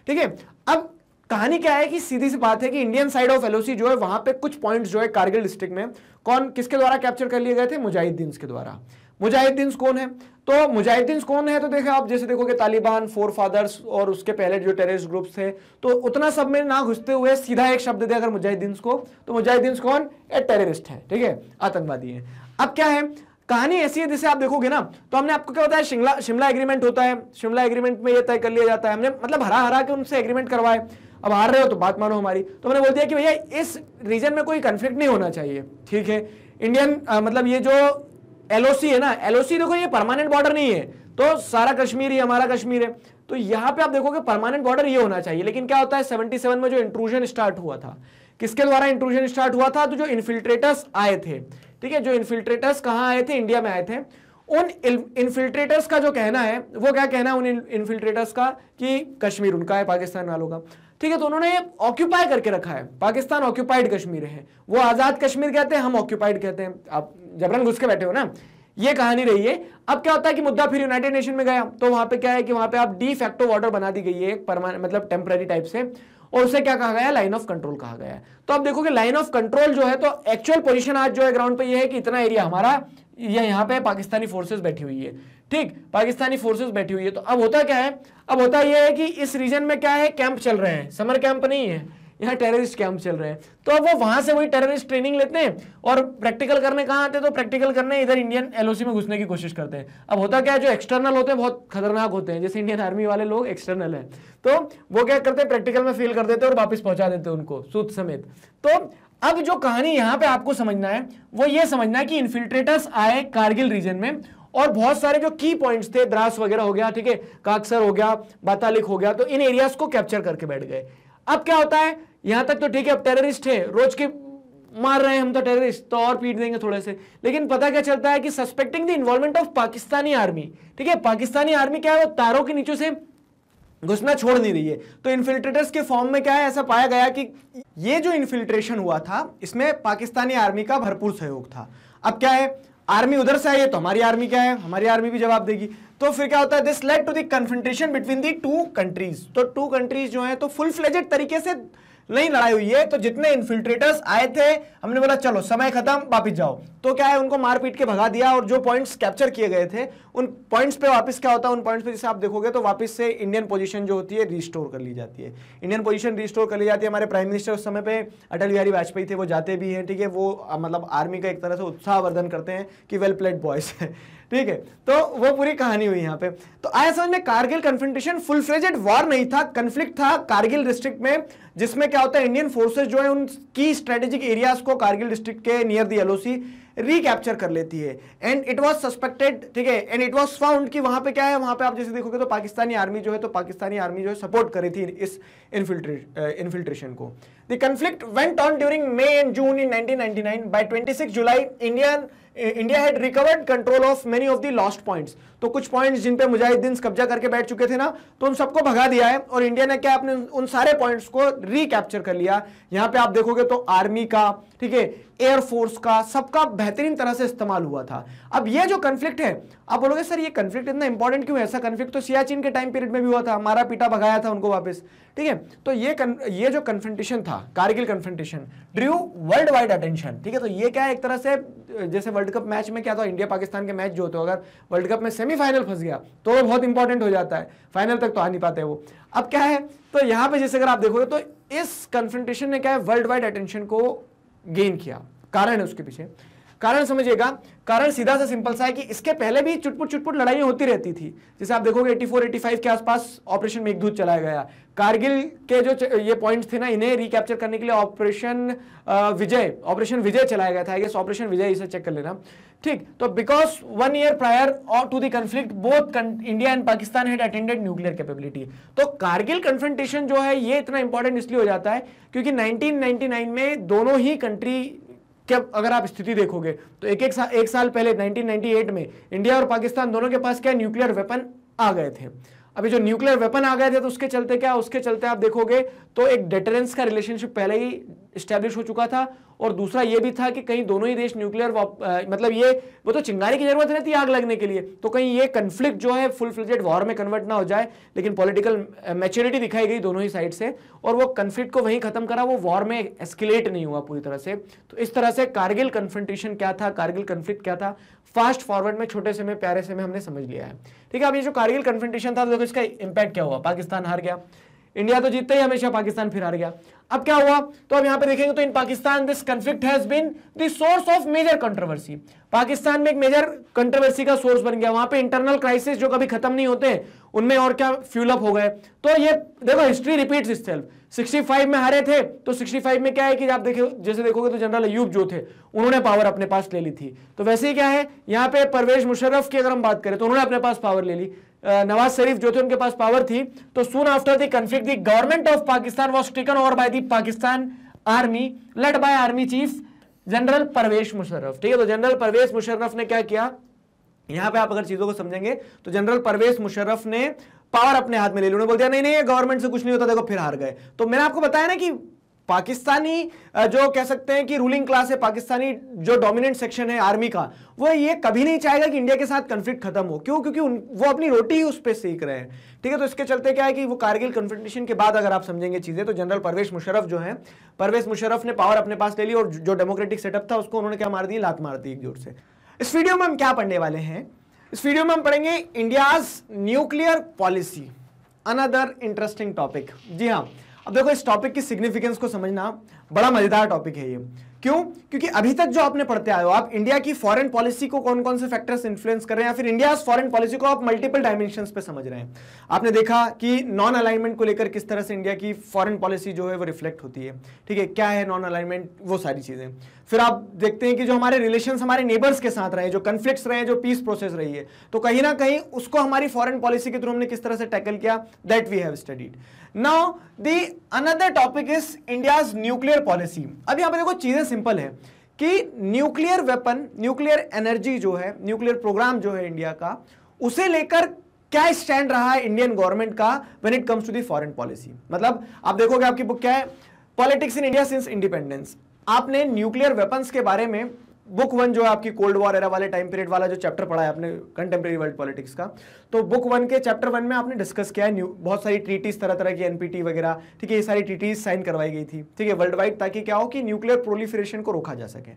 ठीक है अब कहानी क्या है कि सीधी सी बात है कि इंडियन साइड ऑफ एलओसी जो है वहां पे कुछ पॉइंट्स जो है कारगिल डिस्ट्रिक्ट में कौन किसके द्वारा कैप्चर कर लिए गए थे मुजाहिदीन के द्वारा मुजाहिदीन कौन है तो मुजाहिदीन कौन है तो देखें आप जैसे देखोगे तालिबान फोर फादर्स और उसके पहले जो टेररिस्ट ग्रुप्स थे तो उतना सब में ना घुसते हुए सीधा एक शब्द दे अगर मुजाहिदीन को तो मुजाहिदीन कौन ए टेररिस्ट है ठीक है आतंकवादी है अब क्या है कहानी ऐसी है जिसे आप देखोगे ना तो हमने आपको क्या बताया शिमला शिमला एग्रीमेंट होता है शिमला एग्रीमेंट में यह तय कर लिया जाता है हमने मतलब हरा हरा के उनसे एग्रीमेंट करवाए अब हार रहे हो तो बात मानो हमारी तो मैंने बोल दिया कि भैया इस रीजन में कोई कन्फ्लिक्ट नहीं होना चाहिए ठीक है इंडियन आ, मतलब ये जो एल है ना एल देखो ये परमानेंट बॉर्डर नहीं है तो सारा कश्मीर ही हमारा कश्मीर है तो यहाँ पे आप देखोगे परमानेंट बॉर्डर ये होना चाहिए लेकिन क्या होता है 77 में जो इंट्रूजन स्टार्ट हुआ था किसके द्वारा इंट्रूजन स्टार्ट हुआ था तो जो इन्फिल्ट्रेटर्स आए थे ठीक है जो इन्फिल्ट्रेटर्स कहाँ आए थे इंडिया में आए थे उन इन्फिल्ट्रेटर्स का जो कहना है वो क्या कहना है उन इन्फिल्ट्रेटर्स का कि कश्मीर उनका है पाकिस्तान वालों का ठीक है तो उन्होंने ऑक्यूपाई करके रखा है पाकिस्तान ऑक्यूपाइड कश्मीर है वो आज़ाद कश्मीर कहते हैं हम ऑक्यूपाइड कहते हैं आप जबरन घुस के बैठे हो ना ये कहानी रही है अब क्या होता है कि मुद्दा फिर यूनाइटेड नेशन में गया तो वहां पे क्या है कि वहां पे आप डी फैक्टो ऑर्डर बना दी गई है मतलब टेम्पररी टाइप से और उसे क्या कहा गया लाइन ऑफ कंट्रोल कहा गया तो आप देखोगे लाइन ऑफ कंट्रोल जो है तो एक्चुअल पोजिशन आज जो है ग्राउंड पे ये है कि इतना एरिया हमारा या यहां पे पाकिस्तानी फोर्सेस बैठी हुई है ठीक पाकिस्तानी फोर्सेस बैठी हुई है तो अब होता क्या है अब होता यह है कि इस रीजन में क्या है कैंप चल रहे हैं समर कैंप नहीं है यहाँ टेररिस्ट कैंप चल रहे हैं तो अब वो वहां से वही टेररिस्ट ट्रेनिंग लेते हैं और प्रैक्टिकल करने कहाँ आते हैं तो प्रैक्टिकल करने इधर इंडियन एलओसी में घुसने की कोशिश करते हैं अब होता क्या है जो एक्सटर्नल होते हैं बहुत खतरनाक होते हैं जैसे इंडियन आर्मी वाले लोग एक्सटर्नल है तो वो क्या करते हैं प्रैक्टिकल में फेल कर देते हैं और वापस पहुंचा देते हैं उनको सूद समेत तो अब जो कहानी यहां पे आपको समझना है वो ये समझना है कि इन्फिल्ट्रेटर्स आए कारगिल रीजन में और बहुत सारे जो की पॉइंट्स थे द्रास वगैरह हो गया ठीक है काक्सर हो गया बातालिक हो गया तो इन एरियाज को कैप्चर करके बैठ गए अब क्या होता है यहां तक तो ठीक है अब टेररिस्ट है रोज के मार रहे हैं हम तो टेररिस्ट तो और पीट देंगे थोड़े से लेकिन पता क्या चलता है कि suspecting the involvement of Pakistani army ठीक है पाकिस्तानी आर्मी क्या है वो तारों के नीचे से घुसना छोड़ नहीं रही है तो इन्फिल्ट्रेटर्स के फॉर्म में क्या है ऐसा पाया गया कि ये जो इन्फिल्ट्रेशन हुआ था इसमें पाकिस्तानी आर्मी का भरपूर सहयोग था अब क्या है आर्मी उधर से आई है तो हमारी आर्मी क्या है हमारी आर्मी भी जवाब देगी तो फिर क्या होता है this led to the confrontation between the two countries तो टू कंट्रीज जो है तो फुल फ्लेजेड तरीके से नहीं लड़ाई हुई है तो जितने इन्फिल्ट्रेटर्स आए थे हमने बोला चलो समय खत्म वापिस जाओ तो क्या है उनको मारपीट के भगा दिया और जो पॉइंट्स कैप्चर किए गए थे उन पॉइंट्स पे वापस क्या होता है उन पॉइंट्स पे जैसे आप देखोगे तो वापस से इंडियन पोजीशन जो होती है रिस्टोर कर ली जाती है इंडियन पोजीशन रिस्टोर कर ली जाती है हमारे प्राइम मिनिस्टर उस समय पे अटल बिहारी वाजपेयी थे वो जाते भी हैं ठीक है वो मतलब आर्मी का एक तरह से उत्साहवर्धन करते हैं कि वेल प्लेड बॉयज है ठीक है तो वो पूरी कहानी हुई यहाँ पे तो आया समझ में Kargil confrontation full fledged war नहीं था कन्फ्लिक्ट था कारगिल डिस्ट्रिक्ट में जिसमें क्या होता है इंडियन फोर्सेज जो है उनकी स्ट्रेटेजिक एरियाज को कारगिल डिस्ट्रिक्ट के नियर दी एलओसी रिकैप्चर कर लेती है एंड इट वाज सस्पेक्टेड ठीक है एंड इट वाज फाउंड कि वहां पे क्या है वहां पे आप जैसे देखोगे तो पाकिस्तानी आर्मी जो है तो पाकिस्तानी आर्मी जो है सपोर्ट करी थी इस इन्फिल्ट्रेशन को the conflict went on during May and June in 1999 by 26 July Indian India had recovered control of many of the lost points. तो कुछ पॉइंट्स जिन पे मुजाहिदीन कब्जा करके बैठ चुके थे ना तो उन सबको भगा दिया है और इंडिया ने क्या अपने उन सारे पॉइंट्स को रिकैप्चर कर लिया यहां पे आप देखोगे तो आर्मी का ठीक है एयरफोर्स का सबका बेहतरीन तरह से इस्तेमाल हुआ था अब ये जो कन्फ्लिक्ट है आप बोलोगे सर ये कन्फ्लिक्ट इतना इंपॉर्टेंट क्यों है ऐसा कन्फ्लिक्ट तो सियाचिन के टाइम पीरियड में भी हुआ था हमारा पीटा भगाया था उनको वापस ठीक है तो ये कन, ये जो कन्फ्रंटेशन था Kargil confrontation drew world wide attention ठीक है तो ये क्या है एक तरह से जैसे वर्ल्ड कप मैच में क्या था इंडिया पाकिस्तान के मैच जो होते अगर वर्ल्ड कप में सेमी सेमीफाइनल फंस गया तो वो बहुत इंपॉर्टेंट हो जाता है फाइनल तक तो आ नहीं पाते वो अब क्या है तो यहां पे जैसे अगर आप देखोगे तो इस कन्फ्रंटेशन ने क्या है वर्ल्ड वाइड अटेंशन को गेन किया कारण है उसके पीछे कारण समझिएगा कारण सीधा सा सिंपल सा है कि इसके पहले भी चुटपुट चुटपुट लड़ाई होती रहती थी जैसे आप देखोगे 84 85 के आसपास ऑपरेशन मेघदूत चलाया गया कारगिल के जो ये पॉइंट्स थे ना इन्हें रिकैप्चर करने के लिए ऑपरेशन विजय ऑपरेशन विजय चलाया गया था आई गेस ऑपरेशन विजय इसे चेक कर लेना ठीक तो बिकॉज वन ईयर प्रायर और to the conflict both India and Pakistan had attended nuclear capability तो कारगिल कन्फ्रंटेशन जो है ये इतना इंपॉर्टेंट इसलिए हो जाता है क्योंकि 1999 में दोनों ही कंट्री कि अब अगर आप स्थिति देखोगे तो एक एक, सा, एक साल पहले 1998 में इंडिया और पाकिस्तान दोनों के पास क्या न्यूक्लियर वेपन आ गए थे अभी जो न्यूक्लियर वेपन आ गए थे तो उसके चलते क्या उसके चलते आप देखोगे तो एक डेटरेंस का रिलेशनशिप पहले ही इस्टेब्लिश हो चुका था और दूसरा ये भी था कि कहीं दोनों ही देश न्यूक्लियर मतलब ये वो तो चिंगारी की जरूरत रहती आग लगने के लिए तो कहीं ये कन्फ्लिक्ट जो है फुल फ्लजेड वॉर में कन्वर्ट ना हो जाए लेकिन पॉलिटिकल मेच्योरिटी दिखाई गई दोनों ही साइड से और वो कन्फ्लिक्ट को वहीं खत्म करा वो वॉर में एस्केलेट नहीं हुआ पूरी तरह से तो इस तरह से कारगिल कन्फ्रंटेशन क्या था कारगिल कन्फ्लिक्ट क्या था फास्ट फॉरवर्ड में छोटे से में प्यारे से में हमने समझ लिया है ठीक है अब ये जो कारगिल कन्फ्रंटेशन था तो देखो इसका इंपैक्ट क्या हुआ पाकिस्तान हार गया इंडिया तो जीतते ही हमेशा पाकिस्तान फिर हार गया अब क्या हुआ तो अब यहां पे देखेंगे तो in Pakistan this conflict has been source of major controversy Pakistan में एक मेजर कंट्रोवर्सी का सोर्स बन गया वहां पे इंटरनल क्राइसिस जो कभी खत्म नहीं होते उनमें और क्या फ्यूल अप हो गए तो ये देखो हिस्ट्री रिपीट्स सिक्सटी 65 में हारे थे तो 65 में क्या है कि आप देखे जैसे देखोगे तो जनरल अयूब जो थे उन्होंने पावर अपने पास ले ली थी तो वैसे ही क्या है यहाँ पे परवेज मुशर्रफ की अगर हम बात करें तो उन्होंने अपने पास पावर ले ली नवाज शरीफ जो थे उनके पास पावर थी तो soon after the conflict government of Pakistan was taken over by the Pakistan army led by army chief general Pervez Musharraf ठीक है तो जनरल परवेश मुशर्रफ ने क्या किया यहां पे आप अगर चीजों को समझेंगे तो जनरल परवेश मुशर्रफ ने पावर अपने हाथ में ले ली उन्होंने बोल दिया नहीं नहीं गवर्नमेंट से कुछ नहीं होता देखो फिर हार गए तो मैंने आपको बताया ना कि पाकिस्तानी जो कह सकते हैं कि रूलिंग क्लास है पाकिस्तानी जो डोमिनेंट सेक्शन है आर्मी का वो ये कभी नहीं चाहेगा कि इंडिया के साथ कन्फ्लिक्ट खत्म हो क्यों क्योंकि उन, वो अपनी रोटी ही उस पर सीख रहे हैं ठीक है तो इसके चलते क्या है कि वो कारगिल कन्फ्लिक्टेशन के बाद अगर आप समझेंगे चीज़ें तो जनरल परवेश मुशरफ जो है परवेश मुशरफ ने पावर अपने पास ले ली और जो डेमोक्रेटिक सेटअप था उसको उन्होंने क्या मार दी लात मार दी एक जोर से इस वीडियो में हम क्या पढ़ने वाले हैं इस वीडियो में हम पढ़ेंगे India's nuclear policy another interesting topic जी हाँ अब देखो इस टॉपिक की सिग्निफिकेंस को समझना बड़ा मजेदार टॉपिक है ये क्यों क्योंकि अभी तक जो आपने पढ़ते आए हो आप इंडिया की फॉरेन पॉलिसी को कौन कौन से फैक्टर्स इन्फ्लुएंस कर रहे हैं या फिर इंडिया फॉरेन पॉलिसी को आप मल्टीपल डायमेंशन पे समझ रहे हैं आपने देखा कि नॉन अलाइनमेंट को लेकर किस तरह से इंडिया की फॉरेन पॉलिसी जो है वो रिफ्लेक्ट होती है ठीक है क्या है नॉन अलाइनमेंट वो सारी चीज़ें फिर आप देखते हैं कि जो हमारे रिलेशन हमारे नेबर्स के साथ रहे जो कन्फ्लिक्ट रहे जो पीस प्रोसेस रही है तो कहीं ना कहीं उसको हमारी फॉरन पॉलिसी के थ्रू हमने किस तरह से टैकल किया that we have studied now the another topic is India nuclear policy अब यहां पर देखो चीजें सिंपल है कि न्यूक्लियर वेपन न्यूक्लियर एनर्जी जो है न्यूक्लियर प्रोग्राम जो है इंडिया का उसे लेकर क्या स्टैंड रहा है इंडियन गवर्नमेंट का when it comes to the foreign policy मतलब आप देखोगे आपकी बुक क्या है politics in India since independence आपने न्यूक्लियर वेपन्स के बारे में बुक वन जो है आपकी कोल्ड वॉर एरा वाले टाइम पीरियड वाला जो चैप्टर पढ़ा है आपने कंटेम्प्रेरी वर्ल्ड पॉलिटिक्स का तो बुक वन के चैप्टर वन में आपने डिस्कस किया है न्यू बहुत सारी ट्रीटीज तरह तरह की एनपीटी वगैरह ठीक है ये सारी ट्रीटीज साइन करवाई गई थी ठीक है वर्ल्ड वाइड ताकि क्या हो कि न्यूक्लियर प्रोलिफरेशन को रोका जा सके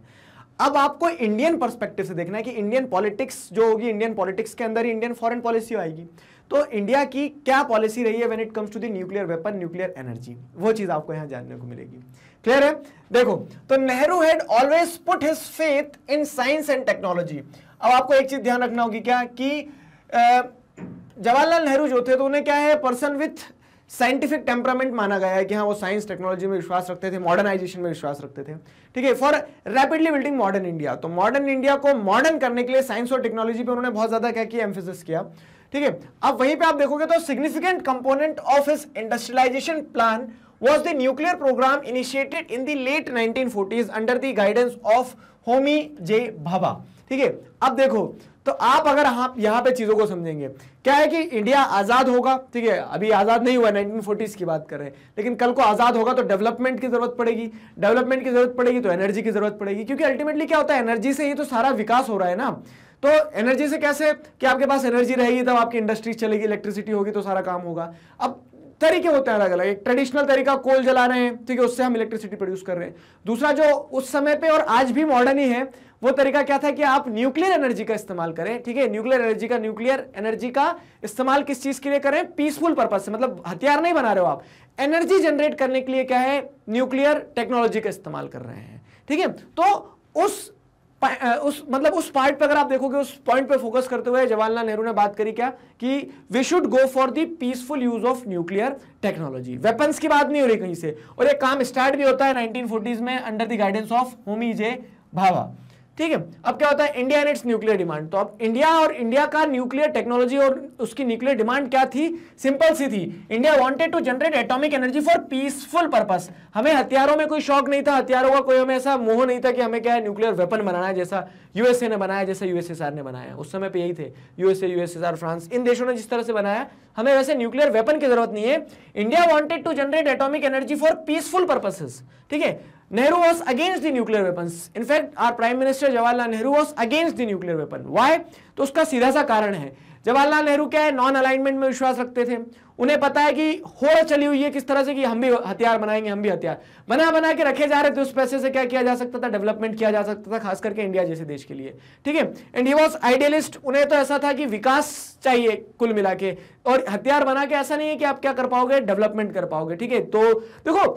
अब आपको इंडियन परस्पेक्टिव से देखना है कि इंडियन पॉलिटिक्स जो होगी इंडियन पॉलिटिक्स के अंदर ही इंडियन फॉरन पॉलिसी आएगी तो इंडिया की क्या पॉलिसी रही है when it comes to the nuclear weapon nuclear energy वो चीज़ आपको यहाँ जानने को मिलेगी क्लियर है देखो तो Nehru had always put his faith in science and technology अब आपको एक चीज ध्यान रखना होगी क्या कि जवाहरलाल नेहरू जो थे तो उन्हें क्या है पर्सन विथ साइंटिफिक टेम्परामेंट माना गया है कि हाँ वो साइंस टेक्नोलॉजी में विश्वास रखते थे मॉडर्नाइजेशन में विश्वास रखते थे ठीक है for rapidly building modern India तो मॉडर्न इंडिया को मॉडर्न करने के लिए साइंस और टेक्नोलॉजी पे उन्होंने बहुत ज्यादा क्या किया एम्फोसिस किया ठीक है अब वहीं पे आप देखोगे तो सिग्निफिकेंट कंपोनेंट ऑफ इस industrialization plan was the nuclear program initiated in the late 1940s under the guidance of Homi J Bhabha ठीक है अब देखो तो आप अगर हाँ यहाँ पे चीज़ों को समझेंगे क्या है कि इंडिया आज़ाद होगा ठीक है अभी आज़ाद नहीं हुआ 1940s की बात कर रहे हैं लेकिन कल को आज़ाद होगा तो डेवलपमेंट की ज़रूरत पड़ेगी डेवलपमेंट की ज़रूरत पड़ेगी तो एनर्जी की ज़रूरत पड़ेगी क्योंकि अल्टीमेटली क्या होता है एनर्जी से ही तो सारा विकास हो रहा है ना तो एनर्जी से कैसे कि आपके पास एनर्जी रहेगी तब आपकी इंडस्ट्रीज चलेगी इलेक्ट्रिसिटी होगी तो सारा काम होगा अब तरीके होते हैं अलग अलग एक ट्रेडिशनल तरीका कोल जला रहे हैं ठीक है उससे हम इलेक्ट्रिसिटी प्रोड्यूस कर रहे हैं दूसरा जो उस समय पे और आज भी मॉडर्न ही है वो तरीका क्या था कि आप न्यूक्लियर एनर्जी का इस्तेमाल करें ठीक है न्यूक्लियर एनर्जी का न्यूक्लियर एनर्जी का इस्तेमाल किस चीज के लिए करें पीसफुल पर्पज से मतलब हथियार नहीं बना रहे हो आप एनर्जी जनरेट करने के लिए क्या है न्यूक्लियर टेक्नोलॉजी का इस्तेमाल कर रहे हैं ठीक है तो उस उस मतलब उस पार्ट पे अगर आप देखोगे उस पॉइंट पे फोकस करते हुए जवाहरलाल नेहरू ने बात करी क्या कि we should go for the peaceful use of nuclear technology weapons की बात नहीं हो रही कहीं से और ये काम स्टार्ट भी होता है नाइनटीन में under the guidance of Homi J Bhabha ठीक है अब क्या होता है India and its nuclear demand तो अब इंडिया और इंडिया का न्यूक्लियर टेक्नोलॉजी और उसकी न्यूक्लियर डिमांड क्या थी सिंपल सी थी India wanted to generate atomic energy for peaceful purpose हमें हथियारों में कोई शौक नहीं था हथियारों का कोई हमें ऐसा मोह नहीं था कि हमें क्या है न्यूक्लियर वेपन बनाना है जैसा यूएसए ने बनाया जैसा यूएसएसआर ने बनाया उस समय पर यही थे यूएसए यूएसएसआर फ्रांस इन देशों ने जिस तरह से बनाया हमें वैसे न्यूक्लियर वेपन की जरूरत नहीं है India wanted to generate atomic energy for peaceful purposes ठीक है Nehru was against the nuclear weapons. In fact, our Prime Minister Jawaharlal Nehru was against the nuclear weapon. Why? तो उसका सीधा सा कारण है जवाहरलाल नेहरू क्या है नॉन अलाइनमेंट में विश्वास रखते थे उन्हें पता है कि होड़ चली हुई है किस तरह से कि हम भी हथियार बनाएंगे हम भी हथियार बना बना के रखे जा रहे थे उस पैसे से क्या किया जा सकता था डेवलपमेंट किया जा सकता था खास करके इंडिया जैसे देश के लिए ठीक है एंड ही वॉज आइडियलिस्ट उन्हें तो ऐसा था कि विकास चाहिए कुल मिला के और हथियार बना के ऐसा नहीं है कि आप क्या कर पाओगे डेवलपमेंट कर पाओगे ठीक है तो देखो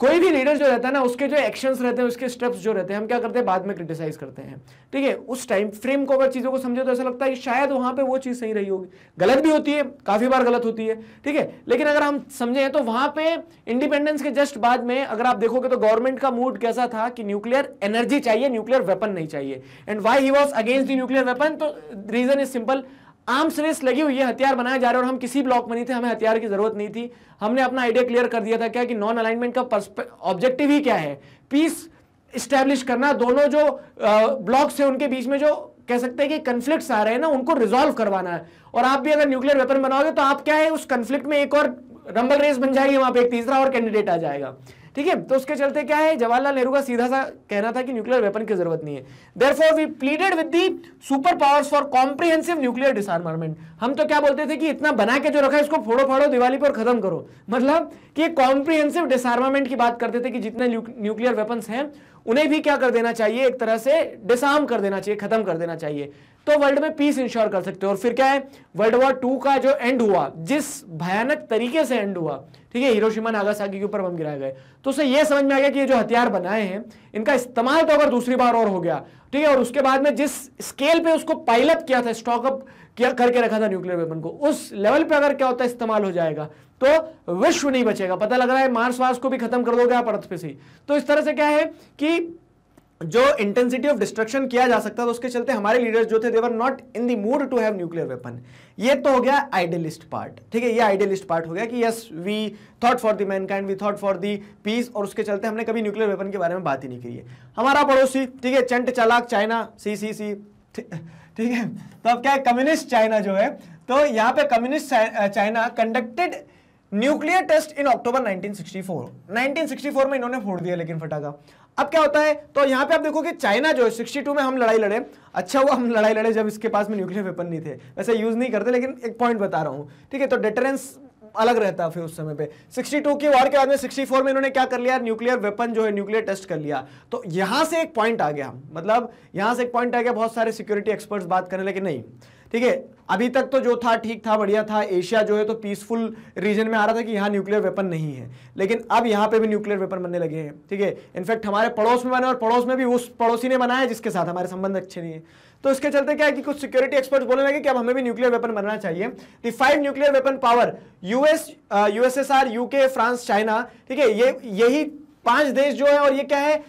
कोई भी लीडर जो रहता है ना उसके जो एक्शंस रहते हैं उसके स्टेप्स जो रहते हैं हम क्या करते हैं बाद में क्रिटिसाइज करते हैं ठीक है उस टाइम फ्रेम को अगर चीज़ों को समझे तो ऐसा लगता है कि शायद वहां पे वो चीज़ सही रही होगी गलत भी होती है काफ़ी बार गलत होती है ठीक है लेकिन अगर हम समझे तो वहां पर इंडिपेंडेंस के जस्ट बाद में अगर आप देखोगे तो गवर्नमेंट का मूड कैसा था कि न्यूक्लियर एनर्जी चाहिए न्यूक्लियर वेपन नहीं चाहिए and why he was against the nuclear weapon तो reason is simple arms race लगी हुई है हथियार बनाए जा रहे और हम किसी ब्लॉक में नहीं थे हमें हथियार की जरूरत नहीं थी हमने अपना आइडिया क्लियर कर दिया था क्या कि नॉन अलाइनमेंट का ऑब्जेक्टिव ही क्या है पीस स्टैब्लिश करना दोनों जो ब्लॉक्स है उनके बीच में जो कह सकते हैं कि कंफ्लिक्ट आ रहे हैं ना उनको रिजोल्व करवाना है और आप भी अगर न्यूक्लियर वेपन बनाओगे तो आप क्या है उस कंफ्लिक्ट में एक और रंबल रेस बन जाएगी वहां पर एक तीसरा और कैंडिडेट आ जाएगा ठीक है तो उसके चलते क्या है जवाहरलाल नेहरू का सीधा सा कहना था कि न्यूक्लियर वेपन की जरूरत नहीं है there we pleaded with the super powers for comprehensive nuclear disarmament हम तो क्या बोलते थे कि इतना बना के जो रखा है उसको फोड़ो फाड़ो दिवाली पर खत्म करो मतलब कि कॉम्प्रीहेंसिव डिसमेंट की बात करते थे कि जितने न्यूक्लियर वेपन्स हैं उन्हें भी क्या कर देना चाहिए एक तरह से डिसआर्म कर देना चाहिए खत्म कर देना चाहिए तो वर्ल्ड में पीस इंश्योर कर सकते हो और फिर क्या है वर्ल्ड वॉर टू का जो एंड हुआ जिस भयानक तरीके से एंड हुआ ठीक है हिरोशिमा नागासाकी के ऊपर बम गिराए गए तो उसे यह समझ में आ गया कि ये जो हथियार बनाए हैं इनका इस्तेमाल तो अगर दूसरी बार और हो गया ठीक है और उसके बाद में जिस स्केल पे उसको पाइलअप किया था स्टॉकअप किया करके रखा था न्यूक्लियर वेपन को उस लेवल पर अगर क्या होता इस्तेमाल हो जाएगा तो विश्व नहीं बचेगा पता लग रहा है मार्स वार्स को भी खत्म कर दोगे आप अर्थ पे से तो इस तरह से क्या है कि जो इंटेंसिटी ऑफ डिस्ट्रक्शन किया जा सकता था उसके चलते हमारे लीडर्स जो थे they were not in the mood to have nuclear weapon ये तो हो गया आइडियलिस्ट पार्ट ठीक है ये आइडियलिस्ट पार्ट हो गया कि yes we thought for the mankind we thought for the peace और उसके चलते हमने कभी न्यूक्लियर वेपन के बारे में बात ही नहीं करी है हमारा पड़ोसी ठीक है चंट चालाक चाइना सी सी सी ठीक है तो अब क्या है कम्युनिस्ट चाइना जो है तो यहाँ पे communist China conducted nuclear test in October 1964 1964 में इन्होंने फोड़ दिया लेकिन फटाका अब क्या होता है तो यहां पे आप देखो कि चाइना जो है सिक्सटी में हम लड़ाई लड़े अच्छा हुआ हम लड़ाई लड़े जब इसके पास में न्यूक्लियर वेपन नहीं थे वैसे यूज़ नहीं करते लेकिन एक पॉइंट बता रहा हूं ठीक है तो डेटरेंस अलग रहता फिर उस समय पे 62 की वार के बाद में 64 में इन्होंने क्या कर लिया न्यूक्लियर वेपन जो है न्यूक्लियर टेस्ट कर लिया तो यहां से एक पॉइंट आ गया मतलब यहां से एक पॉइंट आ गया बहुत सारे सिक्योरिटी एक्सपर्ट्स बात करें लेकिन नहीं ठीक है अभी तक तो जो था ठीक था बढ़िया था एशिया जो है तो पीसफुल रीजन में आ रहा था कि यहाँ न्यूक्लियर वेपन नहीं है लेकिन अब यहाँ पे भी न्यूक्लियर वेपन बनने लगे हैं ठीक है इनफैक्ट हमारे पड़ोस में बने और पड़ोस में भी उस पड़ोसी ने बनाया जिसके साथ हमारे संबंध अच्छे नहीं है तो इसके चलते क्या है कि कुछ सिक्योरिटी एक्सपर्ट्स बोलने लगे कि अब हमें भी न्यूक्लियर वेपन बनना चाहिए the five nuclear weapon power US USSR UK France China ठीक है ये यही पांच देश जो है और ये क्या है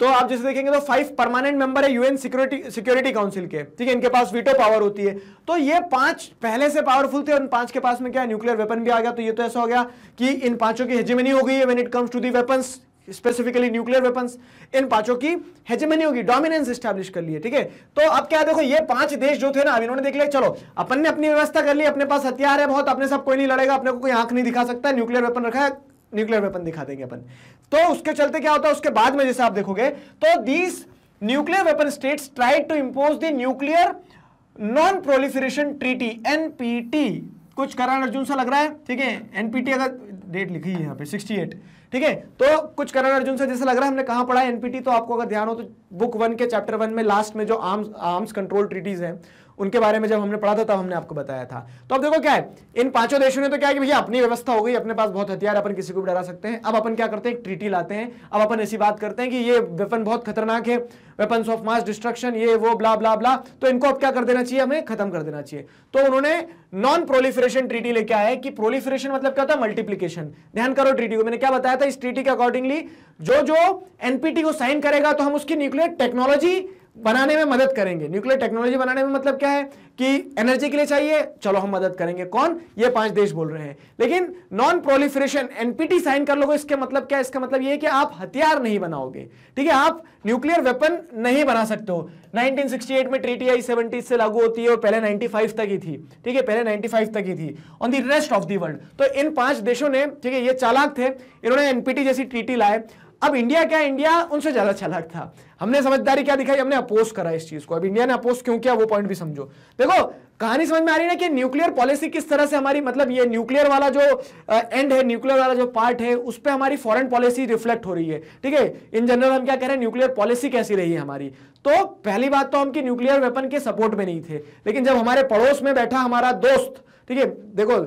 तो आप जैसे देखेंगे तो फाइव परमानेंट मेंबर है यूएन सिक्योरिटी सिक्योरिटी काउंसिल के ठीक है इनके पास वीटो पावर होती है तो ये पांच पहले से पावरफुल थे और पांच के पास में क्या न्यूक्लियर वेपन भी आ गया तो ये तो ऐसा हो गया कि इन पांचों की हेजिमनी हो गई है when it comes to the weapons specifically nuclear weapons इन पांचों की हेजमनी होगी डोमिनेंस स्टैब्लिश कर लिए ठीक है तो अब क्या देखो ये पांच देश जो थे ना इन्होंने देख लिया चलो अपन ने अपनी व्यवस्था कर ली अपने पास हथियार है बहुत अपने सब कोई नहीं लड़ेगा अपने को कोई आंख नहीं दिखा सकता न्यूक्लियर वेपन रखा है न्यूक्लियर वेपन दिखा देंगे अपन तो उसके चलते क्या होता है उसके बाद में जैसे आप देखोगे तो these nuclear weapon states try to impose the nuclear non proliferation treaty NPT कुछ करण अर्जुन सा लग रहा है ठीक है एनपीटी अगर डेट लिखी है यहाँ पे 68 ठीक है तो कुछ करण अर्जुन सा जैसे लग रहा है हमने कहा पढ़ा है एनपीटी तो आपको अगर ध्यान हो तो बुक वन के चैप्टर वन में लास्ट में जो आर्म्स आर्म्स कंट्रोल ट्रीटीज हैं उनके बारे में जब हमने पढ़ा था तब हमने आपको बताया था तो अब देखो क्या है इन पांचों देशों ने तो क्या है कि भैया अपनी व्यवस्था हो गई अपने पास बहुत हथियार अपन किसी को भी डरा सकते हैं अब अपन क्या करते हैं ट्रीटी लाते हैं अब अपन ऐसी बात करते हैं कि ये वेपन बहुत खतरनाक है वेपन्स ऑफ मास डिस्ट्रक्शन ये वो ब्ला ब्ला ब्ला तो इनको अब क्या कर देना चाहिए हमें खत्म कर देना चाहिए तो उन्होंने नॉन प्रोलिफरेशन ट्रीटी लेके आया कि प्रोलिफरेशन मतलब क्या होता है मल्टीप्लीकेशन ध्यान करो ट्रीटी को मैंने क्या बताया था इस ट्रीटी के अकॉर्डिंगली जो जो एनपीटी को साइन करेगा तो हम उसकी न्यूक्लियर टेक्नोलॉजी बनाने में मदद करेंगे न्यूक्लियर टेक्नोलॉजी बनाने में मतलब क्या है कि एनर्जी के लिए चाहिए चलो हम मदद करेंगे कौन ये पांच देश बोल रहे हैं लेकिन नॉन प्रोलिफरेशन एनपीटी साइन कर लोगों इसके मतलब क्या इसका मतलब ये है कि आप हथियार नहीं बनाओगे ठीक है आप न्यूक्लियर वेपन नहीं बना सकते हो 1968 में ट्रीटी आई सेवेंटीज से लागू होती है और पहले 95 तक ही थी ठीक है पहले 95 तक ही थी on the rest of the world तो इन पांच देशों ने ठीक है ये चालाक थे इन्होंने एनपीटी जैसी ट्रीटी लाए अब इंडिया क्या इंडिया उनसे ज्यादा छलक था हमने समझदारी क्या दिखाई हमने अपोज करा इस चीज को अब इंडिया ने अपोज क्यों किया वो पॉइंट भी समझो देखो कहानी समझ में आ रही है ना कि न्यूक्लियर पॉलिसी किस तरह से हमारी मतलब ये न्यूक्लियर वाला जो एंड है न्यूक्लियर वाला जो पार्ट है उस पर हमारी फॉरेन पॉलिसी रिफ्लेक्ट हो रही है ठीक है इन जनरल हम क्या कह रहे हैं न्यूक्लियर पॉलिसी कैसी रही है हमारी तो पहली बात तो हम कि न्यूक्लियर वेपन के सपोर्ट में नहीं थे लेकिन जब हमारे पड़ोस में बैठा हमारा दोस्त ठीक है देखो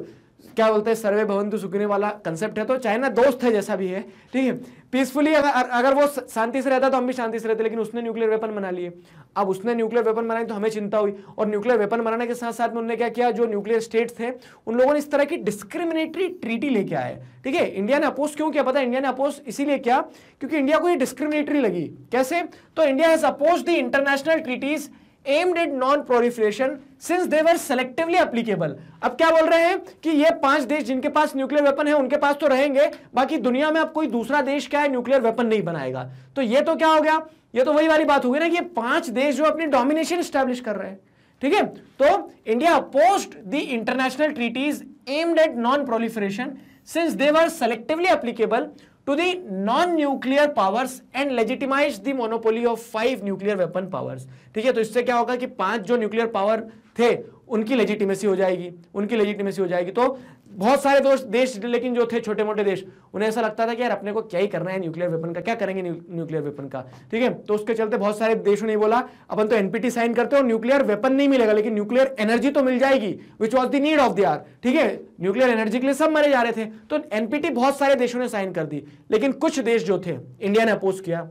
क्या बोलते हैं सर्वे भवन सुखने वाला कंसेप्ट है तो चाइना दोस्त है जैसा भी है ठीक है पीसफुली अगर अगर वो शांति से रहता तो हम भी शांति से रहते लेकिन उसने न्यूक्लियर वेपन बना लिए अब उसने न्यूक्लियर वेपन बनाई तो हमें चिंता हुई और न्यूक्लियर वेपन बनाने के साथ साथ में उन्होंने क्या किया जो न्यूक्लियर स्टेट्स थे उन लोगों ने इस तरह की डिस्क्रिमिनेटरी ट्रीटी लेके आए ठीक है इंडिया ने अपोज क्यों किया पता इंडिया ने अपोज इसीलिए किया क्योंकि इंडिया को ये डिस्क्रिमिनेटरी लगी कैसे तो India has oppose the international treaties aimed at non-proliferation since they were selectively applicable. अब क्या बोल रहे हैं कि ये पांच देश जिनके पास न्यूक्लियर वेपन है उनके पास तो रहेंगे बाकी दुनिया में अब कोई दूसरा देश क्या है न्यूक्लियर वेपन नहीं बनाएगा तो ये तो क्या हो गया ये तो वही वाली बात हो गई ना कि ये पांच देश जो अपनी डोमिनेशन स्टैब्लिश कर रहे हैं ठीक है तो India opposed the international treaties aimed at non proliferation since they were selectively applicable to the non nuclear powers and legitimize the monopoly of five nuclear weapon powers ठीक है तो इससे क्या होगा कि पांच जो न्यूक्लियर पावर थे उनकी लेजिटिमेसी हो जाएगी उनकी लेजिटिमेसी हो जाएगी तो बहुत सारे दोस्त देश लेकिन जो थे छोटे मोटे देश उन्हें ऐसा लगता था कि यार अपने को क्या ही करना है न्यूक्लियर वेपन का क्या करेंगे न्यूक्लियर वेपन का ठीक है तो उसके चलते बहुत सारे देशों ने बोला अपन तो एनपीटी साइन करते हो न्यूक्लियर वेपन नहीं मिलेगा लेकिन न्यूक्लियर एनर्जी तो मिल जाएगी which was the need of the hour ठीक है न्यूक्लियर एनर्जी के लिए सब मरे जा रहे थे तो एनपीटी बहुत सारे देशों ने साइन कर दी लेकिन कुछ देश जो थे इंडिया ने अपोज किया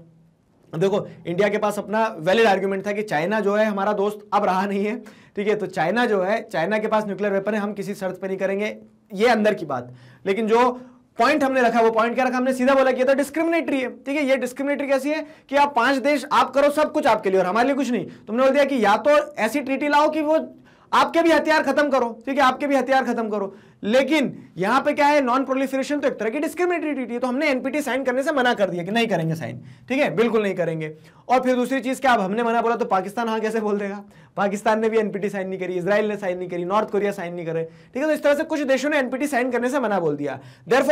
देखो इंडिया के पास अपना वैलिड आर्ग्यूमेंट था कि चाइना जो है हमारा दोस्त अब रहा नहीं है ठीक है तो चाइना जो है चाइना के पास न्यूक्लियर वेपन है हम किसी शर्त पर नहीं करेंगे ये अंदर की बात लेकिन जो पॉइंट हमने रखा वो पॉइंट क्या रखा हमने सीधा बोला कि ये तो डिस्क्रिमिनेटरी है ठीक है ये डिस्क्रिमिनेटरी कैसी है कि आप पांच देश आप करो सब कुछ आपके लिए और हमारे लिए कुछ नहीं तुमने बोल दिया कि या तो ऐसी ट्रीटी लाओ कि वो आपके भी हथियार खत्म करो ठीक है आपके भी हथियार खत्म करो लेकिन यहां पे क्या है नॉन प्रोलिफरेशन तो एक तरह की डिस्क्रिमिनेटरी ट्रीटी है तो हमने एनपीटी साइन करने से मना कर दिया कि नहीं करेंगे साइन ठीक है बिल्कुल नहीं करेंगे और फिर दूसरी चीज क्या अब हमने मना बोला तो पाकिस्तान हाँ कैसे बोल देगा पाकिस्तान ने भी एनपीटी साइन नहीं करी इसराइल ने साइन नहीं करी नॉर्थ कोरिया साइन नहीं करे ठीक है तो इस तरह से कुछ देशों ने एनपीटी साइन करने से मना बोल दिया there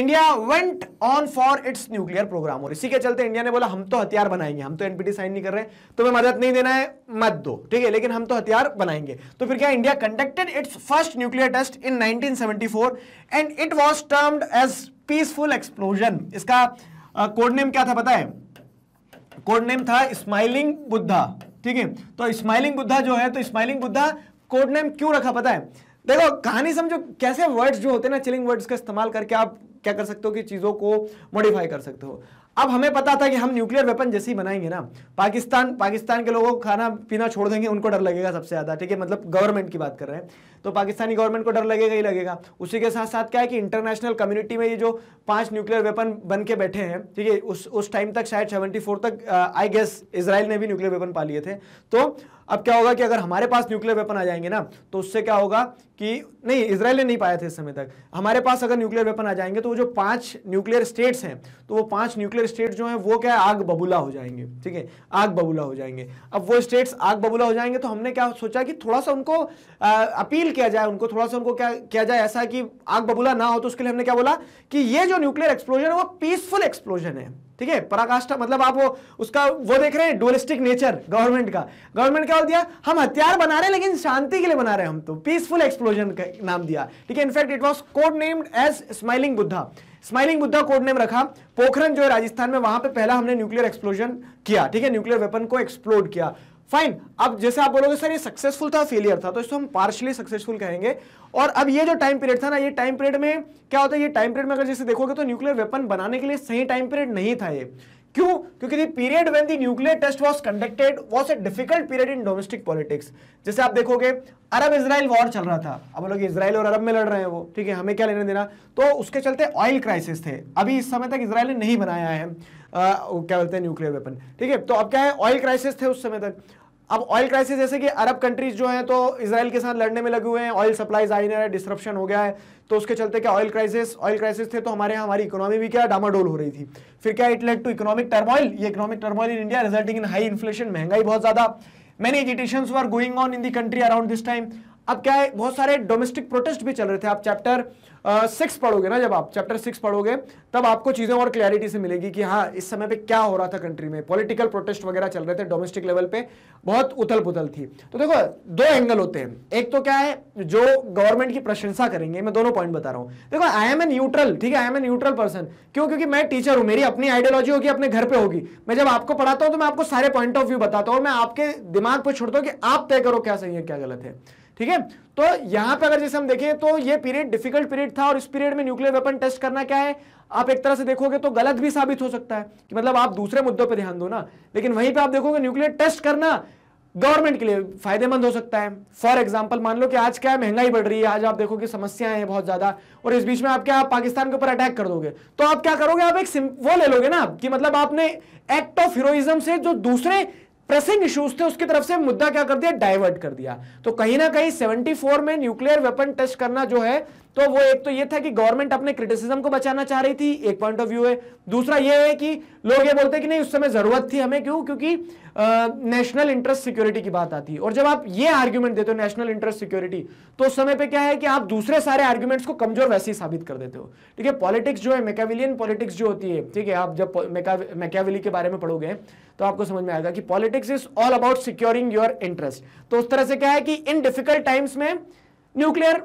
India went on for its nuclear programme और इसी के चलते इंडिया ने बोला हम तो हथियार बनाएंगे हम तो एनपीटी साइन नहीं कर रहे तुम्हें मदद नहीं देना है मत दो ठीक है लेकिन हम तो हथियार बनाएंगे तो फिर क्या India conducted its first nuclear test in nineteen 1974 and it was termed as peaceful explosion इसका कोड uh, नेम क्या था पता है कोड नेम था स्माइलिंग बुद्धा ठीक है तो स्माइलिंग बुद्धा जो है तो स्माइलिंग बुद्धा कोड नेम क्यों रखा पता है देखो कहानी समझो कैसे वर्ड्स जो होते हैं ना चिलिंग वर्ड्स का इस्तेमाल करके आप क्या कर सकते हो कि चीज़ों को मॉडिफाई कर सकते हो अब हमें पता था कि हम न्यूक्लियर वेपन जैसे ही बनाएंगे ना पाकिस्तान पाकिस्तान के लोगों को खाना पीना छोड़ देंगे उनको डर लगेगा सबसे ज़्यादा ठीक है मतलब गवर्नमेंट की बात कर रहे हैं तो पाकिस्तानी गवर्नमेंट को डर लगेगा ही लगेगा उसी के साथ साथ क्या है कि इंटरनेशनल कम्युनिटी में ये जो पांच न्यूक्लियर वेपन बन के बैठे हैं ठीक है उस उस टाइम तक शायद 74 तक आई गेस इसराइल ने भी न्यूक्लियर वेपन पा लिए थे तो अब क्या होगा कि अगर हमारे पास न्यूक्लियर वेपन आ जाएंगे ना तो उससे क्या होगा कि नहीं इसराइल ने नहीं पाया थे इस समय तक हमारे पास अगर न्यूक्लियर वेपन आ जाएंगे तो वो जो पांच न्यूक्लियर स्टेट्स हैं तो वो पांच न्यूक्लियर स्टेट्स जो हैं वो क्या आग बबूला हो जाएंगे ठीक है आग बबूला हो जाएंगे अब वो स्टेट्स आग बबूला हो जाएंगे तो हमने क्या सोचा कि थोड़ा सा उनको अपील किया जाए उनको थोड़ा सा उनको क्या किया जाए ऐसा कि आग बबूला ना हो तो उसके लिए हमने क्या बोला कि ये जो न्यूक्लियर एक्सप्लोजन है वो पीसफुल एक्सप्लोजन है ठीक है पराकाष्ठा मतलब आप वो उसका वो देख रहे हैं डोलिस्टिक नेचर गवर्नमेंट का गवर्नमेंट क्या दिया हम हथियार बना रहे हैं लेकिन शांति के लिए बना रहे हैं हम तो पीसफुल एक्सप्लोजन का नाम दिया ठीक है in fact it was code named as smiling Buddha smiling Buddha code name रखा पोखरण जो है राजस्थान में वहां पे पहला हमने न्यूक्लियर एक्सप्लोजन किया ठीक है न्यूक्लियर वेपन को एक्सप्लोड किया फाइन अब जैसे आप बोलोगे सर ये सक्सेसफुल था फेलियर था तो इसको हम पार्शली सक्सेसफुल कहेंगे और अब ये जो टाइम पीरियड था ना ये टाइम पीरियड में क्या होता है ये टाइम पीरियड में अगर जैसे देखोगे तो न्यूक्लियर वेपन बनाने के लिए सही टाइम पीरियड नहीं था ये क्यों क्योंकि the period when the nuclear test was conducted was a difficult period in domestic politics जैसे आप देखोगे अरब इसराइल वॉर चल रहा था अब लोग इसराइल और अरब में लड़ रहे हैं वो ठीक है हमें क्या लेने देना तो उसके चलते ऑयल क्राइसिस थे अभी इस समय तक इसराइल ने नहीं बनाया है आ, क्या बोलते हैं न्यूक्लियर वेपन ठीक है तो अब क्या है ऑयल क्राइसिस थे उस समय तक अब ऑयल क्राइसिस जैसे कि अरब कंट्रीज जो हैं तो इसराइल के साथ लड़ने में लगे हुए हैं ऑयल सप्लाईज आई नहीं रहा है डिस्ट्रप्शन हो गया है तो उसके चलते क्या ऑयल क्राइसिस ऑयल क्राइसिस थे तो हमारे यहाँ हमारी इकोनॉमी भी क्या डामाडोल हो रही थी फिर क्या it led to economic turmoil ये economic turmoil in India resulting in high inflation महंगाई बहुत ज्यादा many agitation are going on in the country around this time अब क्या है बहुत सारे डोमेस्टिक प्रोटेस्ट भी चल रहे थे आप चैप्टर सिक्स पढ़ोगे ना जब आप चैप्टर सिक्स पढ़ोगे तब आपको चीज़ें और क्लैरिटी से मिलेगी कि हाँ इस समय पे क्या हो रहा था कंट्री में पॉलिटिकल प्रोटेस्ट वगैरह चल रहे थे डोमेस्टिक लेवल पे बहुत उथल पुथल थी तो देखो दो एंगल होते हैं एक तो क्या है जो गवर्नमेंट की प्रशंसा करेंगे मैं दोनों पॉइंट बता रहा हूं देखो आई एम ए न्यूट्रल ठीक है I am a neutral person क्यों क्योंकि मैं टीचर हूं मेरी अपनी आइडियोलॉजी होगी अपने घर पर होगी मैं जब आपको पढ़ाता हूँ तो मैं आपको सारे पॉइंट ऑफ व्यू बताता हूँ मैं आपके दिमाग पर छोड़ता हूँ कि आप तय करो क्या सही है क्या गलत है ठीक है तो यहां पर अगर जैसे हम देखें तो ये पीरियड डिफिकल्ट पीरियड था और इस पीरियड में न्यूक्लियर वेपन टेस्ट करना क्या है आप एक तरह से देखोगे तो गलत भी साबित हो सकता है कि मतलब आप दूसरे मुद्दों पर ध्यान दो ना लेकिन वहीं पर आप देखोगे न्यूक्लियर टेस्ट करना गवर्नमेंट के लिए फायदेमंद हो सकता है फॉर एग्जाम्पल मान लो कि आज क्या है महंगाई बढ़ रही है आज आप देखोगे समस्याएं हैं बहुत ज्यादा और इस बीच में आप क्या आप पाकिस्तान के ऊपर अटैक कर दोगे तो आप क्या करोगे आप एक वो ले लोगे ना कि मतलब आपने एक्ट ऑफ हीरोइज्म से जो दूसरे प्रेसिंग इश्यूज थे उसकी तरफ से मुद्दा क्या कर दिया डाइवर्ट कर दिया तो कहीं ना कहीं 74 में न्यूक्लियर वेपन टेस्ट करना जो है तो वो एक तो ये था कि गवर्नमेंट अपने क्रिटिसिज्म को बचाना चाह रही थी एक पॉइंट ऑफ व्यू है दूसरा ये है कि लोग ये बोलते कि नहीं उस समय जरूरत थी हमें क्यों क्योंकि नेशनल इंटरेस्ट सिक्योरिटी की बात आती है और जब आप ये आर्ग्यूमेंट देते हो नेशनल इंटरेस्ट सिक्योरिटी तो उस समय पर क्या है कि आप दूसरे सारे आर्ग्यूमेंट्स को कमजोर वैसे ही साबित कर देते हो ठीक है पॉलिटिक्स जो है मेकाविलियन पॉलिटिक्स जो होती है ठीक है आप जब मेकाविली के बारे में पढ़ोगे तो आपको समझ में आएगा कि politics is all about securing your interest तो उस तरह से क्या है कि इन डिफिकल्ट टाइम्स में न्यूक्लियर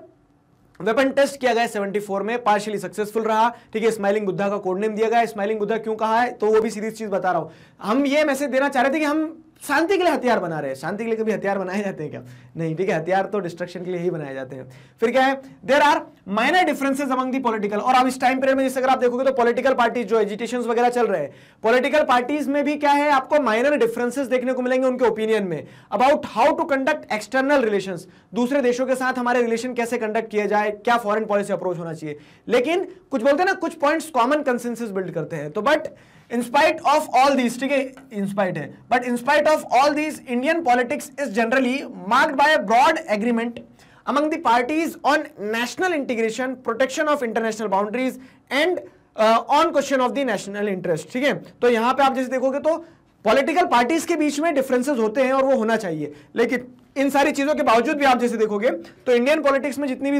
वेपन टेस्ट किया गया 74 में पार्शियली सक्सेसफुल रहा ठीक है स्माइलिंग बुद्धा का कोड नेम दिया गया स्माइलिंग बुद्धा क्यों कहा है तो वो भी सीधी चीज बता रहा हूं हम ये मैसेज देना चाह रहे थे कि हम शांति के लिए हथियार बना रहे हैं शांति के लिए कभी हथियार बनाए जाते हैं क्या नहीं ठीक है हथियार तो डिस्ट्रक्शन के लिए ही बनाए जाते हैं फिर क्या है there are minor differences among the political और अब इस टाइम पीरियड में जैसे अगर आप देखोगे तो पॉलिटिकल पार्टीज जो एजिटेशन वगैरह चल रहे हैं पॉलिटिकल पार्टीज में भी क्या है आपको माइनर डिफरेंसेस देखने को मिलेंगे उनके ओपिनियन में about how to conduct external relation दूसरे देशों के साथ हमारे रिलेशन कैसे कंडक्ट किया जाए क्या फॉरन पॉलिसी अप्रोच होना चाहिए लेकिन कुछ बोलते हैं ना कुछ पॉइंट कॉमन कंसेंसिस बिल्ड करते हैं तो but in spite of all these ठीक है इंस्पाइट है but in spite of all these Indian politics is generally marked by broad agreement among the parties on national integration protection of international boundaries and on question of the national interest ठीक है तो यहां पे आप जैसे देखोगे तो पॉलिटिकल पार्टीज के बीच में डिफरेंसेस होते हैं और वो होना चाहिए लेकिन इन सारी चीजों के बावजूद भी आप जैसे देखोगे तो इंडियन पॉलिटिक्स में जितनी भी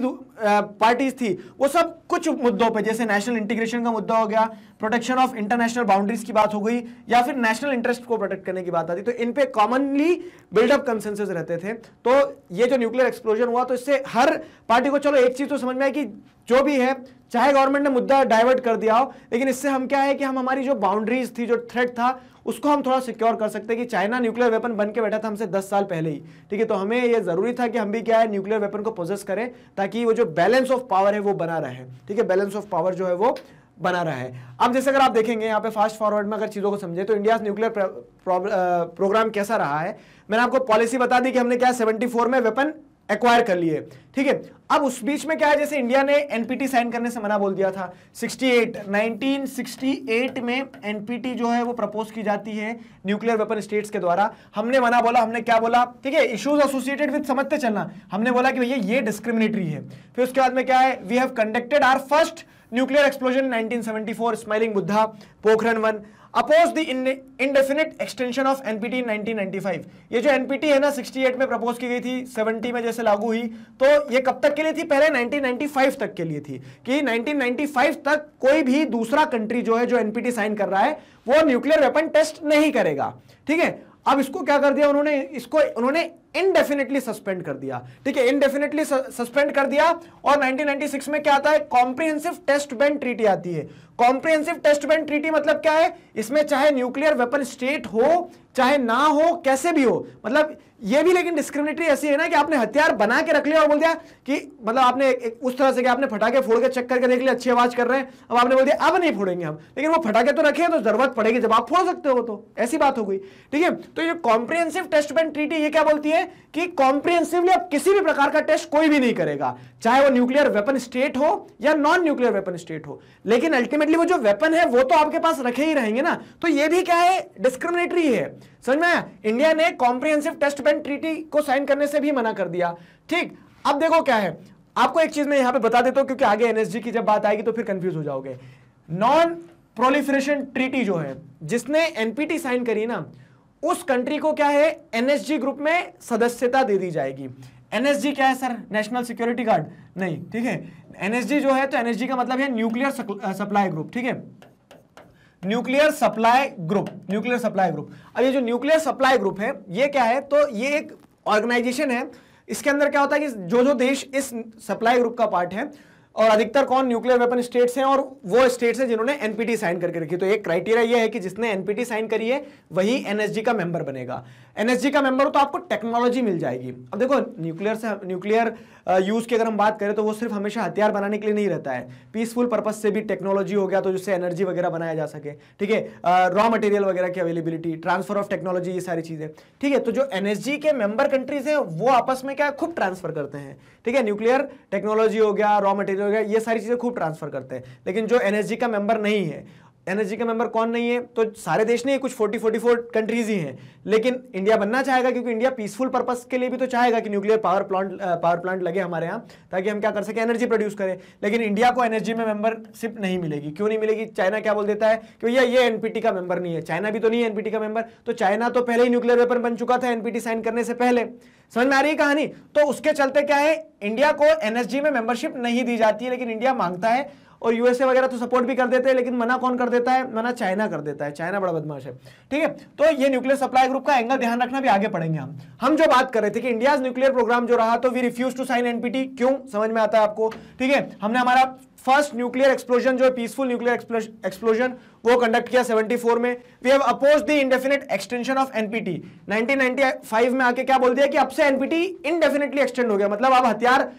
पार्टीज थी वो सब कुछ मुद्दों पे जैसे नेशनल इंटीग्रेशन का मुद्दा हो गया प्रोटेक्शन ऑफ इंटरनेशनल बाउंड्रीज की बात हो गई या फिर नेशनल इंटरेस्ट को प्रोटेक्ट करने की बात आती तो इन पे कॉमनली बिल्डअप कंसेंसस रहते थे तो ये जो न्यूक्लियर एक्सप्लोजन हुआ तो इससे हर पार्टी को चलो एक चीज तो समझ में आई कि जो भी है चाहे गवर्नमेंट ने मुद्दा डाइवर्ट कर दिया हो लेकिन इससे हम क्या है कि हम हमारी जो बाउंड्रीज थी जो थ्रेट था उसको हम थोड़ा सिक्योर कर सकते हैं कि चाइना न्यूक्लियर वेपन बन के बैठा था हमसे दस साल पहले ही ठीक है तो हमें ये जरूरी था कि हम भी क्या है न्यूक्लियर वेपन को प्रोजेस करें ताकि वो जो बैलेंस ऑफ पावर है वो बना रहे ठीक है बैलेंस ऑफ पावर जो है वो बना रहा है अब जैसे अगर आप देखेंगे यहाँ पे फास्ट फॉरवर्ड में अगर चीज़ों को समझे तो इंडिया न्यूक्लियर प्रोग्राम कैसा रहा है मैंने आपको पॉलिसी बता दी कि हमने क्या 74 में वेपन एक्वायर कर लिए ठीक है अब उस बीच में क्या है जैसे इंडिया ने एनपीटी साइन करने से मना बोल दिया था 68 1968 में एनपीटी जो है वो प्रपोज की जाती है न्यूक्लियर वेपन स्टेट्स के द्वारा हमने मना बोला हमने क्या बोला ठीक है इश्यूज एसोसिएटेड विद समझते चलना हमने बोला कि भैया ये डिस्क्रिमिनेटरी है फिर उसके बाद में क्या है we have conducted our first nuclear explosion 1974 smiling Buddha Pokhran one oppose the indefinite extension of NPT 1995 ये जो एनपीटी है ना 68 में प्रपोज की गई थी 70 में जैसे लागू हुई तो ये कब तक के लिए थी पहले 1995 तक के लिए थी कि 1995 तक कोई भी दूसरा कंट्री जो है जो एनपीटी साइन कर रहा है वो न्यूक्लियर वेपन टेस्ट नहीं करेगा ठीक है अब इसको क्या कर दिया उन्होंने इसको उन्होंने इनडेफिनेटली सस्पेंड कर दिया ठीक है इनडेफिनेटली सस्पेंड कर दिया और 1996 में क्या आता है कॉम्प्रिहेंसिव टेस्ट बैन ट्रीटी आती है कॉम्प्रिहेंसिव टेस्ट बैन ट्रीटी मतलब क्या है इसमें चाहे न्यूक्लियर वेपन स्टेट हो चाहे ना हो कैसे भी हो मतलब ये भी लेकिन डिस्क्रिमिनेटरी ऐसी है ना कि आपने हथियार बना के रख लिया और बोल दिया कि मतलब आपने एक, एक उस तरह से कि आपने फटाके फोड़ के चेक करके देख लिया अच्छी आवाज कर रहे हैं अब आपने बोल दिया अब नहीं फोड़ेंगे हम लेकिन वो फटाके तो रखे तो जरूरत पड़ेगी जब आप फोड़ सकते हो तो ऐसी बात हो गई ठीक है तो ये कॉम्प्रिहेंसिव टेस्ट बैंड ट्रीटी ये क्या बोलती है कि कॉम्प्रिहेंसिवली अब किसी भी प्रकार का टेस्ट कोई भी नहीं करेगा चाहे वो न्यूक्लियर वेपन स्टेट हो या नॉन न्यूक्लियर वेपन स्टेट हो लेकिन अल्टीमेटली वो जो वेपन है वो तो आपके पास रखे ही रहेंगे ना तो ये भी क्या है डिस्क्रिमिनेटरी है समझ में इंडिया ने कॉम्प्रिहेंसिव टेस्ट बैन ट्रीटी को साइन करने से भी मना कर दिया ठीक अब देखो क्या है आपको एक चीज मैं यहां पे बता देता हूं क्योंकि आगे एनएसजी की जब बात आएगी तो फिर कंफ्यूज हो जाओगे नॉन प्रोलिफरेशन ट्रीटी जो है जिसने एनपीटी साइन करी ना उस कंट्री को क्या है एनएसजी ग्रुप में सदस्यता दे दी जाएगी एनएसजी क्या है सर नेशनल सिक्योरिटी गार्ड नहीं ठीक है एनएसजी जो है तो एनएसजी का मतलब है न्यूक्लियर सप्लाई ग्रुप ठीक है nuclear supply group nuclear supply group अब ये जो न्यूक्लियर सप्लाई ग्रुप है ये क्या है तो ये एक ऑर्गेनाइजेशन है इसके अंदर क्या होता है कि जो जो देश इस सप्लाई ग्रुप का पार्ट है और अधिकतर कौन न्यूक्लियर वेपन स्टेट्स हैं और वो स्टेट्स हैं जिन्होंने एनपीटी साइन करके रखी तो एक क्राइटेरिया ये है कि जिसने एनपीटी साइन करी है वही एनएसजी का मेंबर बनेगा एनएसजी का मेंबर हो तो आपको टेक्नोलॉजी मिल जाएगी अब देखो न्यूक्लियर से न्यूक्लियर यूज़ uh, की अगर हम बात करें तो वो सिर्फ हमेशा हथियार बनाने के लिए नहीं रहता है पीसफुल पर्पज से भी टेक्नोलॉजी हो गया तो जिससे एनर्जी वगैरह बनाया जा सके ठीक है रॉ uh, मटेरियल वगैरह की अवेलेबिलिटी ट्रांसफर ऑफ टेक्नोलॉजी ये सारी चीज़ें ठीक है तो जो एनएसजी के मेंबर कंट्रीज हैं वो आपस में क्या खूब ट्रांसफर करते हैं ठीक है न्यूक्लियर टेक्नोलॉजी हो गया रॉ मटेरियल हो गया ये सारी चीज़ें खूब ट्रांसफर करते हैं लेकिन जो एनएसजी का मेंबर नहीं है एनर्जी का मेंबर कौन नहीं है तो सारे देश नहीं कुछ 40 44 कंट्रीज ही हैं लेकिन इंडिया बनना चाहेगा क्योंकि इंडिया पीसफुल पर्पस के लिए भी तो चाहेगा कि nuclear power plant power plant लगे हमारे यहाँ ताकि हम क्या कर सके एनर्जी प्रोड्यूस करें लेकिन इंडिया को एनर्जी में मेंबरशिप नहीं मिलेगी क्यों नहीं मिलेगी चाइना क्या बोल देता है कि भैया ये एनपीटी का मेंबर नहीं है चाइना भी तो नहीं है एनपीटी का मेंबर तो चाइना तो पहले ही न्यूक्लियर वेपन बन चुका था एनपीटी साइन करने से पहले समझ में आ रही है कहानी तो उसके चलते क्या है इंडिया को एनएसजी में मेंबरशिप नहीं दी जाती है लेकिन इंडिया मांगता है और यूएसए वगैरह तो सपोर्ट भी कर देते हैं लेकिन मना कौन कर देता है मना चाइना कर देता है चाइना बड़ा बदमाश है ठीक है तो ये न्यूक्लियर सप्लाई ग्रुप का एंगल ध्यान रखना भी आगे पड़ेंगे हम हम जो बात कर रहे थे कि इंडिया न्यूक्लियर प्रोग्राम जो रहा तो we refuse to sign NPT क्यों समझ में आता है आपको ठीक है हमने हमारा फर्स्ट न्यूक्लियर एक्सप्लोजन जो है पीसफुल न्यूक्लियर एक्सप्लोजन वो कंडक्ट किया 74 में we have oppose the indefinite extension of NPT 1995 में आके क्या बोल दिया कि अब से एनपीटी इनडेफिनेटली एक्सटेंड हो गया मतलब अब हथियार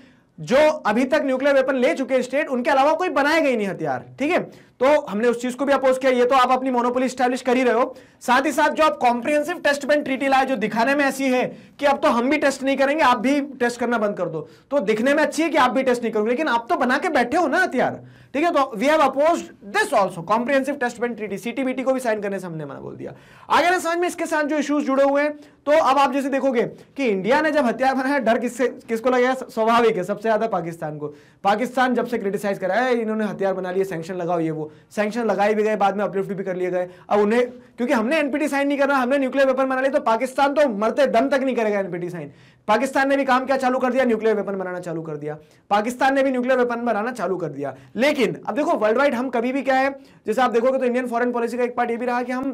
जो अभी तक न्यूक्लियर वेपन ले चुके स्टेट उनके अलावा कोई बनाए गए नहीं हथियार ठीक है तो हमने उस चीज को भी अपोज किया ये तो आप अपनी मोनोपोली स्टैब्लिश कर ही रहे हो साथ ही साथ जो आप कॉम्प्रिहेंसिव टेस्ट बैंड ट्रीटी लाए जो दिखाने में ऐसी है कि अब तो हम भी टेस्ट नहीं करेंगे आप भी टेस्ट करना बंद कर दो तो दिखने में अच्छी है कि आप भी टेस्ट नहीं करोगे लेकिन आप तो बना के बैठे हो ना हथियार ठीक है तो we have oppose this also comprehensive test band treaty CTBT को भी साइन करने से हमने मना बोल दिया आगे ना समझ में इसके साथ जो इश्यूज जुड़े हुए हैं तो अब आप जैसे देखोगे कि इंडिया ने जब हथियार बनाया डर किससे किसको लगाया स्वाभाविक है सबसे ज्यादा पाकिस्तान को पाकिस्तान जब से क्रिटिसाइज कराया इन्होंने हथियार बना लिए सेंक्शन लगाओ ये वो सैक्शन लगाए भी गए बाद में अपलिफ्ट भी कर लिए गए अब उन्हें क्योंकि हमने एनपीटी साइन नहीं करना हमने न्यूक्लियर वेपन बना लिया तो पाकिस्तान तो मरते दम तक नहीं करेगा एनपीटी साइन पाकिस्तान ने भी काम क्या चालू कर दिया न्यूक्लियर वेपन बनाना चालू कर दिया पाकिस्तान ने भी न्यूक्लियर वेपन बनाना चालू कर दिया लेकिन अब देखो वर्ल्ड वाइड हम कभी भी क्या है जैसे आप देखोगे तो इंडियन फॉरन पॉलिसी का एक पार्ट ये भी रहा कि हम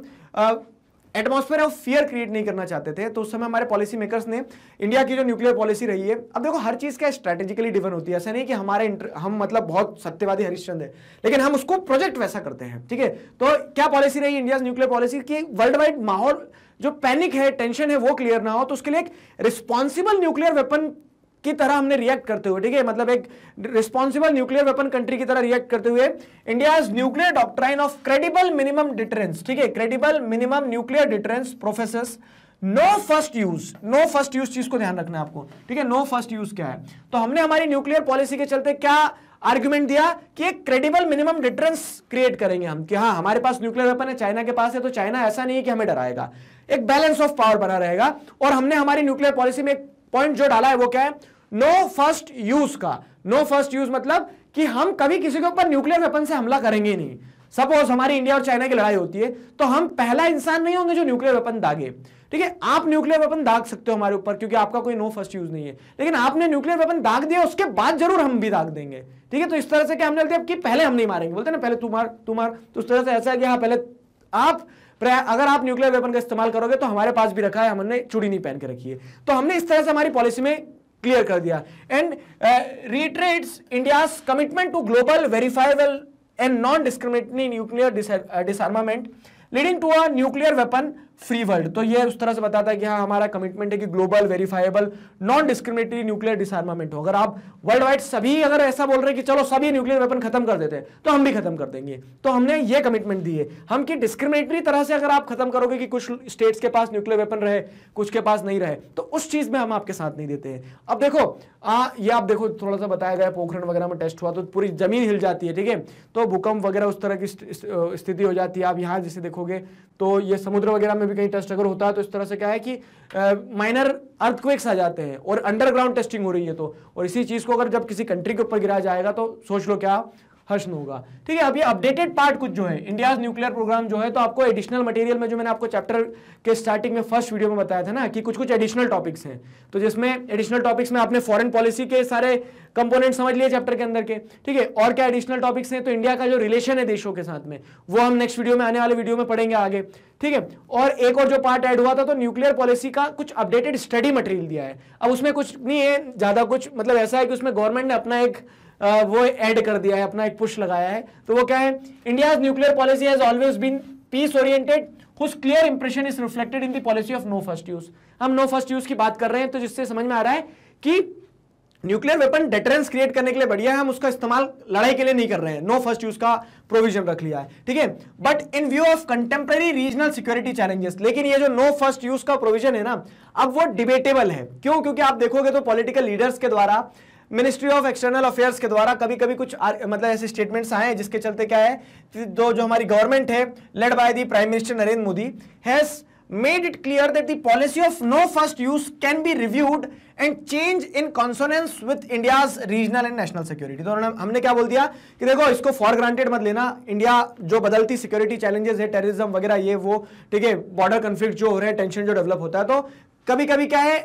एटमोस्फेयर ऑफ फियर क्रिएट नहीं करना चाहते थे तो उस समय हमारे पॉलिसी मेकर्स ने इंडिया की जो न्यूक्लियर पॉलिसी रही है अब देखो हर चीज़ का स्ट्रेटेजिकली डिफेंड होती है ऐसा नहीं कि हमारे हम मतलब बहुत सत्यवादी हरिश्चंद है लेकिन हम उसको प्रोजेक्ट वैसा करते हैं ठीक है तो क्या पॉलिसी रही इंडिया न्यूक्लियर पॉलिसी की वर्ल्ड वाइड माहौल जो पैनिक है टेंशन है वो क्लियर ना हो तो उसके लिए एक रिस्पॉन्सिबल न्यूक्लियर वेपन की तरह हमने रिएक्ट करते हुए ठीक है मतलब एक रिस्पॉन्सिबल न्यूक्लियर वेपन कंट्री की तरह रिएक्ट करते हुए India nuclear doctrine of credible minimum deterrence ठीक है credible minimum nuclear deterrence professor no first use no first use चीज को ध्यान रखना है आपको ठीक है नो फर्स्ट यूज क्या है तो हमने हमारी न्यूक्लियर पॉलिसी के चलते क्या आर्ग्यूमेंट दिया कि एक क्रेडिबल मिनिमम डिटरेंस क्रिएट करेंगे हम कि हाँ हमारे पास न्यूक्लियर वेपन है चाइना के पास है तो चाइना ऐसा नहीं है कि हमें डराएगा एक बैलेंस ऑफ पावर बना रहेगा और हमने हमारी न्यूक्लियर पॉलिसी में एक पॉइंट जो डाला है वो क्या है नो फर्स्ट यूज का नो फर्स्ट यूज मतलब कि हम कभी किसी के ऊपर न्यूक्लियर वेपन से हमला करेंगे नहीं सपोज हमारी इंडिया और चाइना की लड़ाई होती है तो हम पहला इंसान नहीं होंगे जो न्यूक्लियर वेपन दागे ठीक है आप न्यूक्लियर वेपन दाग सकते हो हमारे ऊपर क्योंकि आपका कोई नो फर्स्ट यूज नहीं है लेकिन आपने न्यूक्लियर वेपन दाग दिया उसके बाद जरूर हम भी दाग देंगे ठीक है तो इस तरह से क्या हमने बोलते कि पहले हम नहीं मारेंगे बोलते ना पहले तुम मार तुम मार तो उस तरह से ऐसा है कि हाँ पहले आप अगर आप न्यूक्लियर वेपन का इस्तेमाल करोगे तो हमारे पास भी रखा है हमने चुड़ी नहीं पहन के रखी है तो हमने इस तरह से हमारी पॉलिसी में क्लियर कर दिया and reiterate India commitment to global verifiable and non discriminatory nuclear disarmament leading to uh nuclear weapon free world तो ये उस तरह से बताता है कि हाँ हमारा कमिटमेंट है कि global verifiable non discriminatory nuclear disarmament हो अगर आप वर्ल्ड वाइड सभी अगर ऐसा बोल रहे हैं कि चलो सभी न्यूक्लियर वेपन खत्म कर देते हैं तो हम भी खत्म कर देंगे तो हमने ये कमिटमेंट दी है हम कि डिस्क्रिमिनेटरी तरह से अगर आप खत्म करोगे कि कुछ स्टेट्स के पास न्यूक्लियर वेपन रहे कुछ के पास नहीं रहे तो उस चीज में हम आपके साथ नहीं देते हैं अब देखो आ, हाँ, ये आप देखो थोड़ा सा बताया गया पोखरण वगैरह में टेस्ट हुआ तो पूरी जमीन हिल जाती है ठीक है तो भूकंप वगैरह उस तरह की स्थिति हो जाती है आप यहाँ जैसे देखोगे तो ये समुद्र वगैरह में भी कहीं टेस्ट अगर होता है तो इस तरह से क्या है कि माइनर अर्थक्वेक्स आ जाते हैं और अंडरग्राउंड टेस्टिंग हो रही है तो और इसी चीज़ को अगर जब किसी कंट्री के ऊपर गिराया जाएगा तो सोच लो क्या हर्षण होगा ठीक है अब ये अपडेटेड पार्ट कुछ जो है इंडियाज न्यूक्लियर प्रोग्राम जो है तो आपको एडिशनल मटेरियल में जो मैंने आपको चैप्टर के स्टार्टिंग में फर्स्ट वीडियो में बताया था ना कि कुछ कुछ एडिशनल टॉपिक्स हैं तो जिसमें एडिशनल टॉपिक्स में आपने फॉरन पॉलिसी के सारे कंपोनेंट समझ लिए चैप्टर के अंदर के ठीक है और क्या एडिशनल टॉपिक्स हैं तो इंडिया का जो रिलेशन है देशों के साथ में वो हम नेक्स्ट वीडियो में आने वाले वीडियो में पढ़ेंगे आगे ठीक है और एक और जो पार्ट ऐड हुआ था तो न्यूक्लियर पॉलिसी का कुछ अपडेटेड स्टडी मटेरियल दिया है अब उसमें कुछ नहीं है ज़्यादा कुछ मतलब ऐसा है कि उसमें गवर्नमेंट ने अपना एक वो ऐड कर दिया है अपना एक पुश लगाया है तो वो क्या है India nuclear policy has always been peace oriented whose clear impression is reflected in the policy of no first use हम नो फर्स्ट यूज की बात कर रहे हैं तो जिससे समझ में आ रहा है कि न्यूक्लियर वेपन डेटरेंस क्रिएट करने के लिए बढ़िया है हम उसका इस्तेमाल लड़ाई के लिए नहीं कर रहे हैं नो फर्स्ट यूज का प्रोविजन रख लिया है ठीक है but in view of contemporary regional security challenges लेकिन ये जो नो फर्स्ट यूज का प्रोविजन है ना अब वो डिबेटेबल है क्यों क्योंकि आप देखोगे तो पॉलिटिकल लीडर्स के द्वारा मिनिस्ट्री ऑफ एक्सटर्नल अफेयर्स के द्वारा कभी कभी कुछ आर, मतलब ऐसे स्टेटमेंट्स आए हैं जिसके चलते क्या है दो जो हमारी गवर्नमेंट है led by the prime minister Narendra Modi has made it clear that the policy of no first use can be reviewed and change in consonance with India regional and national security दोनों हमने क्या बोल दिया कि देखो इसको फॉर ग्रांटेड मत लेना इंडिया जो बदलती सिक्योरिटी चैलेंजेस है टेररिज्म वगैरह ये वो ठीक है बॉर्डर कन्फ्लिक्ट जो हो रहे हैं टेंशन जो डेवलप होता है तो कभी कभी क्या है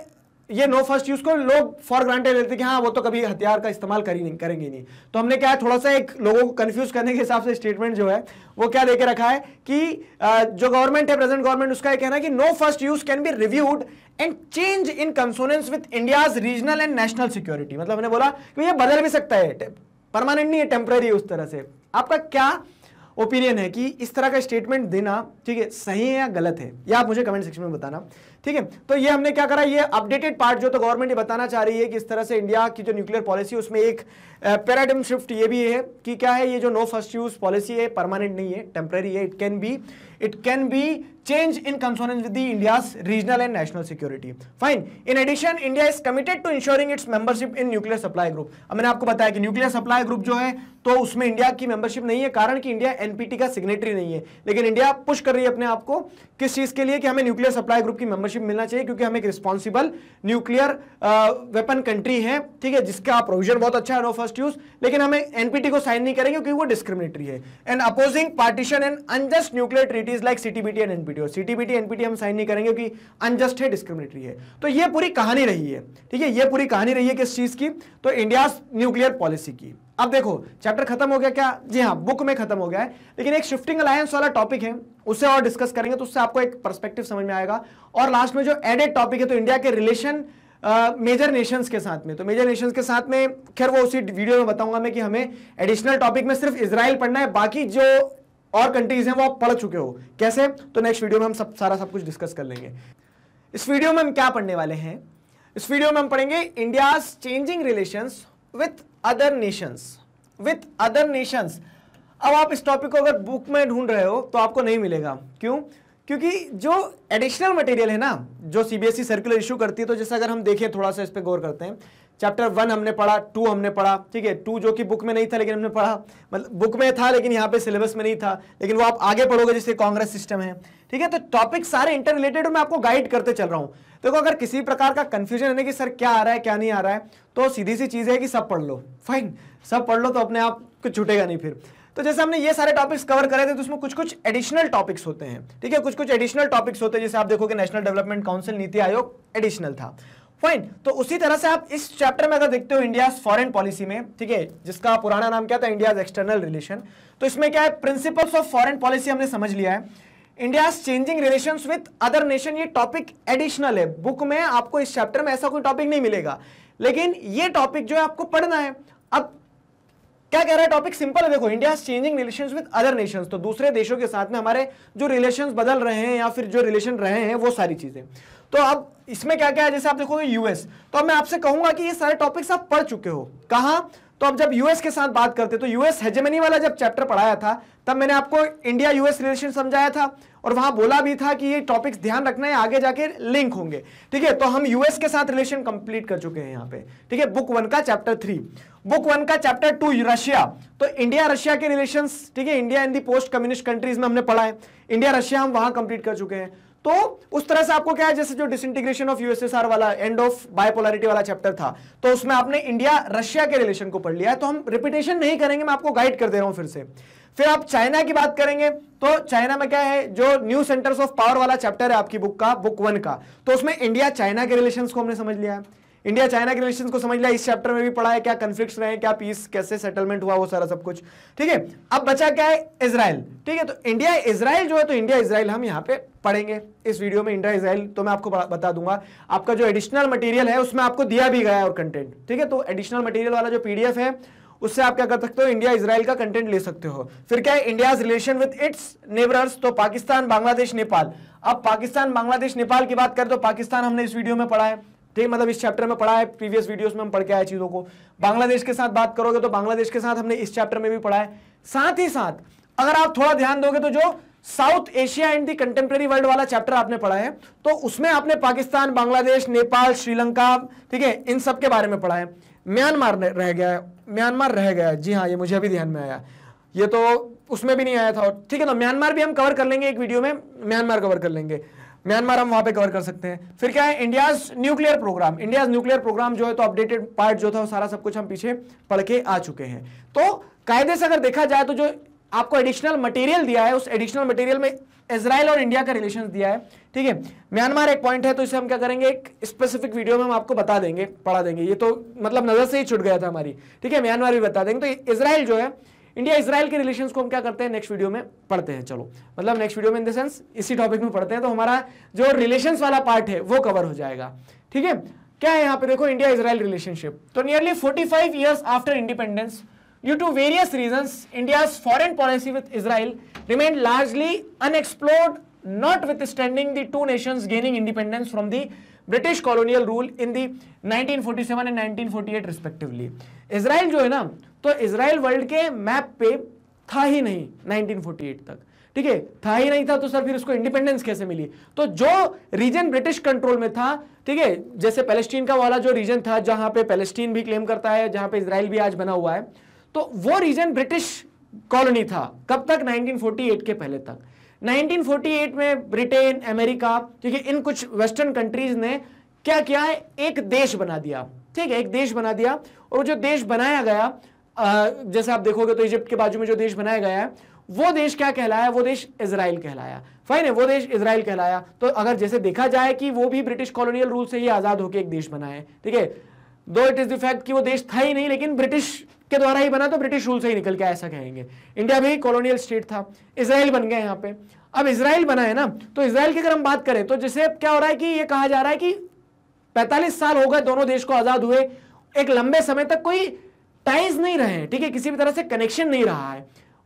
ये नो फर्स्ट यूज को लोग फॉर ग्रांटेड लेते कि हाँ वो तो कभी हथियार का इस्तेमाल कर ही नहीं करेंगे नहीं तो हमने क्या है थोड़ा सा एक लोगों को कंफ्यूज करने के हिसाब से स्टेटमेंट जो है वो क्या लेके रखा है कि जो गवर्नमेंट है प्रेजेंट गवर्नमेंट उसका कहना है कि no first use can be reviewed and change in consonance with India regional and national security मतलब हमने बोला कि ये बदल भी सकता है परमानेंट नहीं है टेम्प्रेरी उस तरह से आपका क्या ओपिनियन है कि इस तरह का स्टेटमेंट देना ठीक है सही है या गलत है या आप मुझे कमेंट सेक्शन में बताना ठीक है तो ये हमने क्या करा ये अपडेटेड पार्ट जो तो गवर्नमेंट ये बताना चाह रही है कि इस तरह से इंडिया की जो न्यूक्लियर पॉलिसी उसमें एक पैराडम शिफ्ट ये भी है कि क्या है ये जो नो फर्स्ट यूज पॉलिसी है परमानेंट नहीं है टेम्प्रेरी है it can be it can be change in consonance with the India's regional and national security. Fine. In addition, India is committed to ensuring its membership in nuclear supply अब मैंने आपको बताया कि nuclear supply group जो है तो उसमें India की मेंबरशिप नहीं है कारण कि इंडिया एनपीटी का सिग्नेटरी नहीं है लेकिन इंडिया पुश कर रही है अपने आप को किस चीज के लिए कि हमें न्यूक्लियर सप्लाई ग्रुप की मेंबरशिप पार्टनरशिप मिलना चाहिए क्योंकि हम एक रिस्पॉन्सिबल न्यूक्लियर वेपन कंट्री है ठीक है जिसका प्रोविजन बहुत अच्छा है नो फर्स्ट यूज लेकिन हमें एनपीटी को साइन नहीं करेंगे क्योंकि वो डिस्क्रिमिनेटरी है and opposing partition and unjust nuclear treaties like CTBT and NPT और सीटीबीटी एनपीटी हम साइन नहीं करेंगे क्योंकि अनजस्ट है डिस्क्रिमिनेटरी है तो यह पूरी कहानी रही है ठीक है यह पूरी कहानी रही है किस चीज की तो इंडिया न्यूक्लियर पॉलिसी की अब देखो चैप्टर खत्म हो गया क्या जी हाँ बुक में खत्म हो गया है लेकिन एक शिफ्टिंग अलायंस वाला टॉपिक है उसे और डिस्कस करेंगे तो उससे आपको एक परस्पेक्टिव समझ में आएगा और लास्ट में जो एडेड टॉपिक है तो इंडिया के रिलेशन मेजर uh, नेशंस के साथ में तो मेजर नेशंस के साथ में खैर वो उसी वीडियो में बताऊंगा मैं कि हमें एडिशनल टॉपिक में सिर्फ इसराइल पढ़ना है बाकी जो और कंट्रीज हैं वो आप पढ़ चुके हो कैसे तो नेक्स्ट वीडियो में हम सब सारा सब कुछ डिस्कस कर लेंगे इस वीडियो में हम क्या पढ़ने वाले हैं इस वीडियो में हम पढ़ेंगे India's changing relations with other nations with other nations अब आप इस टॉपिक को अगर बुक में ढूंढ रहे हो तो आपको नहीं मिलेगा क्यों क्योंकि जो एडिशनल मटेरियल है ना जो सीबीएसई सर्कुलर इशू करती है तो जैसे अगर हम देखें थोड़ा सा इस पर गौर करते हैं चैप्टर वन हमने पढ़ा टू हमने पढ़ा ठीक है टू जो कि बुक में नहीं था लेकिन हमने पढ़ा मतलब बुक में था लेकिन यहाँ पे सिलेबस में नहीं था लेकिन वो आप आगे पढ़ोगे जैसे कांग्रेस सिस्टम है ठीक है तो टॉपिक सारे इंटर रिलेटेड मैं आपको गाइड करते चल रहा हूँ देखो अगर किसी प्रकार का कंफ्यूजन है कि सर क्या आ रहा है क्या नहीं आ रहा है तो सीधी सी चीज़ है कि सब पढ़ लो फाइन सब पढ़ लो तो अपने आप कुछ छूटेगा नहीं फिर तो जैसे हमने ये सारे टॉपिक्स कवर करे थे तो उसमें कुछ कुछ एडिशनल टॉपिक्स होते हैं ठीक है कुछ कुछ एडिशनल टॉपिक्स होते हैं जैसे आप देखोगे नेशनल डेवलपमेंट काउंसिल नीति आयोग एडिशनल था फाइन तो उसी तरह से आप इस चैप्टर में अगर देखते हो इंडिया फॉरेन पॉलिसी में ठीक है जिसका पुराना नाम क्या था इंडिया एक्सटर्नल रिलेशन तो इसमें क्या है प्रिंसिपल्स ऑफ फॉरन पॉलिसी हमने समझ लिया है India changing relation with other nation ये टॉपिक एडिशनल है बुक में आपको इस चैप्टर में ऐसा कोई टॉपिक नहीं मिलेगा लेकिन ये टॉपिक जो है आपको पढ़ना है अब क्या कह रहा है टॉपिक सिंपल है देखो India changing relation with other nation तो दूसरे देशों के साथ में हमारे जो रिलेशन बदल रहे हैं या फिर जो रिलेशन रहे हैं वो सारी चीजें तो अब इसमें क्या क्या है जैसे आप देखोगे यूएस तो अब मैं आपसे कहूंगा कि ये सारे टॉपिक्स आप पढ़ चुके हो कहा तो अब जब यूएस के साथ बात करते तो यूएस हेजेमनी वाला जब चैप्टर पढ़ाया था तब मैंने आपको इंडिया यूएस रिलेशन समझाया था और वहां बोला भी था कि ये टॉपिक्स ध्यान रखना है आगे जाके लिंक होंगे ठीक है तो हम यूएस के साथ रिलेशन कंप्लीट कर चुके हैं यहाँ पे ठीक है बुक वन का चैप्टर थ्री बुक वन का चैप्टर टू रशिया तो इंडिया रशिया के रिलेशन ठीक है India in the post communist countries में हमने पढ़ा है इंडिया रशिया हम वहां कंप्लीट कर चुके हैं तो उस तरह से आपको क्या है जैसे जो डिसइंटीग्रेशन ऑफ यूएसएसआर वाला एंड ऑफ बायपोलरिटी वाला चैप्टर था तो उसमें आपने इंडिया रशिया के रिलेशन को पढ़ लिया है तो हम रिपीटेशन नहीं करेंगे मैं आपको गाइड कर दे रहा हूं फिर से फिर आप चाइना की बात करेंगे तो चाइना में क्या है जो न्यू सेंटर्स ऑफ पावर वाला चैप्टर है आपकी बुक का बुक वन का तो उसमें इंडिया चाइना के रिलेशन को हमने समझ लिया है इंडिया चाइना के रिलेशन को समझ लिया इस चैप्टर में भी पढ़ा है क्या कंफ्लिक्ट रहे क्या पीस कैसे सेटलमेंट हुआ वो सारा सब कुछ ठीक है अब बचा क्या है इसराइल ठीक है तो इंडिया इसराइल जो है तो इंडिया इसराइल हम यहाँ पे पढ़ेंगे इस वीडियो में इंडिया इसराइल तो मैं आपको बता दूंगा आपका जो एडिशनल मटीरियल है उसमें आपको दिया भी गया है और कंटेंट ठीक है तो एडिशनल मटीरियल वाला जो पीडीएफ है उससे आप क्या कर सकते हो इंडिया इसराइल का कंटेंट ले सकते हो फिर क्या है India relation with its neighbours तो पाकिस्तान बांग्लादेश नेपाल अब पाकिस्तान बांग्लादेश नेपाल की बात करें तो पाकिस्तान हमने इस वीडियो में पढ़ा है ठीक तो मतलब इस चैप्टर में पढ़ा है प्रीवियस वीडियोस में हम पढ़ के आए चीज़ों को बांग्लादेश के साथ बात करोगे तो बांग्लादेश के साथ हमने इस चैप्टर में भी पढ़ा है साथ ही साथ अगर आप थोड़ा ध्यान दोगे तो जो South Asia and the contemporary world वाला चैप्टर आपने पढ़ा है तो उसमें आपने पाकिस्तान बांग्लादेश नेपाल श्रीलंका ठीक है इन सब के बारे में पढ़ा है म्यांमार रह गया है म्यांमार रह गया है जी हाँ ये मुझे अभी ध्यान में आया ये तो उसमें भी नहीं आया था ठीक है ना म्यांमार भी हम कवर कर लेंगे एक वीडियो में म्यांमार कवर कर लेंगे म्यांमार हम वहां पे कवर कर सकते हैं फिर क्या है India's nuclear programme India's nuclear programme जो है तो अपडेटेड पार्ट जो था वो सारा सब कुछ हम पीछे पढ़ के आ चुके हैं तो कायदे से अगर देखा जाए तो जो आपको एडिशनल मटेरियल दिया है उस एडिशनल मटेरियल में इसराइल और इंडिया का रिलेशन दिया है ठीक है म्यांमार एक पॉइंट है तो इसे हम क्या करेंगे एक स्पेसिफिक वीडियो में हम आपको बता देंगे पढ़ा देंगे ये तो मतलब नज़र से ही छुट गया था हमारी ठीक है म्यांमार भी बता देंगे तो इसराइल जो है इंडिया इसराइल के रिलेशन को हम क्या करते हैं नेक्स्ट वीडियो में पढ़ते हैं चलो मतलब नेक्स्ट वीडियो में इन द सेंस इसी टॉपिक में पढ़ते हैं तो हमारा जो रिलेशन वाला पार्ट है वो कवर हो जाएगा ठीक है क्या है यहाँ पे देखो इंडिया इसराइल रिलेशनशिप तो nearly 45 years after independence due to various reason India foreign policy with Israel remain largely unexplored notwithstanding nation gaining independence from nations British colonial rule in the nineteen forty seven and nineteen forty eight respectively Israel जो है ना तो Israel world के map पे था ही नहीं 1948 तक ठीक है था ही नहीं था तो सर फिर उसको इंडिपेंडेंस कैसे मिली तो जो रीजन ब्रिटिश कंट्रोल में था ठीक है जैसे पैलेस्टीन का वाला जो रीजन था जहां पे पैलेस्टीन भी क्लेम करता है जहां पे इसराइल भी आज बना हुआ है तो वो रीजन ब्रिटिश कॉलोनी था कब तक 1948 के पहले तक 1948 में ब्रिटेन अमेरिका ठीक है इन कुछ वेस्टर्न कंट्रीज ने क्या किया है एक देश बना दिया ठीक है एक देश बना दिया और जो देश बनाया गया जैसे आप देखोगे तो इजिप्ट के बाजू में जो देश बनाया गया है वो देश क्या कहलाया वो देश इसराइल कहलाया फाइन है वो देश इसराइल कहलाया तो अगर जैसे देखा जाए कि वो भी ब्रिटिश कॉलोनियल रूल से ही आज़ाद होकर एक देश बनाए ठीक है दो इट इज़ द फैक्ट कि वो देश था ही नहीं लेकिन ब्रिटिश के द्वारा ही बना तो ब्रिटिश रूल से ही निकल के ऐसा कहेंगे इंडिया भी कॉलोनियल स्टेट था इसराइल बन गया यहां पे अब इसराइल बना है ना तो इसराइल की अगर हम बात करें तो जैसे क्या हो रहा है कि ये कहा जा रहा है कि पैंतालीस साल हो गए दोनों देश को आज़ाद हुए एक लंबे समय तक कोई टाइज नहीं रहे ठीक है किसी भी तरह से कनेक्शन नहीं रहा है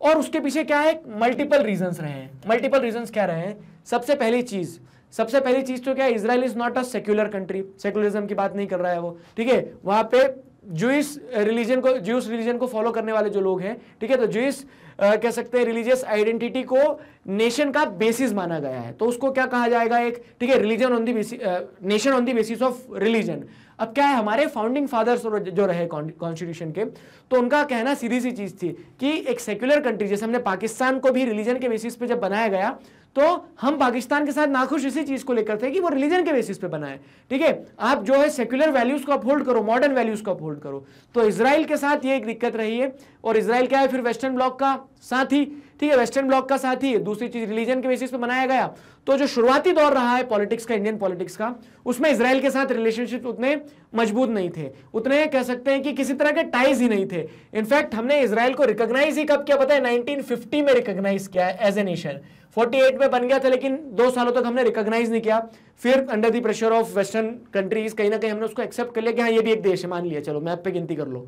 और उसके पीछे क्या है मल्टीपल रीजन रहे मल्टीपल रीजन क्या रहे सबसे पहली चीज़ सबसे पहली चीज़ तो क्या है Israel is not a secular country secularism की बात नहीं कर रहा है वो ठीक है वहां पे जूस रिलीजन को जूस रिलीजन को फॉलो करने वाले जो लोग हैं ठीक है तो जूस कह सकते हैं रिलीजियस आइडेंटिटी को नेशन का बेसिस माना गया है तो उसको क्या कहा जाएगा एक ठीक है religion on the basis nation on the basis of religion अब क्या है हमारे फाउंडिंग फादर्स जो रहे कॉन्स्टिट्यूशन के तो उनका कहना सीधी सी चीज़ थी कि एक सेक्युलर कंट्री जैसे हमने पाकिस्तान को भी रिलीजन के बेसिस पे जब बनाया गया तो हम पाकिस्तान के साथ नाखुश इसी चीज़ को लेकर थे कि वो रिलीजन के बेसिस पे बनाए ठीक है आप जो है सेक्युलर वैल्यूज़ को अपहोल्ड करो मॉडर्न वैल्यूज़ को अपहोल्ड करो तो इसराइल के साथ ये एक दिक्कत रही है और इसराइल क्या है फिर वेस्टर्न ब्लॉक का साथ ही ठीक है वेस्टर्न ब्लॉक का साथी है दूसरी चीज रिलीजन के बेसिस पे बनाया गया तो जो शुरुआती दौर रहा है पॉलिटिक्स का इंडियन पॉलिटिक्स का उसमें इसराइल के साथ रिलेशनशिप उतने मजबूत नहीं थे उतने कह सकते हैं कि किसी तरह के टाइज ही नहीं थे इनफैक्ट हमने इसराइल को रिकोगनाइज ही कब किया पता है नाइनटीन में रिकोगनाइज किया एज ए नेशन 48 में बन गया था लेकिन दो सालों तक हमने रिकॉग्नाइज नहीं किया फिर under the pressure of western countries कहीं ना कहीं हमने उसको एक्सेप्ट कर लिया कि हाँ ये भी एक देश है मान लिया चलो मैप पे गिनती कर लो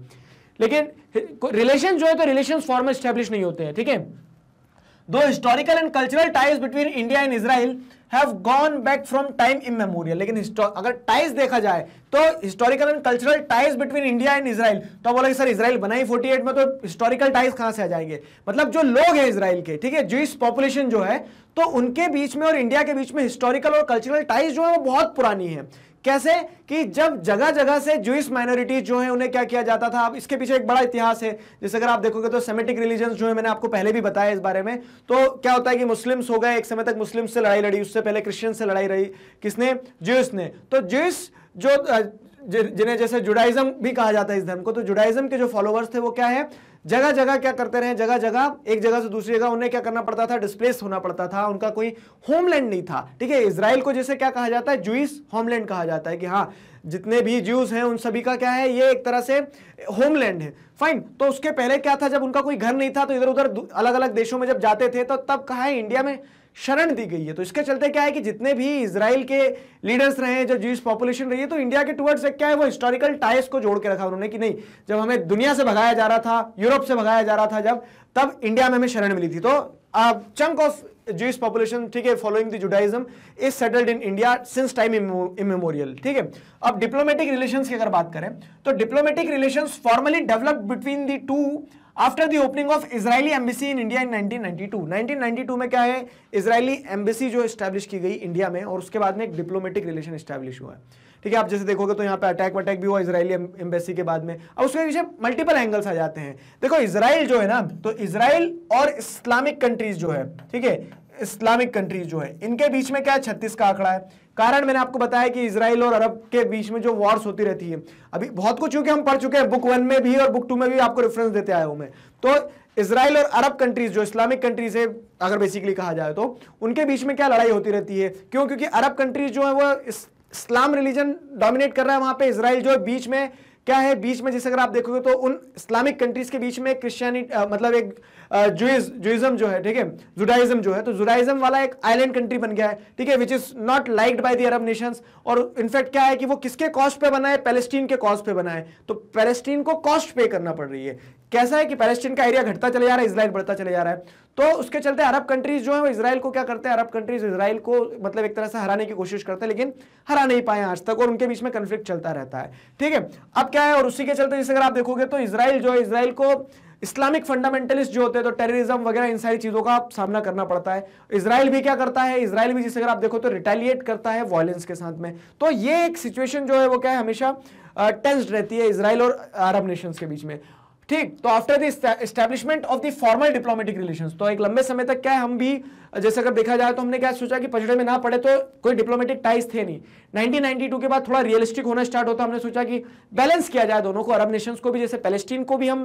लेकिन रिलेशन जो है तो रिलेशन फॉर्मल स्टैब्लिश नहीं होते हैं ठीक है दो historical and cultural ties between India and Israel have gone back from time immemorial लेकिन अगर टाइज देखा जाए तो historical and cultural ties between India and Israel तो बोला सर इसराइल बनाई 48 में तो हिस्टोरिकल टाइज कहां से आ जाएंगे मतलब जो लोग हैं इसराइल के ठीक है इस पॉपुलेशन जो है तो उनके बीच में और इंडिया के बीच में हिस्टोरिकल और कल्चरल टाइज जो है वो बहुत पुरानी है कैसे कि जब जगह जगह से जूस माइनॉरिटीज जो है उन्हें क्या किया जाता था अब इसके पीछे एक बड़ा इतिहास है जैसे अगर आप देखोगे तो सेमेटिक रिलीजन जो है मैंने आपको पहले भी बताया इस बारे में तो क्या होता है कि मुस्लिम्स हो गए एक समय तक मुस्लिम से लड़ाई लड़ी उससे पहले क्रिश्चियन से लड़ाई रही किसने जूस ने तो जूस जो जिन्हें जैसे जुडाइज्म भी कहा जाता है इस धर्म को तो जुडाइज्म के जो फॉलोअर्स थे वो क्या है जगह जगह क्या करते रहे जगह जगह एक जगह से दूसरी जगह उन्हें क्या करना पड़ता था डिस्प्लेस होना पड़ता था उनका कोई होमलैंड नहीं था ठीक है इसराइल को जैसे क्या कहा जाता है जूस होमलैंड कहा जाता है कि हाँ जितने भी ज्यूज हैं उन सभी का क्या है ये एक तरह से होमलैंड है फाइन तो उसके पहले क्या था जब उनका कोई घर नहीं था तो इधर उधर अलग अलग देशों में जब जाते थे तो तब कहा है इंडिया में शरण दी गई है तो इसके चलते क्या है कि जितने भी इसराइल के लीडर्स रहे जो जूस पॉपुलेशन रही है तो इंडिया के एक क्या है वो हिस्टोरिकल टाइस को जोड़ के रखा उन्होंने कि नहीं जब हमें दुनिया से भगाया जा रहा था यूरोप से भगाया जा रहा था जब तब इंडिया में हमें शरण मिली थी तो चंक ऑफ जूस पॉपुलेशन ठीक है following the Judaism is settled in India since time immemorial ठीक है अब डिप्लोमेटिक रिलेशंस की अगर बात करें तो diplomatic relations formally develop between the two after the opening of Israeli embassy in India in 1992 1992 में क्या है इसराइली एम्बेसी जो स्टैब्लिश की गई इंडिया में और उसके बाद में एक डिप्लोमेटिक रिलेशन स्टैब्लिश हुआ है ठीक है आप जैसे देखोगे तो यहाँ पे अटैक वटैक भी हुआ इसराइली एम्बेसी के बाद में अब उसके पीछे मल्टीपल एंगल्स आ जाते हैं देखो इसराइल जो है ना तो इसराइल और इस्लामिक कंट्रीज जो है ठीक है इस्लामिक कंट्रीज जो है इनके बीच में क्या है छत्तीस का आंकड़ा है कारण मैंने आपको बताया कि इसराइल और अरब के बीच में जो वॉर्स होती रहती है अभी बहुत कुछ क्योंकि हम पढ़ चुके हैं बुक वन में भी और बुक टू में भी आपको रेफरेंस देते आया हूं मैं तो इसराइल और अरब कंट्रीज जो इस्लामिक कंट्रीज है अगर बेसिकली कहा जाए तो उनके बीच में क्या लड़ाई होती रहती है क्यों क्योंकि अरब कंट्रीज जो है वो इस्लाम रिलीजन डोमिनेट कर रहा है वहां पर इसराइल जो है बीच में क्या है बीच में जैसे अगर आप देखोगे तो उन इस्लामिक कंट्रीज के बीच में क्रिश्चियनिटी मतलब एक जुइज्म जो है ठीक है जुडाइज्म जो है तो जुडाइज्म वाला एक आइलैंड कंट्री बन गया है ठीक है which is not liked by the Arab nations और इनफैक्ट क्या है कि वो किसके कॉस्ट पे बना है पैलेस्टीन के कॉस्ट पे बना है तो पैलेस्टीन को कॉस्ट पे करना पड़ रही है कैसा है कि पैलेस्टीन का एरिया घटता चला जा रहा है इसराइल बढ़ता चला जा रहा है तो उसके चलते अरब कंट्रीज जो है वो इसराइल को क्या करते हैं अरब कंट्रीज इसराइल को मतलब एक तरह से हराने की कोशिश करते हैं लेकिन हरा नहीं पाए आज तक और उनके बीच में कन्फ्लिक्ट चलता रहता है ठीक है अब क्या है और उसी के चलते जैसे अगर आप देखोगे तो इसराइल जो है इसराइल को इस्लामिक फंडामेंटलिस्ट जो होते हैं तो टेररिज्म वगैरह इन सारी चीज़ों का सामना करना पड़ता है इसराइल भी क्या करता है इसराइल भी जिसे अगर आप देखो तो रिटेलिएट करता है वॉयलेंस के साथ में तो ये एक सिचुएशन जो है वो क्या है हमेशा टेंस्ड रहती है इसराइल और अरब नेशंस के बीच में ठीक तो after the of the formal diplomatic relations तो एक लंबे समय तक क्या है हम भी जैसे अगर देखा जाए तो हमने क्या सोचा कि पछड़े में ना पड़े तो कोई डिप्लोमेटिक टाइज थे नहीं 1992 के बाद थोड़ा रियलिस्टिक होना स्टार्ट होता हमने सोचा कि बैलेंस किया जाए दोनों को अरब नेशंस को भी जैसे पैलेस्टीन को भी हम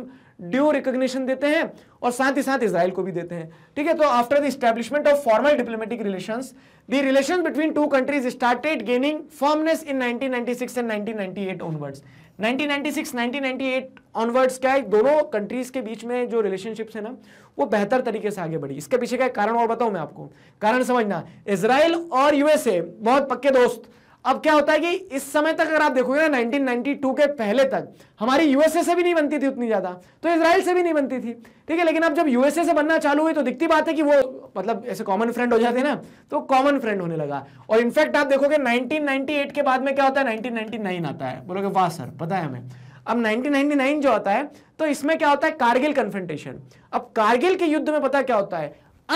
ड्यू रिकोगशन देते हैं और साथ ही साथ इसराइल को भी देते हैं ठीक है तो after the establishment of formal diplomatic relation the relation between two countries started gaining firmness in nineteen and nineteen onwards 1996 1998 onwards क्या है दोनों कंट्रीज के बीच में जो रिलेशनशिप्स है ना वो बेहतर तरीके से आगे बढ़ी इसके पीछे का कारण और बताऊं मैं आपको कारण समझना इसराइल और यूएसए बहुत पक्के दोस्त अब क्या होता है कि इस समय तक अगर आप देखोगे ना 1992 के पहले तक हमारी यूएसए से भी नहीं बनती थी उतनी ज़्यादा तो इसराइल से भी नहीं बनती थी ठीक है लेकिन अब जब यूएसए से बनना चालू हुई तो दिखती बात है कि वो मतलब ऐसे कॉमन फ्रेंड हो जाते हैं ना तो कॉमन फ्रेंड होने लगा और इनफैक्ट आप देखोगे नाइनटीन के बाद में क्या होता है नाइनटीन आता है बोलोगे वाह सर पता है हमें अब 1999 जो आता है तो इसमें क्या होता है कारगिल कन्फेंटेशन अब कारगिल के युद्ध में पता क्या होता है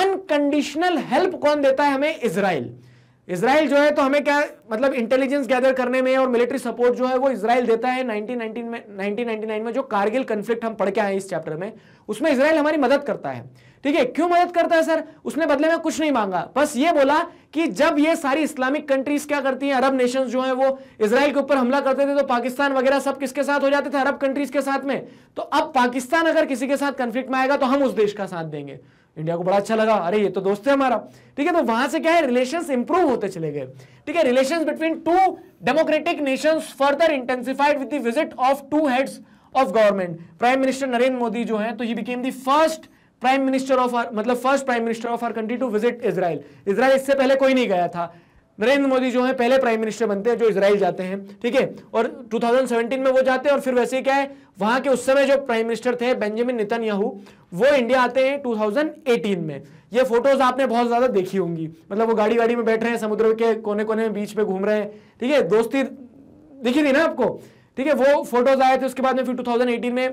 अनकंडीशनल हेल्प कौन देता है हमें इसराइल इसराइल जो है तो हमें क्या मतलब इंटेलिजेंस गैदर करने में और मिलिट्री सपोर्ट जो है वो इसराइल देता है 1919 में 1999 में जो कारगिल कन्फ्लिक्ट हम पढ़ के आए इस चैप्टर में उसमें इसराइल हमारी मदद करता है ठीक है क्यों मदद करता है सर उसने बदले में कुछ नहीं मांगा बस ये बोला कि जब ये सारी इस्लामिक कंट्रीज क्या करती हैं अरब नेशन जो है वो इसराइल के ऊपर हमला करते थे तो पाकिस्तान वगैरह सब किसके साथ हो जाते थे अरब कंट्रीज के साथ में तो अब पाकिस्तान अगर किसी के साथ कंफ्लिक्ट में आएगा तो हम उस देश का साथ देंगे इंडिया को बड़ा अच्छा लगा अरे ये तो दोस्त है हमारा ठीक है तो वहां से क्या है रिलेशन इंप्रूव होते चले गए ठीक है relation between two democratic nation further intensified with the visit of two heads of government prime minister Narendra Modi जो है तो ये became the first prime minister of मतलब first prime minister of our country to visit Israel Israel इससे पहले कोई नहीं गया था नरेंद्र मोदी जो है पहले प्राइम मिनिस्टर बनते हैं जो इसराइल जाते हैं ठीक है और 2017 में वो जाते हैं और फिर वैसे ही क्या है वहां के उस समय जो प्राइम मिनिस्टर थे बेंजामिन नितन वो इंडिया आते हैं 2018 में ये फोटोज आपने बहुत ज्यादा देखी होंगी मतलब वो गाड़ी गाड़ी में बैठ रहे हैं समुद्र के कोने कोने में बीच में घूम रहे हैं ठीक है दोस्ती दिखी थी ना आपको ठीक है वो फोटोज आए थे उसके बाद में फिर टू में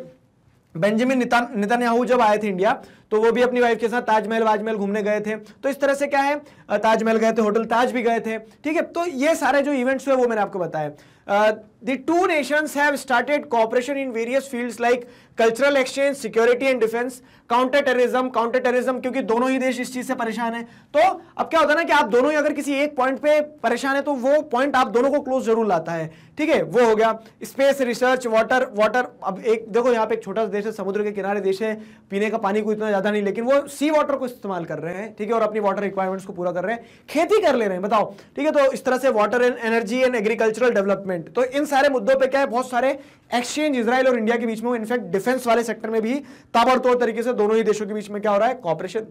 बेंजामिन नितान नितान जब आए थे इंडिया तो वो भी अपनी वाइफ के साथ ताजमहल वाजमहल घूमने गए थे तो इस तरह से क्या है ताजमहल गए थे होटल ताज भी गए थे ठीक है तो ये सारे जो इवेंट्स हुए वो मैंने आपको बताया the two nations have started cooperation in various fields like cultural exchange security and defence counter terrorism counter terrorism क्योंकि दोनों ही देश इस चीज से परेशान है तो अब क्या होता है ना कि आप दोनों ही अगर किसी एक पॉइंट पे परेशान है तो वो पॉइंट आप दोनों को क्लोज जरूर लाता है ठीक है वो हो गया स्पेस रिसर्च वाटर वाटर अब एक देखो यहाँ पे एक छोटा सा देश है समुद्र के किनारे देश है पीने का पानी को इतना ज्यादा नहीं लेकिन वो सी वाटर को इस्तेमाल कर रहे हैं ठीक है और अपनी वाटर रिक्वायरमेंट्स को पूरा कर रहे हैं खेती कर ले रहे हैं बताओ ठीक है तो इस तरह से water and energy and agricultural development तो इन सारे मुद्दों पे क्या है बहुत सारे एक्सचेंज इसराइल और इंडिया के बीच में इनफैक्ट डिफेंस वाले सेक्टर में भी ताबड़तोड़ तरीके से दोनों ही देशों के बीच में क्या हो रहा है कॉपरेशन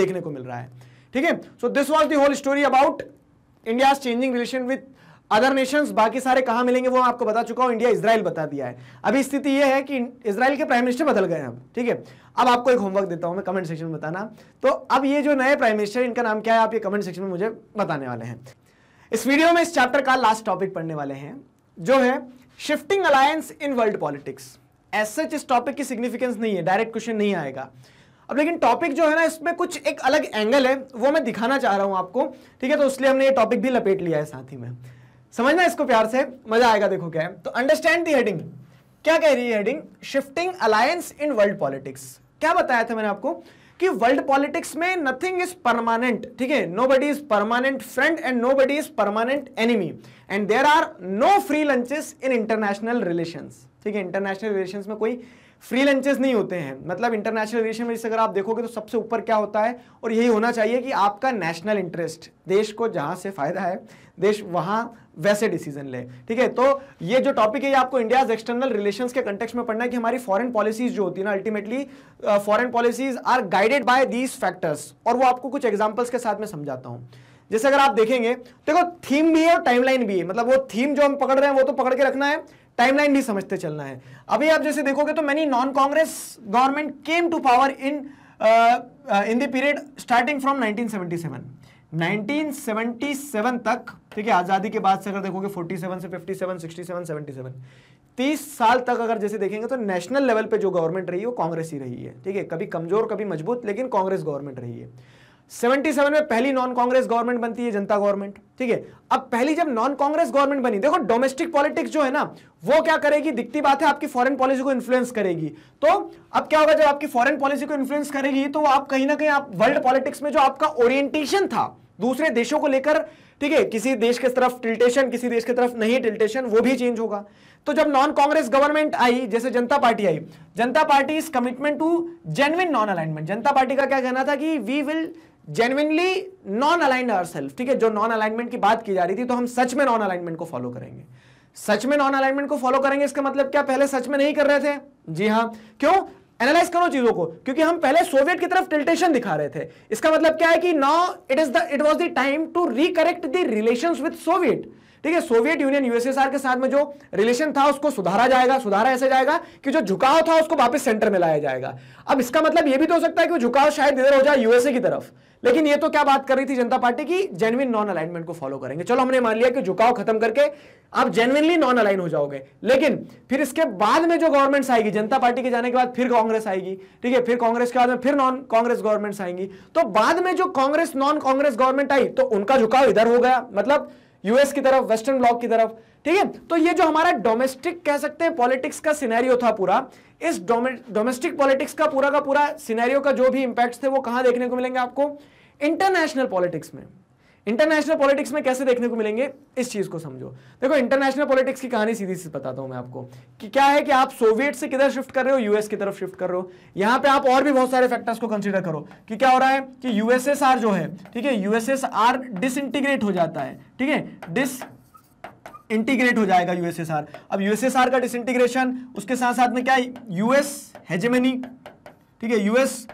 देखने को मिल रहा है ठीक है so this was the whole story about India changing relation with other nations बाकी सारे कहाँ मिलेंगे वो आपको बता चुका हूं इंडिया इसराइल बता दिया है अभी स्थिति ये है कि इसराइल के प्राइम मिनिस्टर बदल गए हैं ठीक है अब आपको एक होमवर्क देता हूं मैं कमेंट सेक्शन में बताना तो अब ये जो नए प्राइम मिनिस्टर इनका नाम क्या है आप ये कमेंट सेक्शन में मुझे बताने वाले हैं इस वीडियो में इस चैप्टर का लास्ट टॉपिक पढ़ने वाले हैं जो है shifting alliance in world politics as such इस टॉपिक की सिग्निफिकेंस नहीं है डायरेक्ट क्वेश्चन नहीं आएगा अब लेकिन टॉपिक जो है ना इसमें कुछ एक अलग एंगल है वो मैं दिखाना चाह रहा हूं आपको ठीक है तो इसलिए हमने ये टॉपिक भी लपेट लिया है साथ ही में समझना इसको प्यार से मजा आएगा देखो क्या है तो अंडरस्टैंड दी हेडिंग क्या कह रही है heading shifting alliance in world politics क्या बताया था मैंने आपको कि वर्ल्ड पॉलिटिक्स में नथिंग इज परमानेंट ठीक है nobody is permanent friend and nobody is permanent enemy and there are no free lunches in international relations ठीक है इंटरनेशनल रिलेशंस में कोई फ्री लंचेस नहीं होते हैं मतलब इंटरनेशनल रिलेशन में अगर आप देखोगे तो सबसे ऊपर क्या होता है और यही होना चाहिए कि आपका नेशनल इंटरेस्ट देश को जहां से फ़ायदा है देश वहां वैसे डिसीजन ले ठीक है तो ये जो टॉपिक है ये आपको इंडियाज एक्सटर्नल रिलेशंस के कंटेक्स में पढ़ना है कि हमारी फॉरेन पॉलिसीज जो होती है ना ultimately foreign policies are guided by these factors और वो आपको कुछ एग्जाम्पल्स के साथ में समझाता हूँ जैसे अगर आप देखेंगे देखो थीम भी है और टाइमलाइन भी है मतलब वो थीम जो हम पकड़ रहे हैं वो तो पकड़ के रखना है टाइमलाइन भी समझते चलना है अभी आप जैसे देखोगे तो many non Congress government came to power in in the period starting from 1977 1977 तक ठीक है आज़ादी के बाद से अगर देखोगे 47 से 57 67 77 30 साल तक अगर जैसे देखेंगे तो नेशनल लेवल पे जो गवर्नमेंट रही है वो कांग्रेस ही रही है ठीक है कभी कमज़ोर कभी मजबूत लेकिन कांग्रेस गवर्नमेंट रही है 77 में पहली नॉन कांग्रेस गवर्नमेंट बनती है जनता गवर्नमेंट ठीक है अब पहली जब नॉन कांग्रेस गवर्नमेंट बनी देखो डोमेस्टिक पॉलिटिक्स जो है ना वो क्या करेगी दिखती बात है आपकी फॉरेन पॉलिसी को इन्फ्लुएंस करेगी तो अब क्या होगा जब आपकी फॉरेन पॉलिसी को इन्फ्लुएंस करेगी तो आप कहीं ना कहीं आप वर्ल्ड पॉलिटिक्स में जो आपका ओरिएंटेशन था दूसरे देशों को लेकर ठीक है किसी देश के तरफ टिल्टेशन किसी देश की तरफ नहीं टिल्टेशन वो भी चेंज होगा तो जब नॉन कांग्रेस गवर्नमेंट आई जैसे जनता पार्टी आई Janata Party is commitment to genuine non alignment Janata Party का क्या कहना था कि we will genuinely non aligned our self ठीक है जो नॉन अलाइनमेंट की बात की जा रही थी तो हम सच में नॉन अलाइनमेंट को फॉलो करेंगे सच में नॉन अलाइनमेंट को फॉलो करेंगे इसका मतलब क्या पहले सच में नहीं कर रहे थे जी हाँ क्यों एनालाइज करो चीजों को क्योंकि हम पहले सोवियत की तरफ टिल्टेशन दिखा रहे थे इसका मतलब क्या है कि now it is the it was the time to recorrect the relation with Soviet ठीक है सोवियत यूनियन यूएसएसआर के साथ में जो रिलेशन था उसको सुधारा जाएगा सुधारा ऐसे जाएगा कि जो झुकाव था उसको वापस सेंटर में लाया जाएगा अब इसका मतलब यह भी तो हो सकता है कि वो झुकाव शायद इधर हो जाए यूएसए की तरफ लेकिन ये तो क्या बात कर रही थी जनता पार्टी की जेनविन नॉन अलाइनमेंट को फॉलो करेंगे चलो हमने मान लिया कि झुकाव खत्म करके आप जेनविनली नॉन अलाइन हो जाओगे लेकिन फिर इसके बाद में जो गवर्नमेंट आएगी जनता पार्टी के जाने के बाद फिर कांग्रेस आएगी ठीक है फिर कांग्रेस के बाद में फिर नॉन कांग्रेस गवर्नमेंट आएंगी तो बाद में जो कांग्रेस नॉन कांग्रेस गवर्नमेंट आई तो उनका झुकाव इधर हो गया मतलब यूएस की तरफ वेस्टर्न ब्लॉक की तरफ ठीक है तो ये जो हमारा डोमेस्टिक कह सकते हैं पॉलिटिक्स का सिनेरियो था पूरा इस डोमेस्टिक पॉलिटिक्स का पूरा का पूरा सिनेरियो का जो भी इंपैक्ट थे वो कहां देखने को मिलेंगे आपको इंटरनेशनल पॉलिटिक्स में इंटरनेशनल पॉलिटिक्स में कैसे देखने को मिलेंगे इस चीज़ को समझो देखो इंटरनेशनल पॉलिटिक्स की कहानी सीधी सी बताता हूं मैं आपको कि क्या है कि आप सोवियत से किधर शिफ्ट कर रहे हो यूएस की तरफ शिफ्ट कर रहे हो यहां पे आप और भी बहुत सारे फैक्टर्स को कंसिडर करो कि क्या हो रहा है कि यूएसएसआर जो है ठीक है यूएसएसआर डिसइंटीग्रेट हो जाता है ठीक है डिस इंटीग्रेट हो जाएगा यूएसएसआर अब यूएसएसआर का डिसइंटीग्रेशन उसके साथ साथ में क्या यूएस हेजेमनी ठीक है यूएस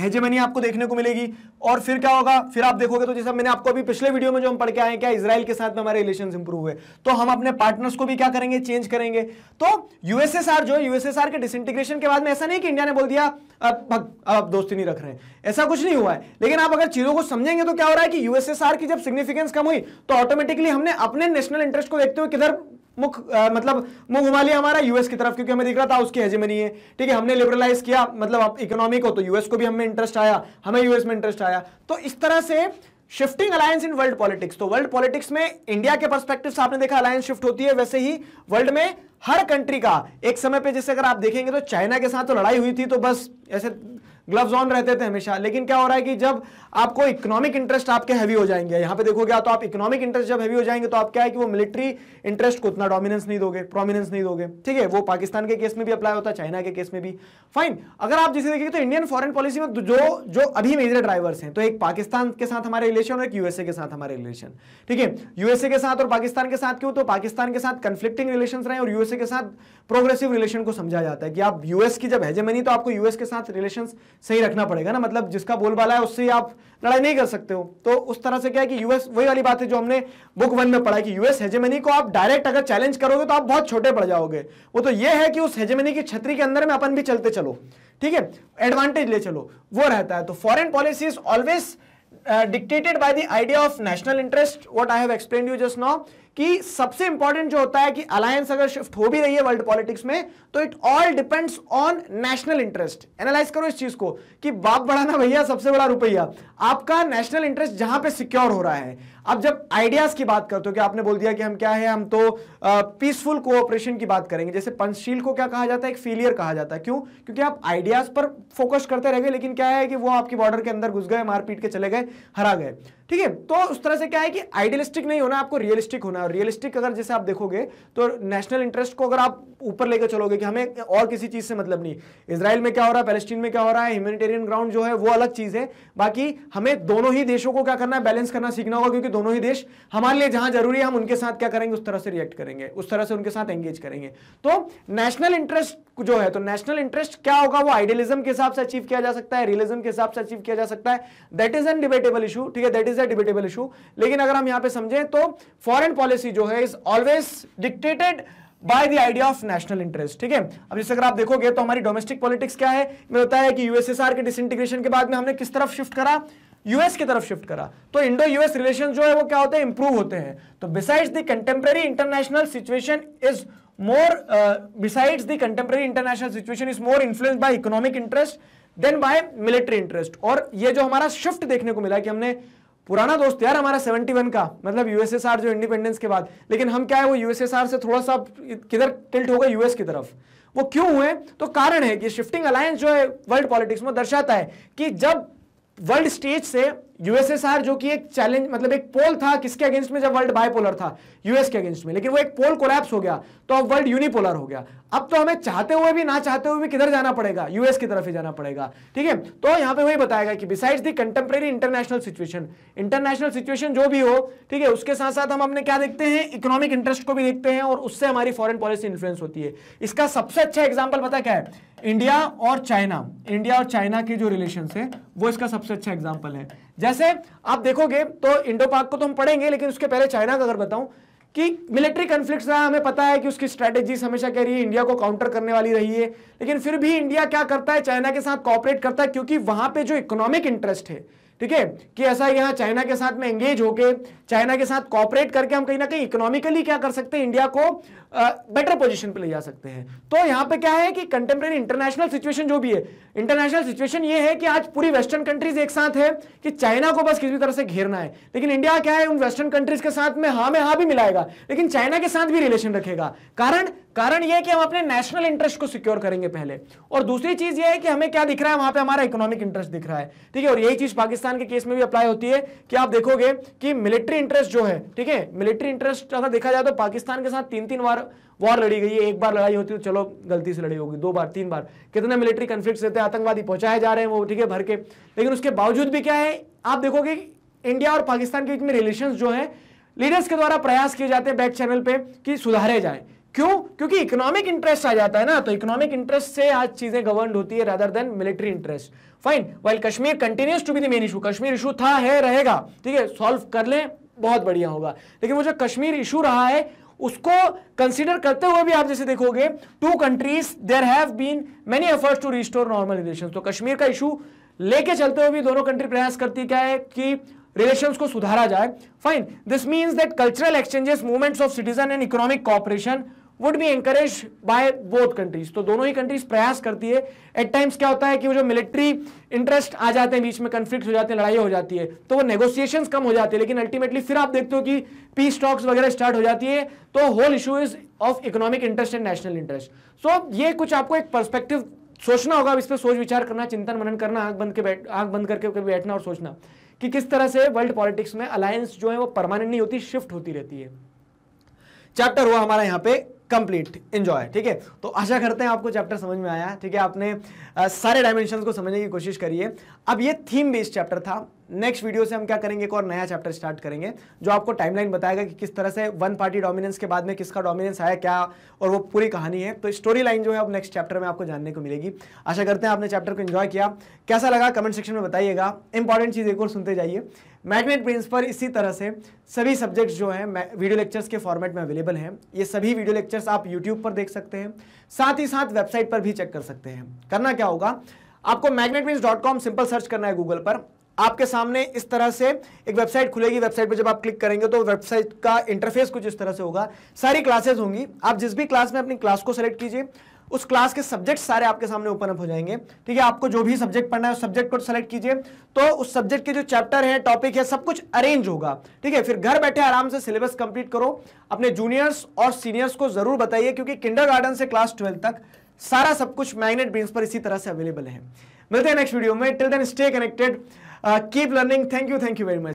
हेजेमनी आपको देखने को मिलेगी और फिर क्या होगा फिर आप देखोगे तो जैसा मैंने आपको अभी पिछले वीडियो में जो हम पढ़ के आए क्या इसराइल के साथ में हमारे रिलेशन इंप्रूव हुए तो हम अपने पार्टनर्स को भी क्या करेंगे चेंज करेंगे तो यूएसएसआर जो है यूएसएसआर के डिसइंटीग्रेशन के बाद में ऐसा नहीं कि इंडिया ने बोल दिया अब अब आप दोस्ती नहीं रख रहे ऐसा कुछ नहीं हुआ है लेकिन आप अगर चीजों को समझेंगे तो क्या हो रहा है कि यूएसएसआर की जब सिग्निफिकेंस कम हुई तो ऑटोमेटिकली हमने अपने नेशनल इंटरेस्ट को देखते हुए किधर मुख आ, मतलब मुख घुमा लिया हमारा यूएस की तरफ क्योंकि हमें दिख रहा था उसकी हेजमनी है ठीक है हमने लिबरलाइज किया मतलब आप इकोनॉमी को तो यूएस को भी हमें इंटरेस्ट आया हमें यूएस में इंटरेस्ट आया तो इस तरह से shifting alliance in world politics तो वर्ल्ड पॉलिटिक्स में इंडिया के परस्पेक्टिव से आपने देखा अलायंस शिफ्ट होती है वैसे ही वर्ल्ड में हर कंट्री का एक समय पे जैसे अगर आप देखेंगे तो चाइना के साथ तो लड़ाई हुई थी तो बस ऐसे ग्लव्स ऑन रहते थे हमेशा लेकिन क्या हो रहा है कि जब आपको इकोनॉमिक इंटरेस्ट आपके हैवी हो जाएंगे यहां पे देखोगे तो आप इकोनॉमिक इंटरेस्ट जब हैवी हो जाएंगे तो आप क्या है कि वो मिलिट्री इंटरेस्ट को उतना डोमिनेंस नहीं दोगे प्रोमिनेंस नहीं दोगे ठीक है वो पाकिस्तान के केस में भी अप्लाई होता है चाइना के केस में भी फाइन अगर आप जिसे देखिए तो इंडियन फॉरन पॉलिसी में जो जो अभी मेजर ड्राइवर्स हैं तो एक पाकिस्तान के साथ हमारे रिलेशन और एक यूएसए के साथ हमारे रिलेशन ठीक है यूएसए के साथ और पाकिस्तान के साथ क्यों तो पाकिस्तान के साथ कंफ्लिक्टिंग रिलेशन रहे और यूएसए के साथ प्रोग्रेसिव रिलेशन को समझा जाता है कि आप यूएस की जब मनी तो आपको यूएस के साथ रिलेशन सही रखना पड़ेगा ना मतलब जिसका बोलबाला है उससे आप लड़ाई नहीं कर सकते हो तो उस तरह से क्या है कि यूएस वही वाली बात है जो हमने बुक वन में पढ़ा कि यूएस हेजेमनी को आप डायरेक्ट अगर चैलेंज करोगे तो आप बहुत छोटे पड़ जाओगे वो तो ये है कि उस हेजेमनी की छतरी के अंदर में अपन भी चलते चलो ठीक है एडवांटेज ले चलो वो रहता है तो foreign policy is always dictated by the idea of national interest what I have explain you just now कि सबसे इंपॉर्टेंट जो होता है कि अलायंस अगर शिफ्ट हो भी रही है वर्ल्ड पॉलिटिक्स में तो it all depends on national interest analyse करो इस चीज को कि बाप बढ़ाना भैया सबसे बड़ा रुपया आपका नेशनल इंटरेस्ट जहां पे सिक्योर हो रहा है अब जब आइडियाज की बात करते हो कि आपने बोल दिया कि हम क्या है हम तो पीसफुल कोऑपरेशन की बात करेंगे जैसे पंचशील को क्या कहा जाता है एक फेलियर कहा जाता है क्यों क्योंकि आप आइडियाज पर फोकस करते रह गए लेकिन क्या है कि वो आपकी बॉर्डर के अंदर घुस गए मारपीट के चले गए हरा गए ठीक है तो उस तरह से क्या है कि आइडियलिस्टिक नहीं होना आपको रियलिस्टिक होना है रियलिस्टिक अगर जैसे आप देखोगे तो नेशनल इंटरेस्ट को अगर आप ऊपर लेकर चलोगे कि हमें और किसी चीज़ से मतलब नहीं इसराइल में क्या हो रहा है पैलेस्टीन में क्या हो रहा है ह्यूमनिटेरियन ग्राउंड जो है वो अलग चीज़ है बाकी हमें दोनों ही देशों को क्या करना है बैलेंस करना सीखना होगा क्योंकि दोनों ही देश हमारे लिए जहां जरूरी है हम उनके साथ क्या करेंगे उस तरह से रिएक्ट करेंगे उस तरह से उनके साथ एंगेज करेंगे तो नेशनल इंटरेस्ट जो है तो नेशनल इंटरेस्ट क्या होगा वो आइडियलिज्म के हिसाब से अचीव किया जा सकता है रियलिज्म के हिसाब से अचीव किया जा सकता है that is an debatable issue ठीक है that is a debatable issue लेकिन अगर हम यहां पे समझें तो फॉरेन पॉलिसी जो है is always dictated By the idea of national interest, ठीक है अब जैसे अगर आप देखोगे तो हमारी domestic politics क्या है मैं बताया कि यूएसएसआर के डिसइंटीग्रेशन के बाद में हमने किस तरफ शिफ्ट करा यूएस की तरफ शिफ्ट करा तो इंडो यूएस रिलेशन जो है वो क्या होते हैं इंप्रूव होते हैं तो besides the contemporary international situation is more besides the contemporary international situation is more influence by economic interest than by military interest और ये जो हमारा शिफ्ट देखने को मिला कि हमने पुराना दोस्त यार हमारा 71 का मतलब यूएसएसआर जो इंडिपेंडेंस के बाद लेकिन हम क्या है वो यूएसएसआर से थोड़ा सा किधर टिल्ट हो गए यूएस की तरफ वो क्यों हुए तो कारण है कि शिफ्टिंग अलायंस जो है वर्ल्ड पॉलिटिक्स में दर्शाता है कि जब वर्ल्ड स्टेज से यूएसएसआर जो कि एक चैलेंज मतलब एक पोल था किसके अगेंस्ट में जब वर्ल्ड बायपोलर था यूएस के अगेंस्ट में लेकिन वो एक पोल कोलैप्स हो गया तो अब वर्ल्ड यूनिपोलर हो गया अब तो हमें चाहते हुए भी ना चाहते हुए भी किधर जाना पड़ेगा यूएस की तरफ ही जाना पड़ेगा ठीक है तो यहां पे वही बताया गया कि besides the contemporary international situation international situation जो भी हो ठीक है उसके साथ साथ हम अपने क्या देखते हैं इकोनॉमिक इंटरेस्ट को भी देखते हैं और उससे हमारी फॉरन पॉलिसी इन्फ्लुएंस होती है इसका सबसे अच्छा एग्जाम्पल पता क्या है इंडिया और चाइना इंडिया और चाइना के जो रिलेशन है वो इसका सबसे अच्छा एग्जाम्पल है जैसे आप देखोगे तो इंडो पार्क को तो हम पढ़ेंगे लेकिन उसके पहले चाइना का अगर बताऊं कि मिलिट्री कन्फ्लिक्ट रहा हमें पता है कि उसकी स्ट्रेटेजी हमेशा कह रही है इंडिया को काउंटर करने वाली रही है लेकिन फिर भी इंडिया क्या करता है चाइना के साथ कॉपरेट करता है क्योंकि वहां पे जो इकोनॉमिक इंटरेस्ट है ठीक है कि ऐसा यहाँ चाइना के साथ में एंगेज होके चाइना के साथ कॉपरेट करके हम कहीं ना कहीं इकोनॉमिकली क्या कर सकते हैं इंडिया को बेटर पोजीशन पे ले जा सकते हैं तो यहां पे क्या है कि कंटेम्प्रेरी इंटरनेशनल सिचुएशन जो भी है इंटरनेशनल सिचुएशन ये है कि आज पूरी वेस्टर्न कंट्रीज एक साथ है कि चाइना को बस किसी तरह से घेरना है लेकिन इंडिया क्या है उन वेस्टर्न कंट्रीज के साथ में हा में हा भी मिलाएगा लेकिन चाइना के साथ भी रिलेशन रखेगा कारण कारण यह कि हम अपने नेशनल इंटरेस्ट को सिक्योर करेंगे पहले और दूसरी चीज यह है कि हमें क्या दिख रहा है वहां पे हमारा इकोनॉमिक इंटरेस्ट दिख रहा है ठीक है और यही चीज पाकिस्तान के केस में भी अप्लाई होती है कि आप देखोगे कि मिलिट्री इंटरेस्ट जो है ठीक है मिलिट्री इंटरेस्ट अगर देखा जाए तो पाकिस्तान के साथ तीन तीन बार वॉर लड़ी गई है एक बार लड़ाई होती है तो चलो गलती से लड़ी होगी दो बार तीन बार कितने मिलिट्री कन्फ्लिक्ट रहते हैं आतंकवादी पहुंचाए जा रहे हैं वो ठीक है भर के लेकिन उसके बावजूद भी क्या है आप देखोगे इंडिया और पाकिस्तान के बीच में रिलेशन जो है लीडर्स के द्वारा प्रयास किए जाते हैं बैक चैनल पे कि सुधारे जाए क्यों क्योंकि इकोनॉमिक इंटरेस्ट आ जाता है ना तो इकोनॉमिक इंटरेस्ट से आज चीजें गवर्न होती है rather than military interest fine while Kashmir continues to be the main issue Kashmir issue था है रहेगा ठीक है सॉल्व कर ले बहुत बढ़िया होगा लेकिन वो जो कश्मीर इशू रहा है उसको कंसिडर करते हुए भी आप जैसे देखोगे two countries there have been many efforts to restore normal relation तो कश्मीर का इशू लेके चलते हुए भी दोनों कंट्री प्रयास करती क्या है कि रिलेशंस को सुधारा जाए fine this means that cultural exchanges movements of citizen and economic cooperation would be encourage by both countries तो दोनों ही कंट्रीज प्रयास करती है एट टाइम्स क्या होता है कि वो जो मिलिट्री इंटरेस्ट आ जाते हैं बीच में कंफ्लिक्ट हो जाते हैं लड़ाई हो जाती है तो वो नेगोशिएशंस कम हो जाते हैं लेकिन अल्टीमेटली फिर आप देखते हो कि पीस टॉक्स वगैरह स्टार्ट हो जाती है तो whole issue is of economic interest and national interest so ये कुछ आपको एक परस्पेक्टिव सोचना होगा इस पर सोच विचार करना चिंतन मनन करना आंख बंद के बैठ आंख बंद करके बैठना और सोचना कि किस तरह से वर्ल्ड पॉलिटिक्स में अलायंस जो है वो परमानेंट नहीं होती शिफ्ट होती रहती है चैप्टर हुआ हमारा यहाँ पे कंप्लीट इंजॉय ठीक है तो आशा करते हैं आपको चैप्टर समझ में आया ठीक है आपने आ, सारे डायमेंशन को समझने की कोशिश करिए अब ये थीम बेस्ड चैप्टर था नेक्स्ट वीडियो से हम क्या करेंगे एक और नया चैप्टर स्टार्ट करेंगे जो आपको टाइमलाइन बताएगा कि किस तरह से वन पार्टी डोमिनेंस के बाद में किसका डोमिनेंस आया क्या और वो पूरी कहानी है तो स्टोरी लाइन जो है अब नेक्स्ट चैप्टर में आपको जानने को मिलेगी आशा करते हैं आपने चैप्टर को इन्जॉय किया कैसा लगा कमेंट सेक्शन में बताइएगा इंपॉर्टेंट चीज़ एक और सुनते जाइए मैग्नेट ब्रेन्स पर इसी तरह से सभी सब्जेक्ट्स जो हैं वीडियो लेक्चर्स के फॉर्मेट में अवेलेबल हैं ये सभी वीडियो लेक्चर्स आप यूट्यूब पर देख सकते हैं साथ ही साथ वेबसाइट पर भी चेक कर सकते हैं करना क्या होगा आपको मैग्नेट सिंपल सर्च करना है गूगल पर आपके सामने इस तरह से एक वेबसाइट खुलेगी वेबसाइट पर जब आप क्लिक करेंगे तो वेबसाइट का इंटरफेस कुछ इस तरह से होगा सारी क्लासेस होंगी आप जिस भी क्लास में अपनी क्लास को सेलेक्ट कीजिए उस क्लास के सब्जेक्ट सारे आपके सामने ओपन अप हो जाएंगे ठीक है आपको जो भी सब्जेक्ट पढ़ना है उस सब्जेक्ट को सेलेक्ट कीजिए तो उस सब्जेक्ट के जो चैप्टर है टॉपिक है सब कुछ अरेंज होगा ठीक है फिर घर बैठे आराम से सिलेबस कंप्लीट करो अपने जूनियर्स और सीनियर्स को जरूर बताइए क्योंकि किंडर से क्लास ट्वेल्थ तक सारा सब कुछ मैग्नेट बीन्स पर इसी तरह से अवेलेबल है मिलते हैं नेक्स्ट वीडियो में till then stay connected keep learning thank you thank you very much